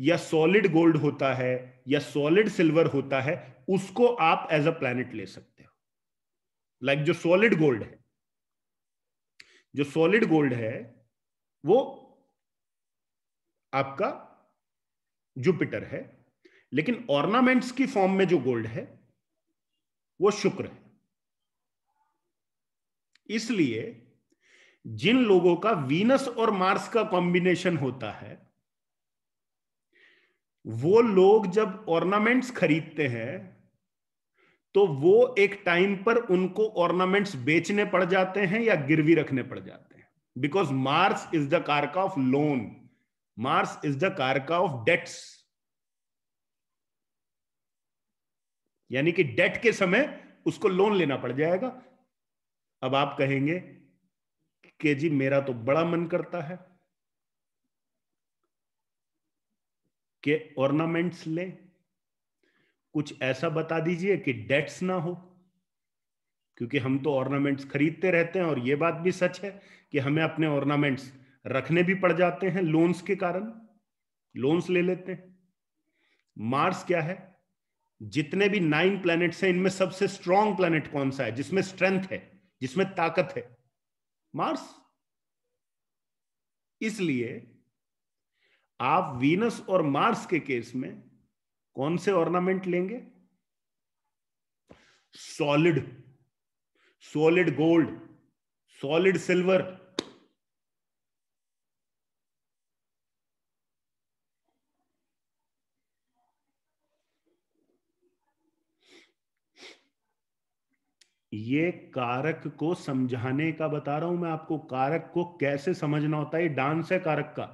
या सॉलिड गोल्ड होता है या सॉलिड सिल्वर होता है उसको आप एज अ प्लेनेट ले सकते हो लाइक like जो सॉलिड गोल्ड है जो सॉलिड गोल्ड है वो आपका जुपिटर है लेकिन ऑर्नामेंट्स की फॉर्म में जो गोल्ड है वो शुक्र है इसलिए जिन लोगों का वीनस और मार्स का कॉम्बिनेशन होता है वो लोग जब ऑर्नामेंट्स खरीदते हैं तो वो एक टाइम पर उनको ऑर्नामेंट्स बेचने पड़ जाते हैं या गिरवी रखने पड़ जाते हैं because Mars is the karaka of loan Mars is the karaka of debts यानी कि डेट के समय उसको लोन लेना पड़ जाएगा अब आप कहेंगे कि जी मेरा तो बड़ा मन करता है कि ऑर्नामेंट्स लें कुछ ऐसा बता दीजिए कि डेट्स ना हो क्योंकि हम तो ऑर्नामेंट्स खरीदते रहते हैं और यह बात भी सच है कि हमें अपने ऑर्नामेंट्स रखने भी पड़ जाते हैं लोन्स के कारण लोन्स ले लेते हैं मार्स क्या है जितने भी नाइन प्लैनेट्स हैं इनमें सबसे स्ट्रॉन्ग प्लैनेट कौन सा है जिसमें स्ट्रेंथ है जिसमें ताकत है मार्स इसलिए आप वीनस और मार्स के केस में कौन से ऑर्नामेंट लेंगे solid solid gold solid silver ये कारक को समझाने का बता रहा हूं मैं आपको कारक को कैसे समझना होता है डांस है कारक का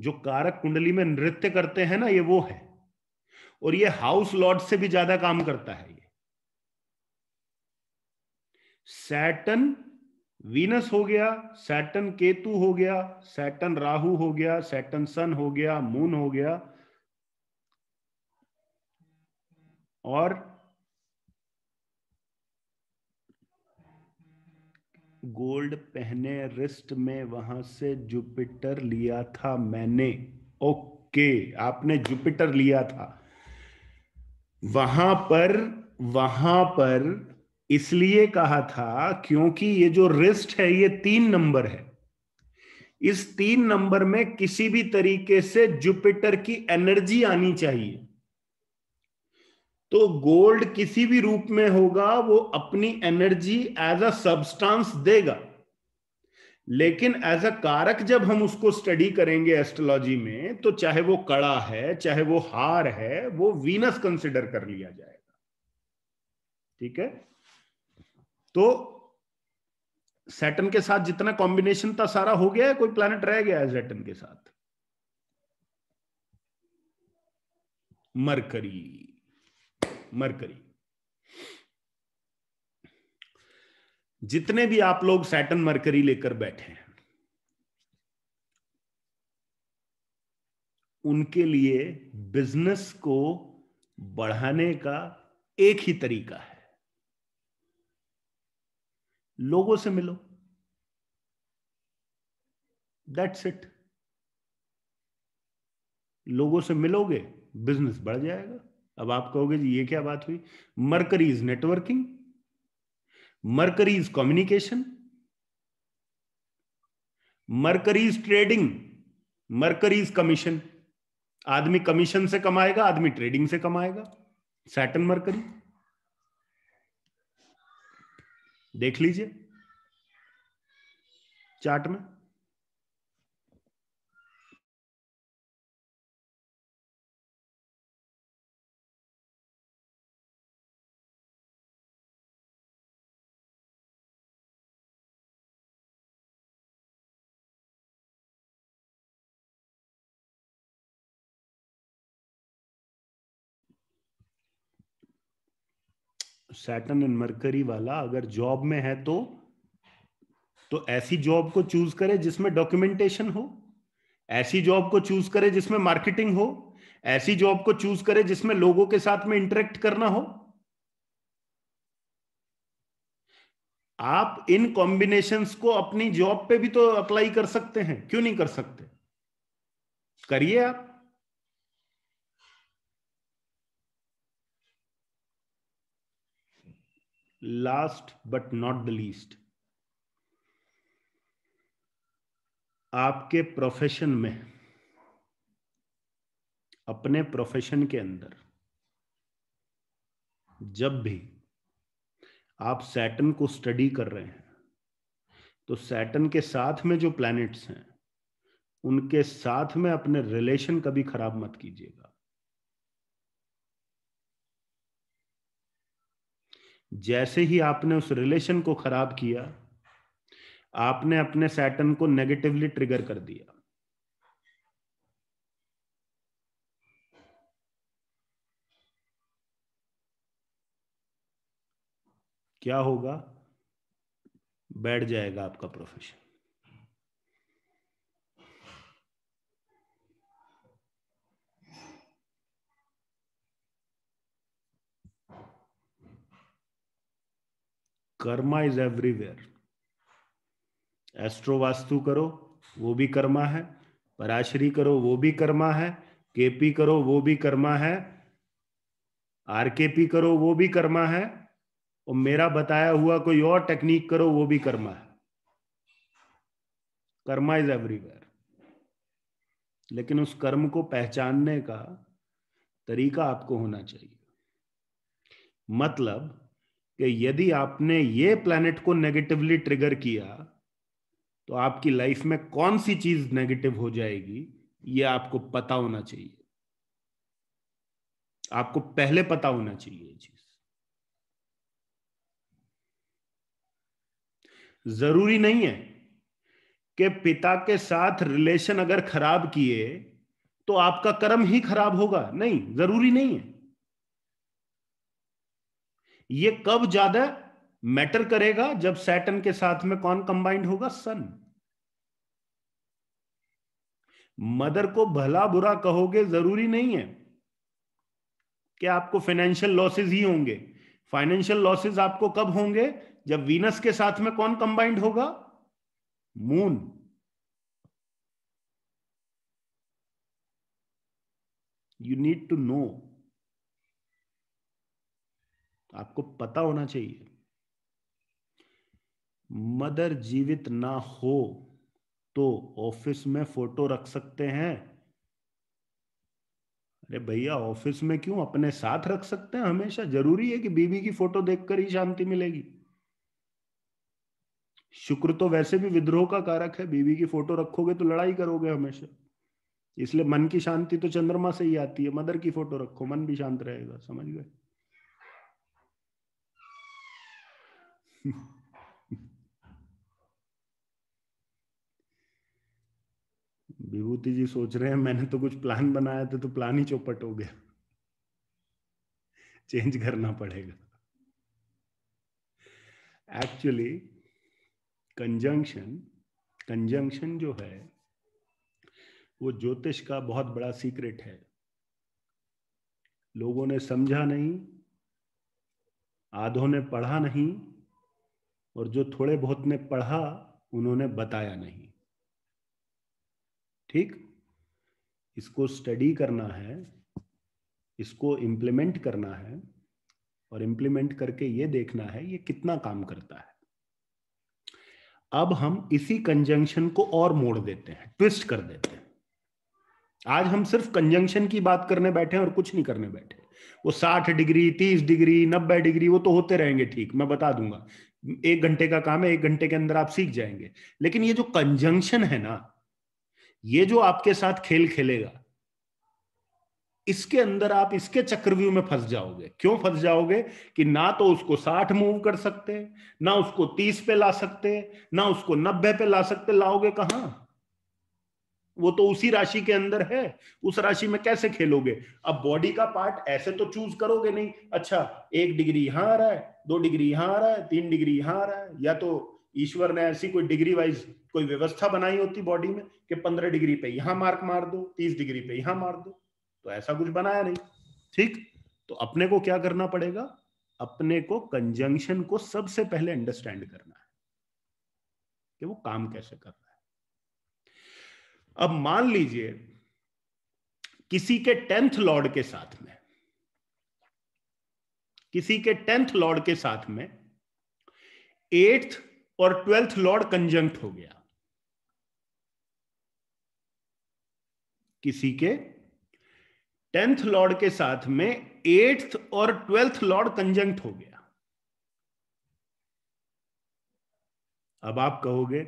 जो कारक कुंडली में नृत्य करते हैं ना ये वो है और ये हाउस लॉर्ड से भी ज्यादा काम करता है ये सैटन वीनस हो गया सैटन केतु हो गया सैटन राहु हो गया सैटन सन हो गया मून हो गया और गोल्ड पहने रिस्ट में वहां से जुपिटर लिया था मैंने ओके आपने जुपिटर लिया था वहां पर वहां पर इसलिए कहा था क्योंकि ये जो रिस्ट है ये तीन नंबर है इस तीन नंबर में किसी भी तरीके से जुपिटर की एनर्जी आनी चाहिए तो गोल्ड किसी भी रूप में होगा वो अपनी एनर्जी एज अ सबस्टांस देगा लेकिन एज अ कारक जब हम उसको स्टडी करेंगे एस्ट्रोलॉजी में तो चाहे वो कड़ा है चाहे वो हार है वो वीनस कंसिडर कर लिया जाएगा ठीक है तो सैटन के साथ जितना कॉम्बिनेशन था सारा हो गया है कोई प्लैनेट रह गया है सैटन के साथ मरकरी मरकरी जितने भी आप लोग सैटन मरकरी लेकर बैठे हैं उनके लिए बिजनेस को बढ़ाने का एक ही तरीका है लोगों से मिलो दैट्स इट लोगों से मिलोगे बिजनेस बढ़ जाएगा अब आप कहोगे जी ये क्या बात हुई Mercury is networking Mercury is communication Mercury is trading Mercury is commission आदमी कमीशन से कमाएगा आदमी ट्रेडिंग से कमाएगा सैटन मरकरी देख लीजिए चार्ट में सैटन एंड मरकरी वाला अगर जॉब में है तो तो ऐसी जॉब को चूज करे जिसमें डॉक्यूमेंटेशन हो ऐसी जॉब को चूज करे जिसमें मार्केटिंग हो ऐसी जॉब को चूज करे जिसमें लोगों के साथ में इंटरेक्ट करना हो आप इन कॉम्बिनेशन को अपनी जॉब पे भी तो अप्लाई कर सकते हैं क्यों नहीं कर सकते करिए आप last but not the least आपके प्रोफेशन में अपने प्रोफेशन के अंदर जब भी आप सैटन को स्टडी कर रहे हैं तो सैटन के साथ में जो प्लैनेट्स हैं उनके साथ में अपने रिलेशन कभी खराब मत कीजिएगा जैसे ही आपने उस रिलेशन को खराब किया आपने अपने सैटन को नेगेटिवली ट्रिगर कर दिया क्या होगा बैठ जाएगा आपका profession karma is everywhere astro vastu करो वो भी कर्मा है पराश्री करो वो भी कर्मा है केपी करो वो भी कर्मा है आरकेपी करो वो भी कर्मा है और मेरा बताया हुआ कोई और टेक्निक करो वो भी कर्मा है कर्मा इज एवरीवेयर लेकिन उस कर्म को पहचानने का तरीका आपको होना चाहिए मतलब कि यदि आपने ये प्लैनेट को नेगेटिवली ट्रिगर किया तो आपकी लाइफ में कौन सी चीज नेगेटिव हो जाएगी ये आपको पता होना चाहिए आपको पहले पता होना चाहिए चीज जरूरी नहीं है कि पिता के साथ रिलेशन अगर खराब किए तो आपका कर्म ही खराब होगा नहीं जरूरी नहीं है ये कब ज्यादा मैटर करेगा जब सैटन के साथ में कौन कंबाइंड होगा सन मदर को भला बुरा कहोगे जरूरी नहीं है कि आपको फाइनेंशियल लॉसेस ही होंगे फाइनेंशियल लॉसेस आपको कब होंगे जब वीनस के साथ में कौन कंबाइंड होगा moon you need to know आपको पता होना चाहिए मदर जीवित ना हो तो ऑफिस में फोटो रख सकते हैं अरे भैया ऑफिस में क्यों अपने साथ रख सकते हैं हमेशा जरूरी है कि बीवी की फोटो देखकर ही शांति मिलेगी शुक्र तो वैसे भी विद्रोह का कारक है बीवी की फोटो रखोगे तो लड़ाई करोगे हमेशा इसलिए मन की शांति तो चंद्रमा से ही आती है मदर की फोटो रखो मन भी शांत रहेगा समझ गए विभूति जी सोच रहे हैं मैंने तो कुछ प्लान बनाया था तो प्लान ही चौपट हो गया चेंज करना पड़ेगा एक्चुअली कंजंक्शन कंजंक्शन जो है वो ज्योतिष का बहुत बड़ा सीक्रेट है लोगों ने समझा नहीं आधों ने पढ़ा नहीं और जो थोड़े बहुत ने पढ़ा उन्होंने बताया नहीं ठीक इसको स्टडी करना है इसको इम्प्लीमेंट करना है और इम्प्लीमेंट करके ये देखना है ये कितना काम करता है अब हम इसी कंजंक्शन को और मोड़ देते हैं ट्विस्ट कर देते हैं आज हम सिर्फ कंजंक्शन की बात करने बैठे हैं और कुछ नहीं करने बैठे वो साठ डिग्री तीस डिग्री नब्बे डिग्री वो तो होते रहेंगे ठीक मैं बता दूंगा एक घंटे का काम है एक घंटे के अंदर आप सीख जाएंगे लेकिन ये जो कंजंक्शन है ना ये जो आपके साथ खेल खेलेगा इसके अंदर आप इसके चक्रव्यूह में फंस जाओगे क्यों फंस जाओगे कि ना तो उसको साठ मूव कर सकते ना उसको तीस पे ला सकते ना उसको नब्बे पे ला सकते लाओगे कहां वो तो उसी राशि के अंदर है उस राशि में कैसे खेलोगे अब बॉडी का पार्ट ऐसे तो चूज करोगे नहीं अच्छा एक डिग्री यहां आ रहा है दो डिग्री यहां आ रहा है तीन डिग्री यहां आ रहा है या तो ईश्वर ने ऐसी कोई डिग्री वाइज कोई व्यवस्था बनाई होती बॉडी में कि पंद्रह डिग्री पे यहां मार्क मार दो तीस डिग्री पे यहां मार दो तो ऐसा कुछ बनाया नहीं ठीक तो अपने को क्या करना पड़ेगा अपने को कंजंक्शन को सबसे पहले अंडरस्टैंड करना है कि वो काम कैसे कर रहा है अब मान लीजिए किसी के टेंथ लॉर्ड के साथ में किसी के टेंथ लॉर्ड के साथ में एट्थ और ट्वेल्थ लॉर्ड कंजंक्ट हो गया किसी के टेंथ लॉर्ड के साथ में एट्थ और ट्वेल्थ लॉर्ड कंजंक्ट हो गया अब आप कहोगे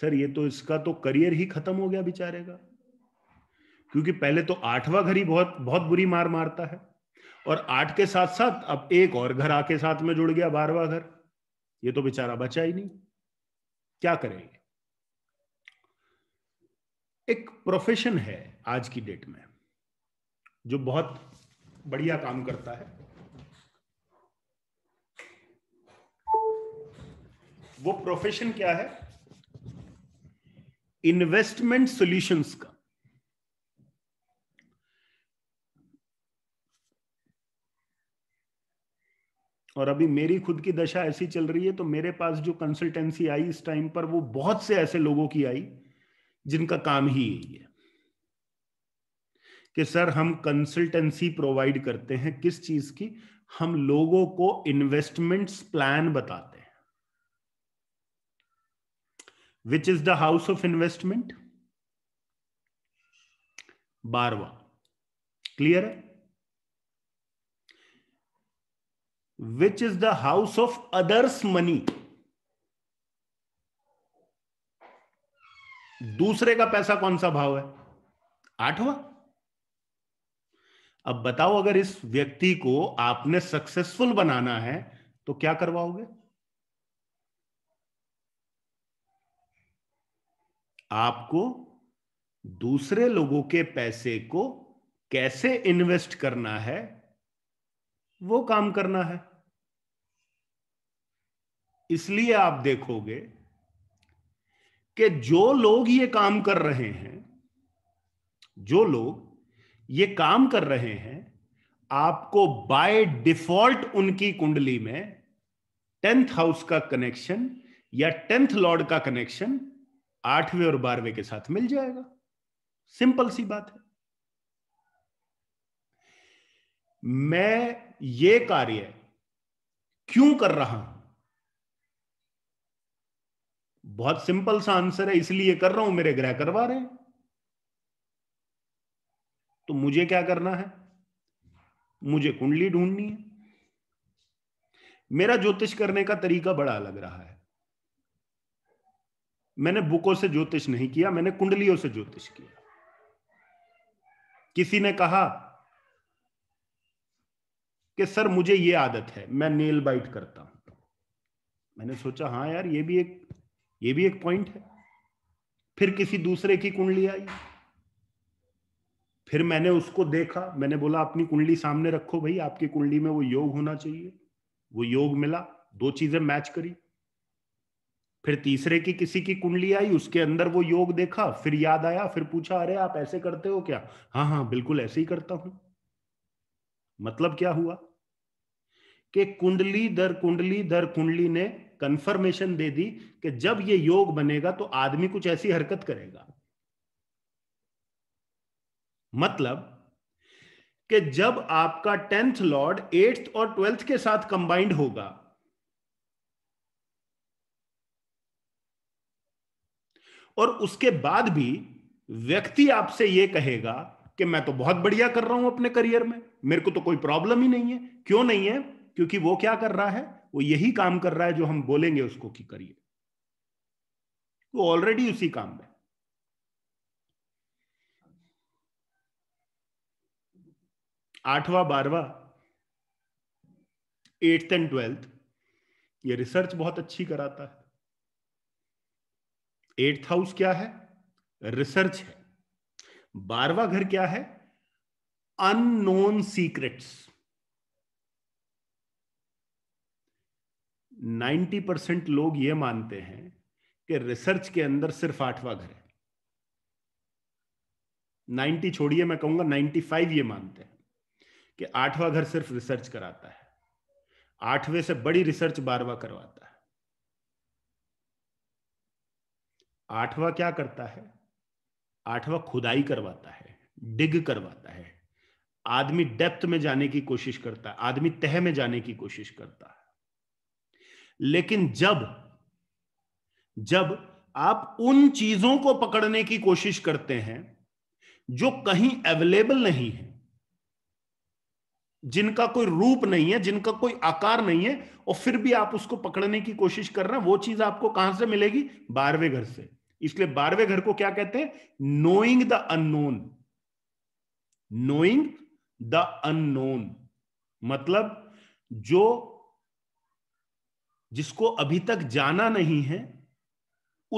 सर ये तो इसका तो करियर ही खत्म हो गया बेचारे का क्योंकि पहले तो आठवां घर ही बहुत बहुत बुरी मार मारता है और आठ के साथ साथ अब एक और घर आके साथ में जुड़ गया बारवा घर ये तो बेचारा बचा ही नहीं क्या करेंगे एक प्रोफेशन है आज की डेट में जो बहुत बढ़िया काम करता है वो प्रोफेशन क्या है इन्वेस्टमेंट सॉल्यूशंस का और अभी मेरी खुद की दशा ऐसी चल रही है तो मेरे पास जो कंसल्टेंसी आई इस टाइम पर वो बहुत से ऐसे लोगों की आई जिनका काम ही यही है कि सर हम कंसल्टेंसी प्रोवाइड करते हैं किस चीज की हम लोगों को इन्वेस्टमेंट्स प्लान बताते हैं which is the house of investment बारवा क्लियर है which is the house of others money दूसरे का पैसा कौन सा भाव है आठवा अब बताओ अगर इस व्यक्ति को आपने सक्सेसफुल बनाना है तो क्या करवाओगे आपको दूसरे लोगों के पैसे को कैसे इन्वेस्ट करना है वो काम करना है इसलिए आप देखोगे कि जो लोग ये काम कर रहे हैं जो लोग ये काम कर रहे हैं आपको बाय डिफॉल्ट उनकी कुंडली में टेंथ हाउस का कनेक्शन या टेंथ लॉर्ड का कनेक्शन आठवें और बारहवें के साथ मिल जाएगा सिंपल सी बात है मैं ये कार्य क्यों कर रहा हूं बहुत सिंपल सा आंसर है इसलिए कर रहा हूं मेरे ग्रह करवा रहे हैं तो मुझे क्या करना है मुझे कुंडली ढूंढनी है मेरा ज्योतिष करने का तरीका बड़ा अलग रहा है मैंने बुकों से ज्योतिष नहीं किया मैंने कुंडलियों से ज्योतिष किया किसी ने कहा कि सर मुझे ये आदत है मैं नेल बाइट करता हूं मैंने सोचा हाँ यार ये भी एक ये भी एक पॉइंट है फिर किसी दूसरे की कुंडली आई फिर मैंने उसको देखा मैंने बोला अपनी कुंडली सामने रखो भाई आपकी कुंडली में वो योग होना चाहिए वो योग मिला दो चीजें मैच करी फिर तीसरे की किसी की कुंडली आई उसके अंदर वो योग देखा फिर याद आया फिर पूछा अरे आप ऐसे करते हो क्या हाँ हाँ बिल्कुल ऐसे ही करता हूं मतलब क्या हुआ कि कुंडली दर कुंडली दर कुंडली ने कंफर्मेशन दे दी कि जब ये योग बनेगा तो आदमी कुछ ऐसी हरकत करेगा मतलब कि जब आपका टेंथ लॉर्ड एट्थ और ट्वेल्थ के साथ कंबाइंड होगा और उसके बाद भी व्यक्ति आपसे यह कहेगा कि मैं तो बहुत बढ़िया कर रहा हूं अपने करियर में मेरे को तो कोई प्रॉब्लम ही नहीं है क्यों नहीं है क्योंकि वो क्या कर रहा है वो यही काम कर रहा है जो हम बोलेंगे उसको कि करिए वो ऑलरेडी उसी काम में आठवा बारवा एट्थ एंड ट्वेल्थ ये रिसर्च बहुत अच्छी कराता है एट्थ हाउस क्या है रिसर्च है बारवा घर क्या है अननोन सीक्रेट्स 90 परसेंट लोग यह मानते हैं कि रिसर्च के अंदर सिर्फ आठवां घर है 90 छोड़िए मैं कहूंगा 95 ये मानते हैं कि आठवां घर सिर्फ रिसर्च कराता है आठवें से बड़ी रिसर्च बारवा करवाता है आठवा क्या करता है आठवा खुदाई करवाता है डिग करवाता है आदमी डेप्थ में जाने की कोशिश करता है आदमी तह में जाने की कोशिश करता है लेकिन जब जब आप उन चीजों को पकड़ने की कोशिश करते हैं जो कहीं अवेलेबल नहीं है जिनका कोई रूप नहीं है जिनका कोई आकार नहीं है और फिर भी आप उसको पकड़ने की कोशिश कर रहे हैं वो चीज आपको कहां से मिलेगी बारहवें घर से इसलिए बारहवें घर को क्या कहते हैं knowing the unknown knowing the unknown मतलब जो जिसको अभी तक जाना नहीं है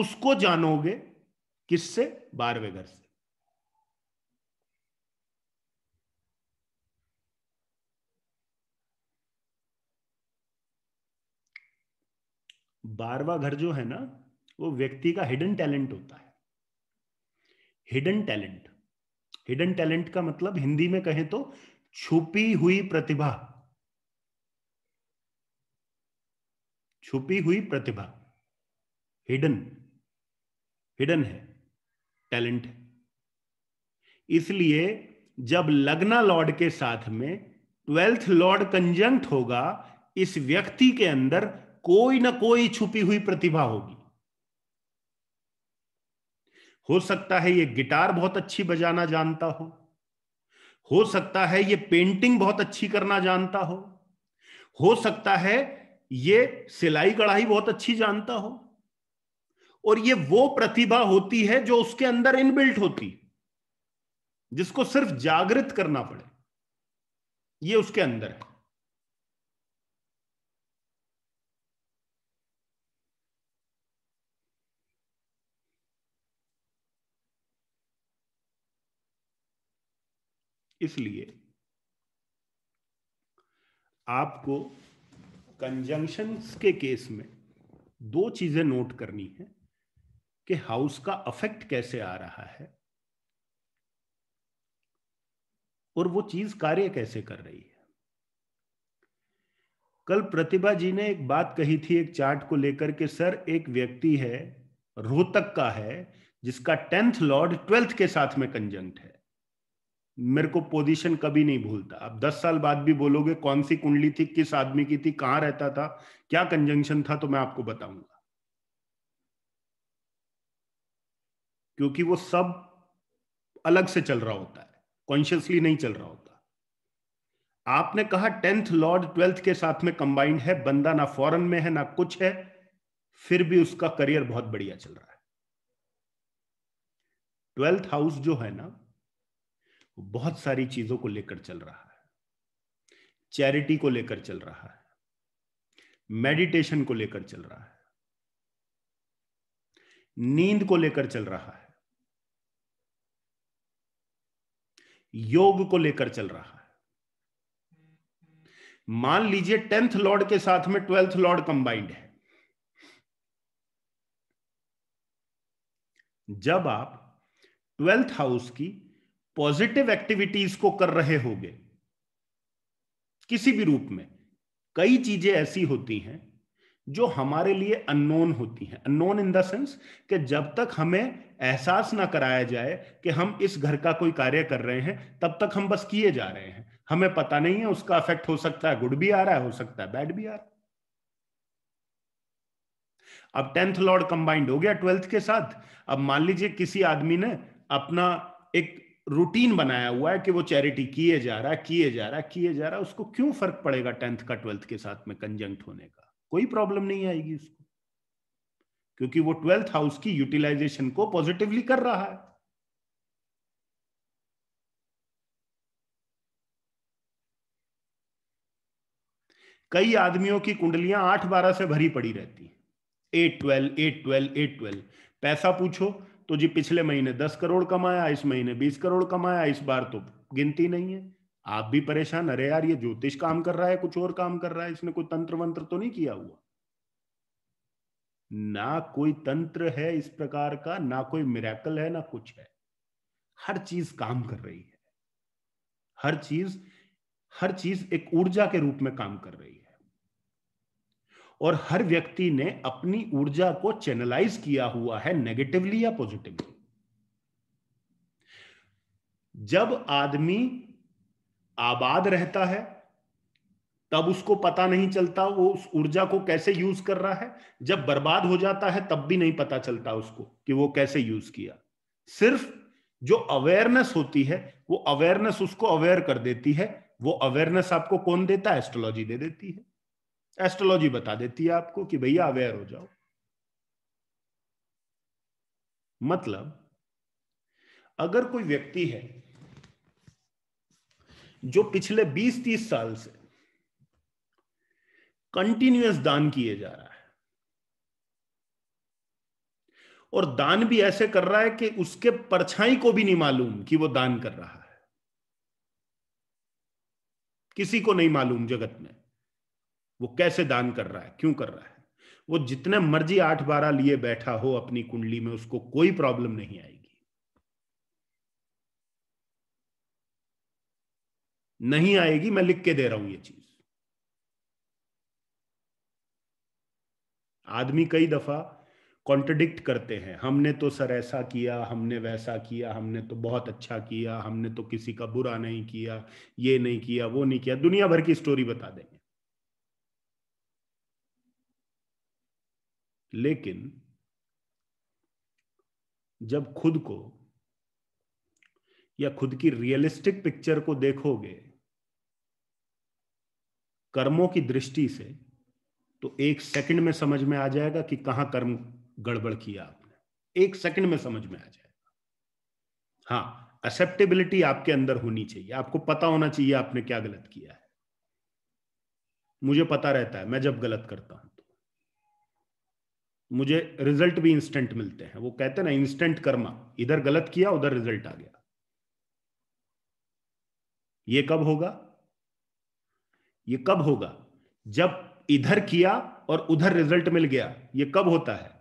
उसको जानोगे किससे बारहवें घर से बारवा घर जो है ना वो व्यक्ति का हिडन टैलेंट होता है हिडन टैलेंट हिडन टैलेंट का मतलब हिंदी में कहें तो छुपी हुई प्रतिभा छुपी हुई प्रतिभा हिडन हिडन है टैलेंट है इसलिए जब लगना लॉर्ड के साथ में ट्वेल्थ लॉर्ड कंजंक्ट होगा इस व्यक्ति के अंदर कोई ना कोई छुपी हुई प्रतिभा होगी हो सकता है ये गिटार बहुत अच्छी बजाना जानता हो हो सकता है ये पेंटिंग बहुत अच्छी करना जानता हो हो सकता है ये सिलाई कढ़ाई बहुत अच्छी जानता हो और ये वो प्रतिभा होती है जो उसके अंदर इनबिल्ट होती जिसको सिर्फ जागृत करना पड़े ये उसके अंदर है इसलिए आपको कंजंक्शंस के केस में दो चीजें नोट करनी है कि हाउस का अफेक्ट कैसे आ रहा है और वो चीज कार्य कैसे कर रही है कल प्रतिभा जी ने एक बात कही थी एक चार्ट को लेकर के सर एक व्यक्ति है रोहतक का है जिसका टेंथ लॉर्ड ट्वेल्थ के साथ में कंजंक्ट है मेरे को पोजीशन कभी नहीं भूलता आप दस साल बाद भी बोलोगे कौन सी कुंडली थी किस आदमी की थी कहां रहता था क्या कंजंक्शन था तो मैं आपको बताऊंगा क्योंकि वो सब अलग से चल रहा होता है कॉन्शियसली नहीं चल रहा होता आपने कहा टेंथ लॉर्ड ट्वेल्थ के साथ में कंबाइंड है बंदा ना फॉरन में है ना कुछ है फिर भी उसका करियर बहुत बढ़िया चल रहा है ट्वेल्थ हाउस जो है ना वो बहुत सारी चीजों को लेकर चल रहा है चैरिटी को लेकर चल रहा है मेडिटेशन को लेकर चल रहा है नींद को लेकर चल रहा है योग को लेकर चल रहा है मान लीजिए टेंथ लॉर्ड के साथ में ट्वेल्थ लॉर्ड कंबाइंड है जब आप ट्वेल्थ हाउस की पॉजिटिव एक्टिविटीज को कर रहे होगे किसी भी रूप में कई चीजें ऐसी होती हैं जो हमारे लिए अननोन होती हैं अननोन इन द सेंस कि जब तक हमें एहसास ना कराया जाए कि हम इस घर का कोई कार्य कर रहे हैं तब तक हम बस किए जा रहे हैं हमें पता नहीं है उसका इफेक्ट हो सकता है गुड भी आ रहा है हो सकता है बैड भी आ रहा है अब टेंथ लॉर्ड कंबाइंड हो गया ट्वेल्थ के साथ अब मान लीजिए किसी आदमी ने अपना एक रूटीन बनाया हुआ है कि वो चैरिटी किए जा रहा है किए जा रहा किए जा रहा उसको क्यों फर्क पड़ेगा टेंथ का ट्वेल्थ के साथ में कंजंक्ट होने का कोई प्रॉब्लम नहीं आएगी उसको क्योंकि वो ट्वेल्थ हाउस की यूटिलाइजेशन को पॉजिटिवली कर रहा है कई आदमियों की कुंडलियां आठ बारह से भरी पड़ी रहती हैं eight twelve eight twelve eight twelve पैसा पूछो तो जी पिछले महीने दस करोड़ कमाया इस महीने बीस करोड़ कमाया इस बार तो गिनती नहीं है आप भी परेशान अरे यार ये ज्योतिष काम कर रहा है कुछ और काम कर रहा है इसने कोई तंत्र वंत्र तो नहीं किया हुआ ना कोई तंत्र है इस प्रकार का ना कोई मिराकल है ना कुछ है हर चीज काम कर रही है हर चीज हर चीज एक ऊर्जा के रूप में काम कर रही है और हर व्यक्ति ने अपनी ऊर्जा को चैनलाइज किया हुआ है नेगेटिवली या पॉजिटिवली जब आदमी आबाद रहता है तब उसको पता नहीं चलता वो उस ऊर्जा को कैसे यूज कर रहा है जब बर्बाद हो जाता है तब भी नहीं पता चलता उसको कि वो कैसे यूज किया सिर्फ जो अवेयरनेस होती है वो अवेयरनेस उसको अवेयर कर देती है वो अवेयरनेस आपको कौन देता है एस्ट्रोलॉजी दे देती है एस्ट्रोलॉजी बता देती है आपको कि भैया अवेयर हो जाओ मतलब अगर कोई व्यक्ति है जो पिछले 20-30 साल से कंटिन्यूस दान किए जा रहा है और दान भी ऐसे कर रहा है कि उसके परछाई को भी नहीं मालूम कि वो दान कर रहा है किसी को नहीं मालूम जगत में वो कैसे दान कर रहा है क्यों कर रहा है वो जितने मर्जी आठ बारह लिए बैठा हो अपनी कुंडली में उसको कोई प्रॉब्लम नहीं आएगी नहीं आएगी मैं लिख के दे रहा हूं ये चीज आदमी कई दफा कॉन्ट्रडिक्ट करते हैं हमने तो सर ऐसा किया हमने वैसा किया हमने तो बहुत अच्छा किया हमने तो किसी का बुरा नहीं किया ये नहीं किया वो नहीं किया दुनिया भर की स्टोरी बता देंगे लेकिन जब खुद को या खुद की रियलिस्टिक पिक्चर को देखोगे कर्मों की दृष्टि से तो एक सेकंड में समझ में आ जाएगा कि कहां कर्म गड़बड़ किया आपने एक सेकंड में समझ में आ जाएगा हाँ एक्सेप्टेबिलिटी आपके अंदर होनी चाहिए आपको पता होना चाहिए आपने क्या गलत किया है मुझे पता रहता है मैं जब गलत करता हूं मुझे रिजल्ट भी इंस्टेंट मिलते हैं वो कहते हैं ना इंस्टेंट कर्मा इधर गलत किया उधर रिजल्ट आ गया ये कब होगा ये कब होगा जब इधर किया और उधर रिजल्ट मिल गया ये कब होता है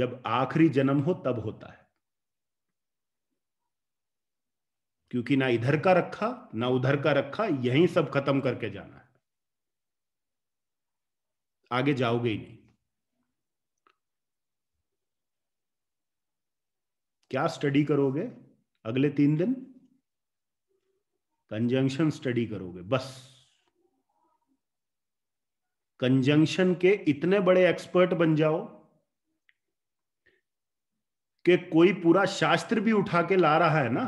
जब आखिरी जन्म हो तब होता है क्योंकि ना इधर का रखा ना उधर का रखा यही सब खत्म करके जाना है आगे जाओगे ही नहीं क्या स्टडी करोगे अगले तीन दिन कंजंक्शन स्टडी करोगे बस कंजंक्शन के इतने बड़े एक्सपर्ट बन जाओ कि कोई पूरा शास्त्र भी उठा के ला रहा है ना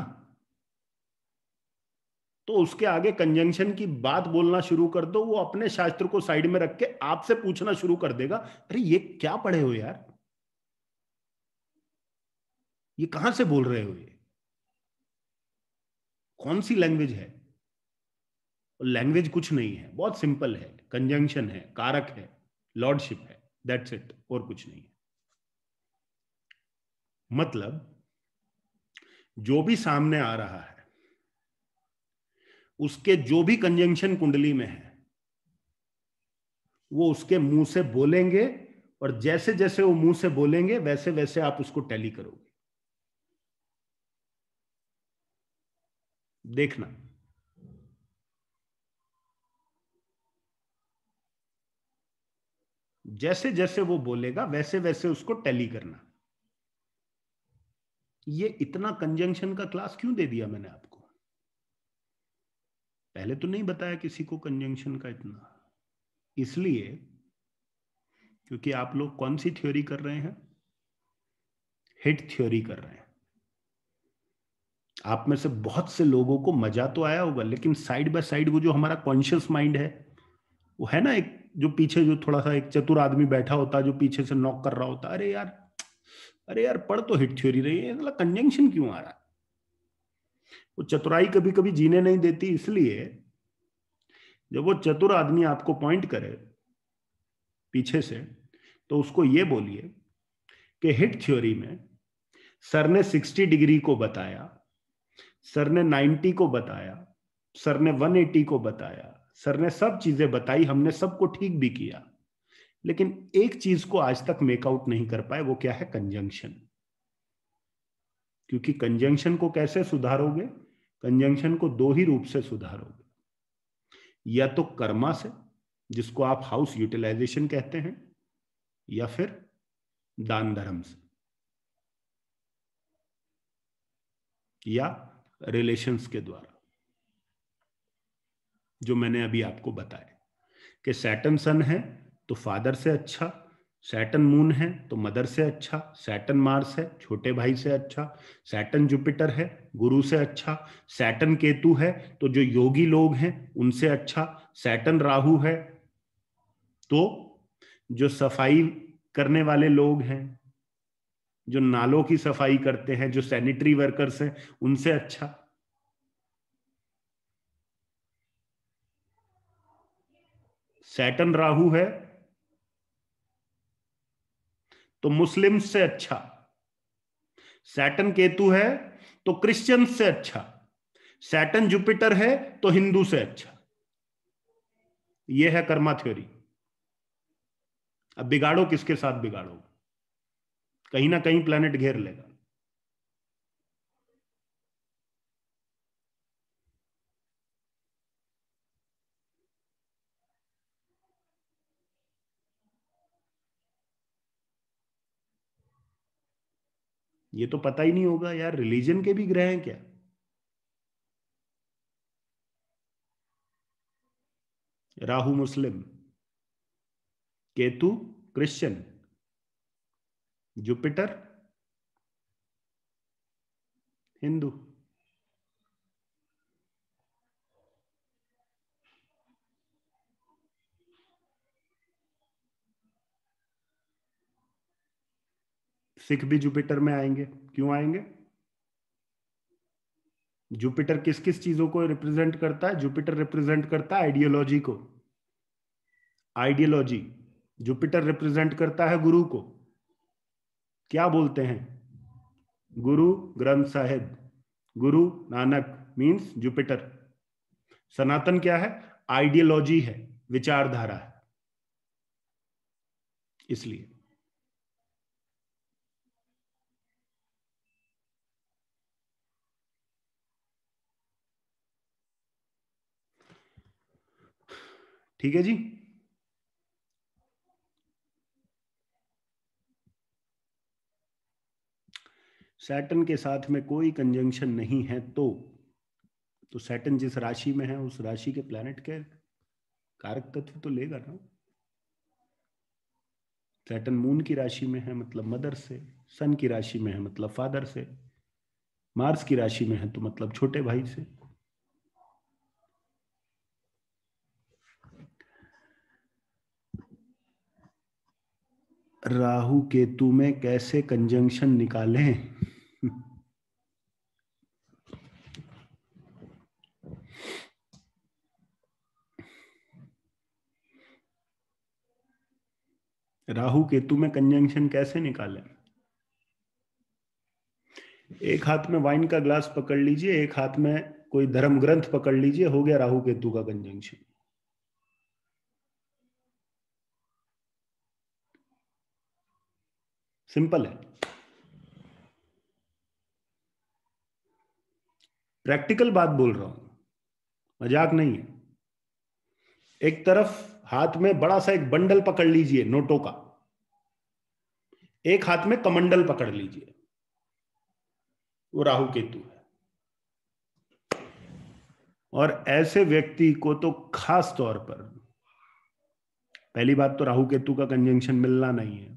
तो उसके आगे कंजंक्शन की बात बोलना शुरू कर दो वो अपने शास्त्र को साइड में रख के आपसे पूछना शुरू कर देगा अरे ये क्या पढ़े हो यार ये कहां से बोल रहे हो ये कौन सी लैंग्वेज है लैंग्वेज कुछ नहीं है बहुत सिंपल है कंजंक्शन है कारक है लॉर्डशिप है दैट्स इट और कुछ नहीं है मतलब जो भी सामने आ रहा है उसके जो भी कंजंक्शन कुंडली में है वो उसके मुंह से बोलेंगे और जैसे जैसे वो मुंह से बोलेंगे वैसे वैसे आप उसको टैली करोगे देखना जैसे जैसे वो बोलेगा वैसे वैसे उसको टैली करना ये इतना कंजंक्शन का क्लास क्यों दे दिया मैंने आपको पहले तो नहीं बताया किसी को कंजंक्शन का इतना इसलिए क्योंकि आप लोग कौन सी थ्योरी कर रहे हैं हिट थ्योरी कर रहे हैं आप में से बहुत से लोगों को मजा तो आया होगा लेकिन साइड बाय साइड वो जो हमारा कॉन्शियस माइंड है वो है ना एक जो पीछे जो थोड़ा सा एक चतुर आदमी बैठा होता जो पीछे से नॉक कर रहा होता अरे यार अरे यार पढ़ तो हिट थ्योरी रही है कंजंक्शन क्यों आ रहा है वो चतुराई कभी कभी जीने नहीं देती इसलिए जब वो चतुर आदमी आपको पॉइंट करे पीछे से तो उसको ये बोलिए कि हिट थ्योरी में सर ने 60 डिग्री को बताया सर ने 90 को बताया सर ने 180 को बताया सर ने सब चीजें बताई हमने सबको ठीक भी किया लेकिन एक चीज को आज तक मेकआउट नहीं कर पाए वो क्या है कंजंक्शन क्योंकि कंजंक्शन को कैसे सुधारोगे कंजंक्शन को दो ही रूप से सुधारोगे या तो कर्मा से जिसको आप हाउस यूटिलाइजेशन कहते हैं या फिर दान धर्म से या रिलेशंस के द्वारा जो मैंने अभी आपको बताया कि सैटन सन है तो फादर से अच्छा सैटन मून है तो मदर से अच्छा सैटन मार्स है छोटे भाई से अच्छा सैटन जुपिटर है गुरु से अच्छा सैटन केतु है तो जो योगी लोग हैं उनसे अच्छा सैटन राहु है तो जो सफाई करने वाले लोग हैं जो नालों की सफाई करते हैं जो सैनिटरी वर्कर्स हैं उनसे अच्छा सैटन राहु है तो मुस्लिम से अच्छा सैटन केतु है तो क्रिश्चियन से अच्छा सैटन जुपिटर है तो हिंदू से अच्छा यह है कर्मा थ्योरी अब बिगाड़ो किसके साथ बिगाड़ोगे कहीं ना कहीं प्लेनेट घेर लेगा ये तो पता ही नहीं होगा यार रिलीजन के भी ग्रह हैं क्या Rahu Muslim Ketu Christian Jupiter Hindu Sikh भी जुपिटर में आएंगे क्यों आएंगे जुपिटर किस किस चीजों को रिप्रेजेंट करता है जुपिटर रिप्रेजेंट करता है आइडियोलॉजी को आइडियोलॉजी जुपिटर रिप्रेजेंट करता है गुरु को क्या बोलते हैं गुरु ग्रंथ साहिब गुरु नानक मीन्स जुपिटर सनातन क्या है आइडियोलॉजी है विचारधारा है इसलिए ठीक है जी सैटन के साथ में कोई कंजंक्शन नहीं है तो तो सैटन जिस राशि में है उस राशि के प्लैनेट के कारक तत्व तो लेगा ना सैटन मून की राशि में है मतलब मदर से सन की राशि में है मतलब फादर से मार्स की राशि में है तो मतलब छोटे भाई से राहु केतु में कैसे कंजंक्शन निकालें राहु केतु में कंजंक्शन कैसे निकालें एक हाथ में वाइन का ग्लास पकड़ लीजिए एक हाथ में कोई धर्म ग्रंथ पकड़ लीजिए हो गया राहु केतु का कंजंक्शन सिंपल है प्रैक्टिकल बात बोल रहा हूं मजाक नहीं है एक तरफ हाथ में बड़ा सा एक बंडल पकड़ लीजिए नोटों का एक हाथ में कमंडल पकड़ लीजिए वो राहु केतु है और ऐसे व्यक्ति को तो खास तौर पर पहली बात तो राहु केतु का कंजंक्शन मिलना नहीं है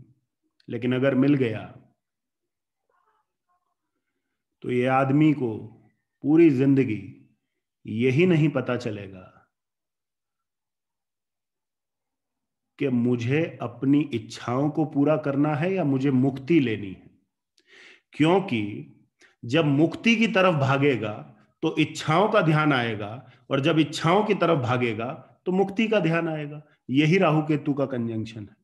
लेकिन अगर मिल गया तो ये आदमी को पूरी जिंदगी यही नहीं पता चलेगा कि मुझे अपनी इच्छाओं को पूरा करना है या मुझे मुक्ति लेनी है क्योंकि जब मुक्ति की तरफ भागेगा तो इच्छाओं का ध्यान आएगा और जब इच्छाओं की तरफ भागेगा तो मुक्ति का ध्यान आएगा यही राहु केतु का कंजंक्शन है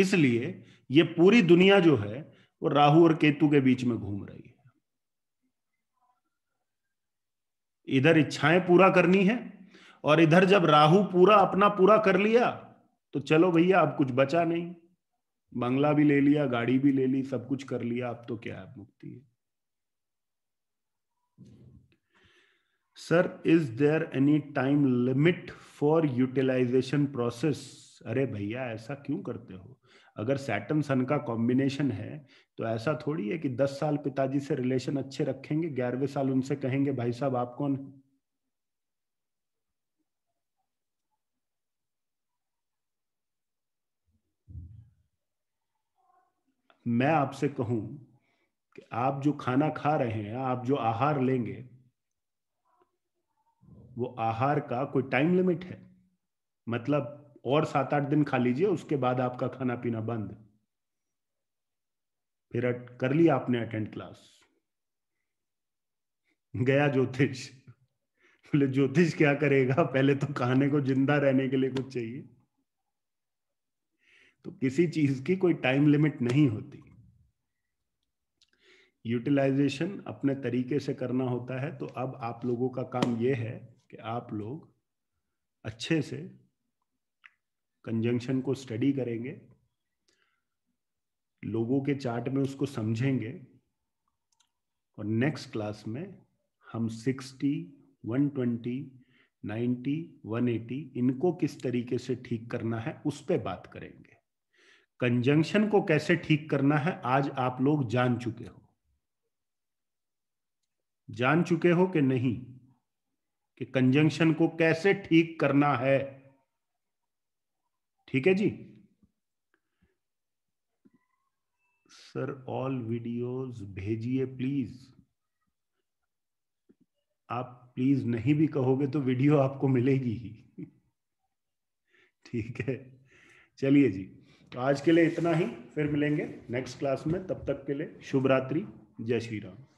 इसलिए ये पूरी दुनिया जो है वो राहु और केतु के बीच में घूम रही है इधर इच्छाएं पूरा करनी है और इधर जब राहु पूरा अपना पूरा कर लिया तो चलो भैया अब कुछ बचा नहीं बंगला भी ले लिया गाड़ी भी ले ली सब कुछ कर लिया अब तो क्या है मुक्ति है sir is there any time limit for utilization process अरे भैया ऐसा क्यों करते हो अगर सैटन सन का कॉम्बिनेशन है तो ऐसा थोड़ी है कि दस साल पिताजी से रिलेशन अच्छे रखेंगे ग्यारहवें साल उनसे कहेंगे भाई साहब आप कौन है मैं आपसे कहूं कि आप जो खाना खा रहे हैं आप जो आहार लेंगे वो आहार का कोई टाइम लिमिट है मतलब और सात आठ दिन खा लीजिए उसके बाद आपका खाना पीना बंद फिर कर लिया आपने अटेंड क्लास गया ज्योतिष बोले ज्योतिष क्या करेगा पहले तो खाने को जिंदा रहने के लिए कुछ चाहिए तो किसी चीज की कोई टाइम लिमिट नहीं होती यूटिलाइजेशन अपने तरीके से करना होता है तो अब आप लोगों का काम यह है कि आप लोग अच्छे से कंजंक्शन को स्टडी करेंगे लोगों के चार्ट में उसको समझेंगे और नेक्स्ट क्लास में हम 60, 120, 90, 180 इनको किस तरीके से ठीक करना है उस पर बात करेंगे कंजंक्शन को कैसे ठीक करना है आज आप लोग जान चुके हो जान चुके हो कि नहीं कि कंजंक्शन को कैसे ठीक करना है ठीक है जी सर ऑल वीडियोस भेजिए प्लीज आप प्लीज नहीं भी कहोगे तो वीडियो आपको मिलेगी ही ठीक है चलिए जी तो आज के लिए इतना ही फिर मिलेंगे नेक्स्ट क्लास में तब तक के लिए शुभ रात्रि जय श्री राम